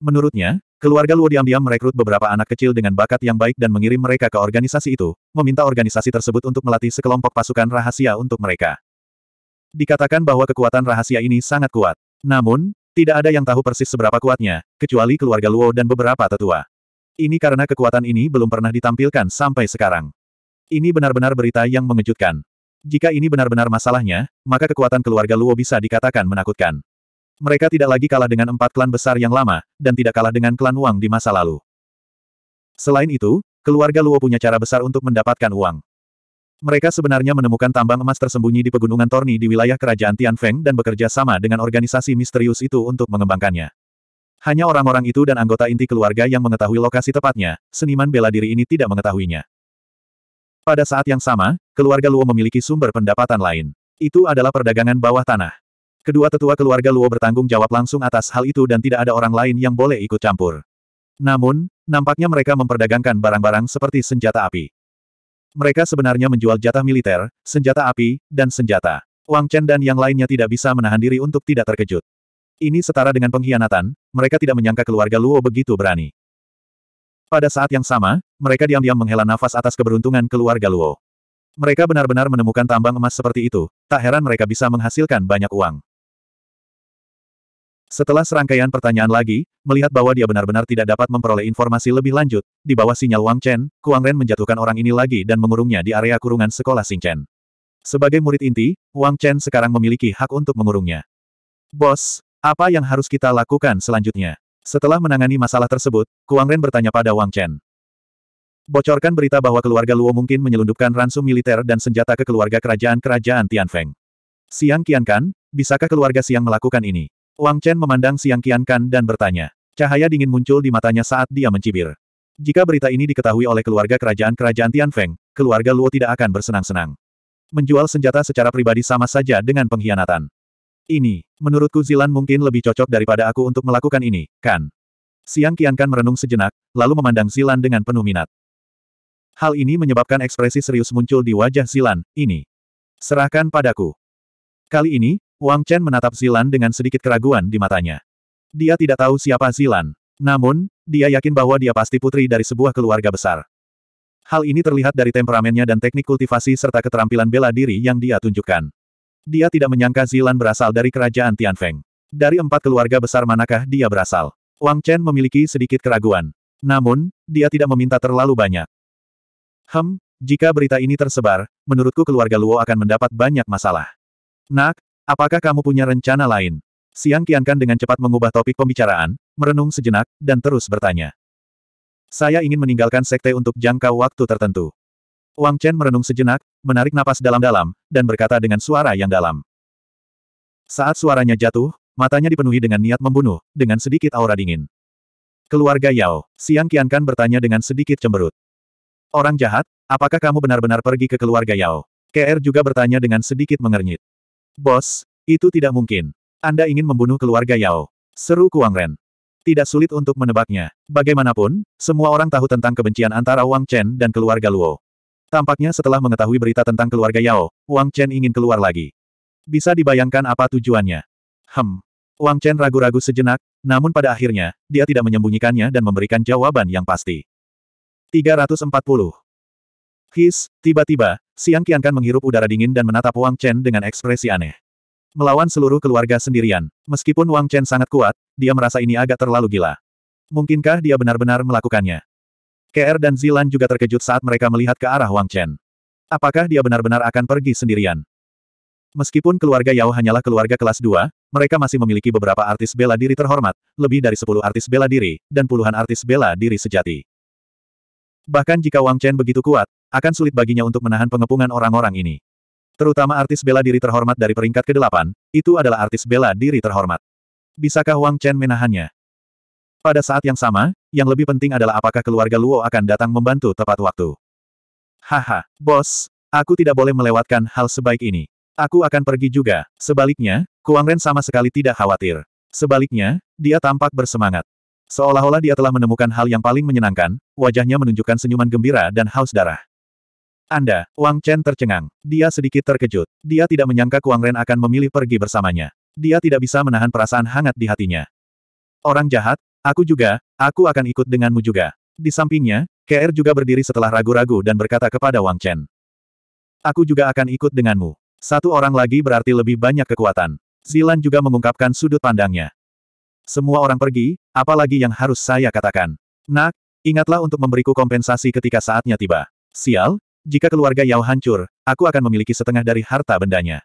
Menurutnya, keluarga Luo diam-diam merekrut beberapa anak kecil dengan bakat yang baik dan mengirim mereka ke organisasi itu, meminta organisasi tersebut untuk melatih sekelompok pasukan rahasia untuk mereka. Dikatakan bahwa kekuatan rahasia ini sangat kuat. Namun, tidak ada yang tahu persis seberapa kuatnya, kecuali keluarga Luo dan beberapa tetua. Ini karena kekuatan ini belum pernah ditampilkan sampai sekarang. Ini benar-benar berita yang mengejutkan. Jika ini benar-benar masalahnya, maka kekuatan keluarga Luo bisa dikatakan menakutkan. Mereka tidak lagi kalah dengan empat klan besar yang lama, dan tidak kalah dengan klan Wang di masa lalu. Selain itu, keluarga Luo punya cara besar untuk mendapatkan uang. Mereka sebenarnya menemukan tambang emas tersembunyi di pegunungan Torni di wilayah kerajaan Tianfeng dan bekerja sama dengan organisasi misterius itu untuk mengembangkannya. Hanya orang-orang itu dan anggota inti keluarga yang mengetahui lokasi tepatnya, seniman bela diri ini tidak mengetahuinya. Pada saat yang sama, keluarga Luo memiliki sumber pendapatan lain. Itu adalah perdagangan bawah tanah. Kedua tetua keluarga Luo bertanggung jawab langsung atas hal itu dan tidak ada orang lain yang boleh ikut campur. Namun, nampaknya mereka memperdagangkan barang-barang seperti senjata api. Mereka sebenarnya menjual jatah militer, senjata api, dan senjata. Wang Chen dan yang lainnya tidak bisa menahan diri untuk tidak terkejut. Ini setara dengan pengkhianatan, mereka tidak menyangka keluarga Luo begitu berani. Pada saat yang sama, mereka diam-diam menghela nafas atas keberuntungan keluarga Luo. Mereka benar-benar menemukan tambang emas seperti itu, tak heran mereka bisa menghasilkan banyak uang. Setelah serangkaian pertanyaan lagi, melihat bahwa dia benar-benar tidak dapat memperoleh informasi lebih lanjut, di bawah sinyal Wang Chen, Kuang Ren menjatuhkan orang ini lagi dan mengurungnya di area kurungan sekolah Xing Chen. Sebagai murid inti, Wang Chen sekarang memiliki hak untuk mengurungnya. Bos, apa yang harus kita lakukan selanjutnya? Setelah menangani masalah tersebut, Kuang Ren bertanya pada Wang Chen. Bocorkan berita bahwa keluarga Luo mungkin menyelundupkan ransum militer dan senjata ke keluarga kerajaan-kerajaan Tianfeng. Siang Kian Kan, bisakah keluarga Siang melakukan ini? Wang Chen memandang Siang Kan dan bertanya. Cahaya dingin muncul di matanya saat dia mencibir. Jika berita ini diketahui oleh keluarga kerajaan-kerajaan Tian Feng, keluarga Luo tidak akan bersenang-senang. Menjual senjata secara pribadi sama saja dengan pengkhianatan. Ini, menurutku Zilan mungkin lebih cocok daripada aku untuk melakukan ini, kan? Siang Kan merenung sejenak, lalu memandang Zilan dengan penuh minat. Hal ini menyebabkan ekspresi serius muncul di wajah Zilan, ini. Serahkan padaku. Kali ini, Wang Chen menatap Zilan dengan sedikit keraguan di matanya. Dia tidak tahu siapa Zilan. Namun, dia yakin bahwa dia pasti putri dari sebuah keluarga besar. Hal ini terlihat dari temperamennya dan teknik kultivasi serta keterampilan bela diri yang dia tunjukkan. Dia tidak menyangka Zilan berasal dari kerajaan Tianfeng. Dari empat keluarga besar manakah dia berasal? Wang Chen memiliki sedikit keraguan. Namun, dia tidak meminta terlalu banyak. Hem, jika berita ini tersebar, menurutku keluarga Luo akan mendapat banyak masalah. Nak, Apakah kamu punya rencana lain? Siang Kiankan dengan cepat mengubah topik pembicaraan, merenung sejenak, dan terus bertanya. Saya ingin meninggalkan sekte untuk jangka waktu tertentu. Wang Chen merenung sejenak, menarik napas dalam-dalam, dan berkata dengan suara yang dalam. Saat suaranya jatuh, matanya dipenuhi dengan niat membunuh, dengan sedikit aura dingin. Keluarga Yao, Siang Kiankan bertanya dengan sedikit cemberut. Orang jahat, apakah kamu benar-benar pergi ke keluarga Yao? KR juga bertanya dengan sedikit mengernyit. Bos, itu tidak mungkin. Anda ingin membunuh keluarga Yao. Seru Kuang Ren. Tidak sulit untuk menebaknya. Bagaimanapun, semua orang tahu tentang kebencian antara Wang Chen dan keluarga Luo. Tampaknya setelah mengetahui berita tentang keluarga Yao, Wang Chen ingin keluar lagi. Bisa dibayangkan apa tujuannya. Hem. Wang Chen ragu-ragu sejenak, namun pada akhirnya, dia tidak menyembunyikannya dan memberikan jawaban yang pasti. 340. His, tiba-tiba, Siang Qiankan menghirup udara dingin dan menatap Wang Chen dengan ekspresi aneh. Melawan seluruh keluarga sendirian. Meskipun Wang Chen sangat kuat, dia merasa ini agak terlalu gila. Mungkinkah dia benar-benar melakukannya? KR dan Zilan juga terkejut saat mereka melihat ke arah Wang Chen. Apakah dia benar-benar akan pergi sendirian? Meskipun keluarga Yao hanyalah keluarga kelas 2, mereka masih memiliki beberapa artis bela diri terhormat, lebih dari 10 artis bela diri, dan puluhan artis bela diri sejati. Bahkan jika Wang Chen begitu kuat, akan sulit baginya untuk menahan pengepungan orang-orang ini. Terutama artis bela diri terhormat dari peringkat ke-8, itu adalah artis bela diri terhormat. Bisakah Wang Chen menahannya? Pada saat yang sama, yang lebih penting adalah apakah keluarga Luo akan datang membantu tepat waktu. Haha, bos, aku tidak boleh melewatkan hal sebaik ini. Aku akan pergi juga. Sebaliknya, Kuang Ren sama sekali tidak khawatir. Sebaliknya, dia tampak bersemangat. Seolah-olah dia telah menemukan hal yang paling menyenangkan, wajahnya menunjukkan senyuman gembira dan haus darah. Anda, Wang Chen tercengang. Dia sedikit terkejut. Dia tidak menyangka Kuang Ren akan memilih pergi bersamanya. Dia tidak bisa menahan perasaan hangat di hatinya. Orang jahat, aku juga, aku akan ikut denganmu juga. Di sampingnya, KR juga berdiri setelah ragu-ragu dan berkata kepada Wang Chen. Aku juga akan ikut denganmu. Satu orang lagi berarti lebih banyak kekuatan. Zilan juga mengungkapkan sudut pandangnya. Semua orang pergi, apalagi yang harus saya katakan. Nak, ingatlah untuk memberiku kompensasi ketika saatnya tiba. Sial, jika keluarga Yao hancur, aku akan memiliki setengah dari harta bendanya.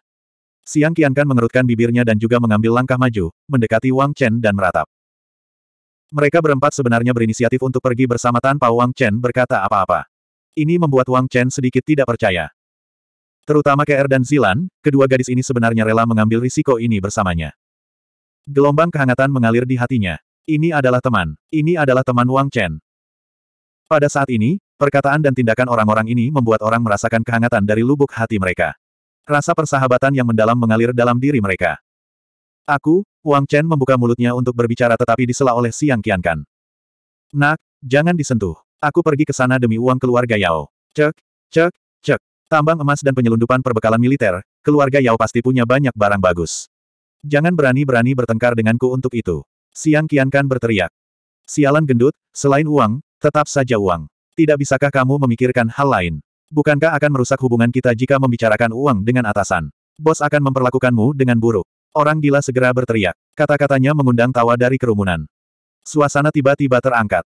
Siang Kan mengerutkan bibirnya dan juga mengambil langkah maju, mendekati Wang Chen dan meratap. Mereka berempat sebenarnya berinisiatif untuk pergi bersama tanpa Wang Chen berkata apa-apa. Ini membuat Wang Chen sedikit tidak percaya. Terutama KR dan Zilan, kedua gadis ini sebenarnya rela mengambil risiko ini bersamanya. Gelombang kehangatan mengalir di hatinya. Ini adalah teman. Ini adalah teman Wang Chen. Pada saat ini, Perkataan dan tindakan orang-orang ini membuat orang merasakan kehangatan dari lubuk hati mereka. Rasa persahabatan yang mendalam mengalir dalam diri mereka. Aku, Wang Chen membuka mulutnya untuk berbicara tetapi disela oleh Siang Qiankan. Nak, jangan disentuh. Aku pergi ke sana demi uang keluarga Yao. Cek, cek, cek. Tambang emas dan penyelundupan perbekalan militer, keluarga Yao pasti punya banyak barang bagus. Jangan berani-berani bertengkar denganku untuk itu. Siang Qiankan berteriak. Sialan gendut, selain uang, tetap saja uang. Tidak bisakah kamu memikirkan hal lain? Bukankah akan merusak hubungan kita jika membicarakan uang dengan atasan? Bos akan memperlakukanmu dengan buruk. Orang gila segera berteriak. Kata-katanya mengundang tawa dari kerumunan. Suasana tiba-tiba terangkat.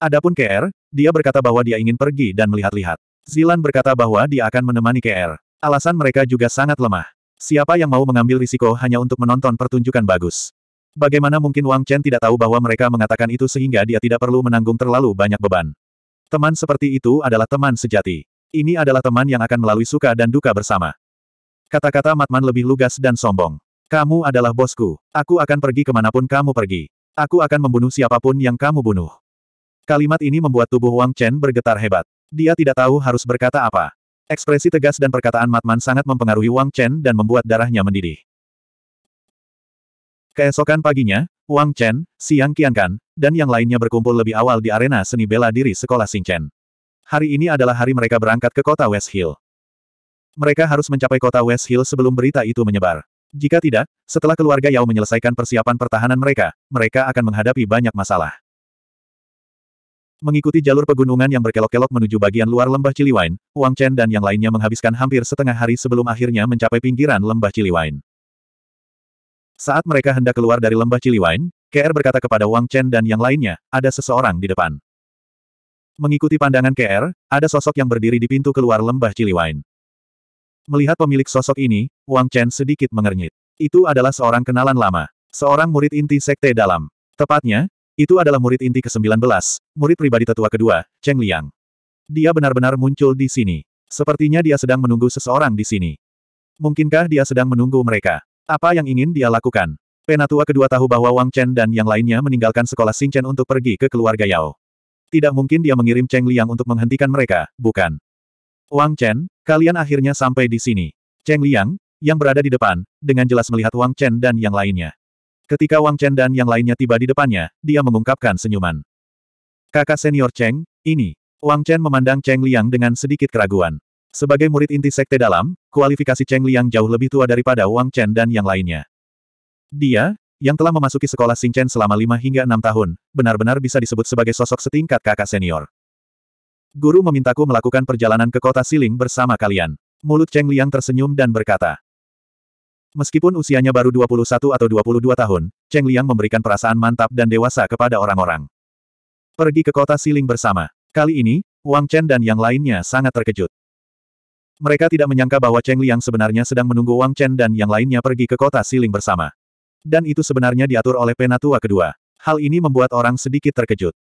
Adapun KR, dia berkata bahwa dia ingin pergi dan melihat-lihat. Zilan berkata bahwa dia akan menemani KR. Alasan mereka juga sangat lemah. Siapa yang mau mengambil risiko hanya untuk menonton pertunjukan bagus? Bagaimana mungkin Wang Chen tidak tahu bahwa mereka mengatakan itu sehingga dia tidak perlu menanggung terlalu banyak beban? Teman seperti itu adalah teman sejati. Ini adalah teman yang akan melalui suka dan duka bersama. Kata-kata Matman lebih lugas dan sombong. Kamu adalah bosku. Aku akan pergi kemanapun kamu pergi. Aku akan membunuh siapapun yang kamu bunuh. Kalimat ini membuat tubuh Wang Chen bergetar hebat. Dia tidak tahu harus berkata apa. Ekspresi tegas dan perkataan Matman sangat mempengaruhi Wang Chen dan membuat darahnya mendidih. Keesokan paginya, Wang Chen, Xiang Qiankan, dan yang lainnya berkumpul lebih awal di arena seni bela diri sekolah Sing Chen. Hari ini adalah hari mereka berangkat ke kota West Hill. Mereka harus mencapai kota West Hill sebelum berita itu menyebar. Jika tidak, setelah keluarga Yao menyelesaikan persiapan pertahanan mereka, mereka akan menghadapi banyak masalah. Mengikuti jalur pegunungan yang berkelok-kelok menuju bagian luar lembah Ciliwain, Wang Chen dan yang lainnya menghabiskan hampir setengah hari sebelum akhirnya mencapai pinggiran lembah Ciliwain. Saat mereka hendak keluar dari lembah Ciliwain, KR berkata kepada Wang Chen dan yang lainnya, ada seseorang di depan. Mengikuti pandangan KR, ada sosok yang berdiri di pintu keluar lembah Ciliwain. Melihat pemilik sosok ini, Wang Chen sedikit mengernyit. Itu adalah seorang kenalan lama. Seorang murid inti sekte dalam. Tepatnya, itu adalah murid inti ke-19, murid pribadi tetua kedua, Cheng Liang. Dia benar-benar muncul di sini. Sepertinya dia sedang menunggu seseorang di sini. Mungkinkah dia sedang menunggu mereka? Apa yang ingin dia lakukan? Penatua kedua tahu bahwa Wang Chen dan yang lainnya meninggalkan sekolah Chen untuk pergi ke keluarga Yao. Tidak mungkin dia mengirim Cheng Liang untuk menghentikan mereka, bukan? Wang Chen, kalian akhirnya sampai di sini. Cheng Liang, yang berada di depan, dengan jelas melihat Wang Chen dan yang lainnya. Ketika Wang Chen dan yang lainnya tiba di depannya, dia mengungkapkan senyuman. Kakak senior Cheng, ini. Wang Chen memandang Cheng Liang dengan sedikit keraguan. Sebagai murid inti sekte dalam, kualifikasi Cheng Liang jauh lebih tua daripada Wang Chen dan yang lainnya. Dia, yang telah memasuki sekolah Chen selama lima hingga enam tahun, benar-benar bisa disebut sebagai sosok setingkat kakak senior. Guru memintaku melakukan perjalanan ke kota Siling bersama kalian. Mulut Cheng Liang tersenyum dan berkata, Meskipun usianya baru 21 atau 22 tahun, Cheng Liang memberikan perasaan mantap dan dewasa kepada orang-orang. Pergi ke kota Siling bersama. Kali ini, Wang Chen dan yang lainnya sangat terkejut. Mereka tidak menyangka bahwa Cheng Liang sebenarnya sedang menunggu Wang Chen dan yang lainnya pergi ke kota Siling bersama. Dan itu sebenarnya diatur oleh penatua kedua. Hal ini membuat orang sedikit terkejut.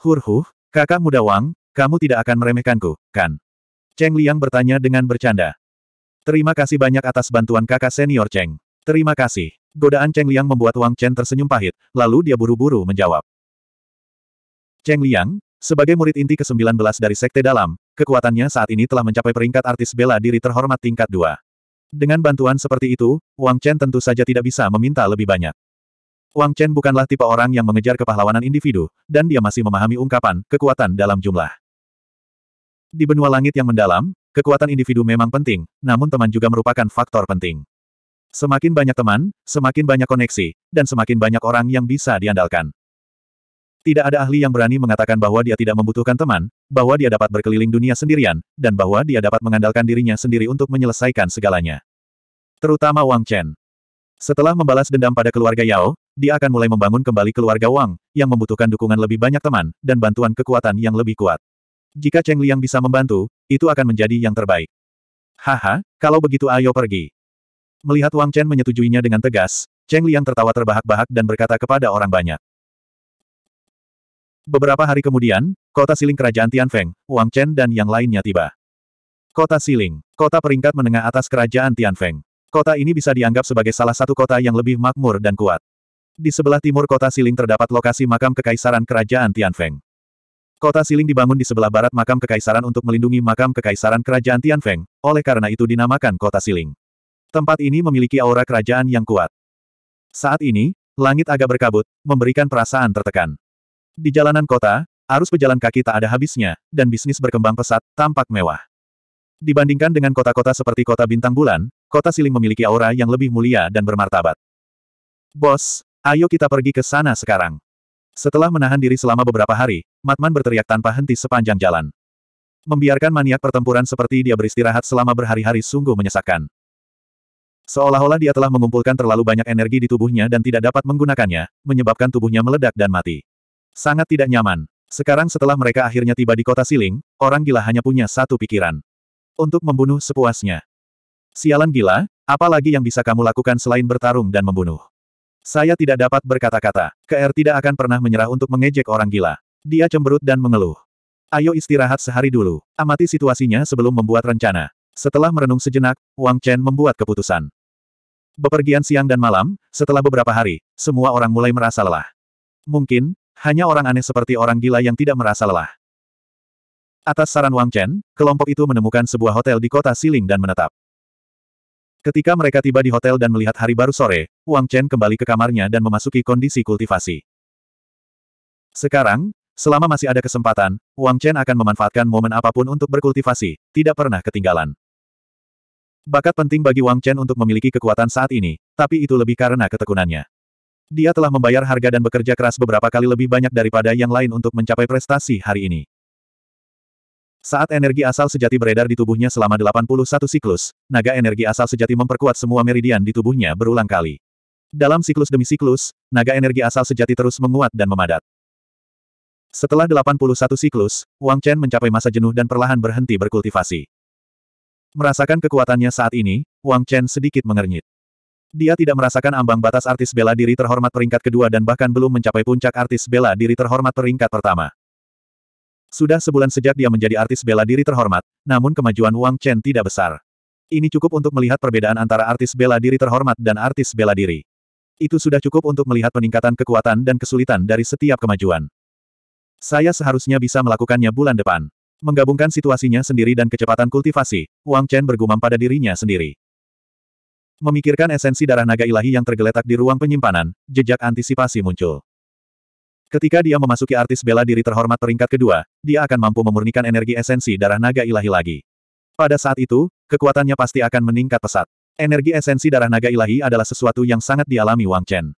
Hurhuh, kakak muda Wang, kamu tidak akan meremehkanku, kan? Cheng Liang bertanya dengan bercanda. Terima kasih banyak atas bantuan kakak senior Cheng. Terima kasih. Godaan Cheng Liang membuat Wang Chen tersenyum pahit, lalu dia buru-buru menjawab. Cheng Liang, sebagai murid inti ke-19 dari Sekte Dalam, Kekuatannya saat ini telah mencapai peringkat artis bela diri terhormat tingkat 2. Dengan bantuan seperti itu, Wang Chen tentu saja tidak bisa meminta lebih banyak. Wang Chen bukanlah tipe orang yang mengejar kepahlawanan individu, dan dia masih memahami ungkapan, kekuatan dalam jumlah. Di benua langit yang mendalam, kekuatan individu memang penting, namun teman juga merupakan faktor penting. Semakin banyak teman, semakin banyak koneksi, dan semakin banyak orang yang bisa diandalkan. Tidak ada ahli yang berani mengatakan bahwa dia tidak membutuhkan teman, bahwa dia dapat berkeliling dunia sendirian, dan bahwa dia dapat mengandalkan dirinya sendiri untuk menyelesaikan segalanya. Terutama Wang Chen. Setelah membalas dendam pada keluarga Yao, dia akan mulai membangun kembali keluarga Wang, yang membutuhkan dukungan lebih banyak teman, dan bantuan kekuatan yang lebih kuat. Jika Cheng Liang bisa membantu, itu akan menjadi yang terbaik. Haha, kalau begitu ayo pergi. Melihat Wang Chen menyetujuinya dengan tegas, Cheng Liang tertawa terbahak-bahak dan berkata kepada orang banyak. Beberapa hari kemudian, kota siling kerajaan Tianfeng, Wang Chen dan yang lainnya tiba. Kota siling, kota peringkat menengah atas kerajaan Tianfeng. Kota ini bisa dianggap sebagai salah satu kota yang lebih makmur dan kuat. Di sebelah timur kota siling terdapat lokasi makam kekaisaran kerajaan Tianfeng. Kota siling dibangun di sebelah barat makam kekaisaran untuk melindungi makam kekaisaran kerajaan Tianfeng, oleh karena itu dinamakan kota siling. Tempat ini memiliki aura kerajaan yang kuat. Saat ini, langit agak berkabut, memberikan perasaan tertekan. Di jalanan kota, arus pejalan kaki tak ada habisnya, dan bisnis berkembang pesat, tampak mewah. Dibandingkan dengan kota-kota seperti kota Bintang Bulan, kota Siling memiliki aura yang lebih mulia dan bermartabat. Bos, ayo kita pergi ke sana sekarang. Setelah menahan diri selama beberapa hari, Matman berteriak tanpa henti sepanjang jalan. Membiarkan maniak pertempuran seperti dia beristirahat selama berhari-hari sungguh menyesakkan. Seolah-olah dia telah mengumpulkan terlalu banyak energi di tubuhnya dan tidak dapat menggunakannya, menyebabkan tubuhnya meledak dan mati. Sangat tidak nyaman. Sekarang setelah mereka akhirnya tiba di kota Siling, orang gila hanya punya satu pikiran. Untuk membunuh sepuasnya. Sialan gila, apalagi yang bisa kamu lakukan selain bertarung dan membunuh. Saya tidak dapat berkata-kata. KR tidak akan pernah menyerah untuk mengejek orang gila. Dia cemberut dan mengeluh. Ayo istirahat sehari dulu. Amati situasinya sebelum membuat rencana. Setelah merenung sejenak, Wang Chen membuat keputusan. Bepergian siang dan malam, setelah beberapa hari, semua orang mulai merasa lelah. Mungkin, hanya orang aneh seperti orang gila yang tidak merasa lelah. Atas saran Wang Chen, kelompok itu menemukan sebuah hotel di kota Siling dan menetap. Ketika mereka tiba di hotel dan melihat hari baru sore, Wang Chen kembali ke kamarnya dan memasuki kondisi kultivasi. Sekarang, selama masih ada kesempatan, Wang Chen akan memanfaatkan momen apapun untuk berkultivasi, tidak pernah ketinggalan. Bakat penting bagi Wang Chen untuk memiliki kekuatan saat ini, tapi itu lebih karena ketekunannya. Dia telah membayar harga dan bekerja keras beberapa kali lebih banyak daripada yang lain untuk mencapai prestasi hari ini. Saat energi asal sejati beredar di tubuhnya selama 81 siklus, naga energi asal sejati memperkuat semua meridian di tubuhnya berulang kali. Dalam siklus demi siklus, naga energi asal sejati terus menguat dan memadat. Setelah 81 siklus, Wang Chen mencapai masa jenuh dan perlahan berhenti berkultivasi. Merasakan kekuatannya saat ini, Wang Chen sedikit mengernyit. Dia tidak merasakan ambang batas artis bela diri terhormat peringkat kedua dan bahkan belum mencapai puncak artis bela diri terhormat peringkat pertama. Sudah sebulan sejak dia menjadi artis bela diri terhormat, namun kemajuan Wang Chen tidak besar. Ini cukup untuk melihat perbedaan antara artis bela diri terhormat dan artis bela diri. Itu sudah cukup untuk melihat peningkatan kekuatan dan kesulitan dari setiap kemajuan. Saya seharusnya bisa melakukannya bulan depan. Menggabungkan situasinya sendiri dan kecepatan kultivasi, Wang Chen bergumam pada dirinya sendiri. Memikirkan esensi darah naga ilahi yang tergeletak di ruang penyimpanan, jejak antisipasi muncul. Ketika dia memasuki artis bela diri terhormat peringkat kedua, dia akan mampu memurnikan energi esensi darah naga ilahi lagi. Pada saat itu, kekuatannya pasti akan meningkat pesat. Energi esensi darah naga ilahi adalah sesuatu yang sangat dialami Wang Chen.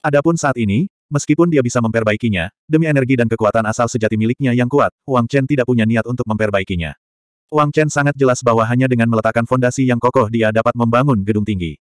Adapun saat ini, meskipun dia bisa memperbaikinya, demi energi dan kekuatan asal sejati miliknya yang kuat, Wang Chen tidak punya niat untuk memperbaikinya. Wang Chen sangat jelas bahwa hanya dengan meletakkan fondasi yang kokoh dia dapat membangun gedung tinggi.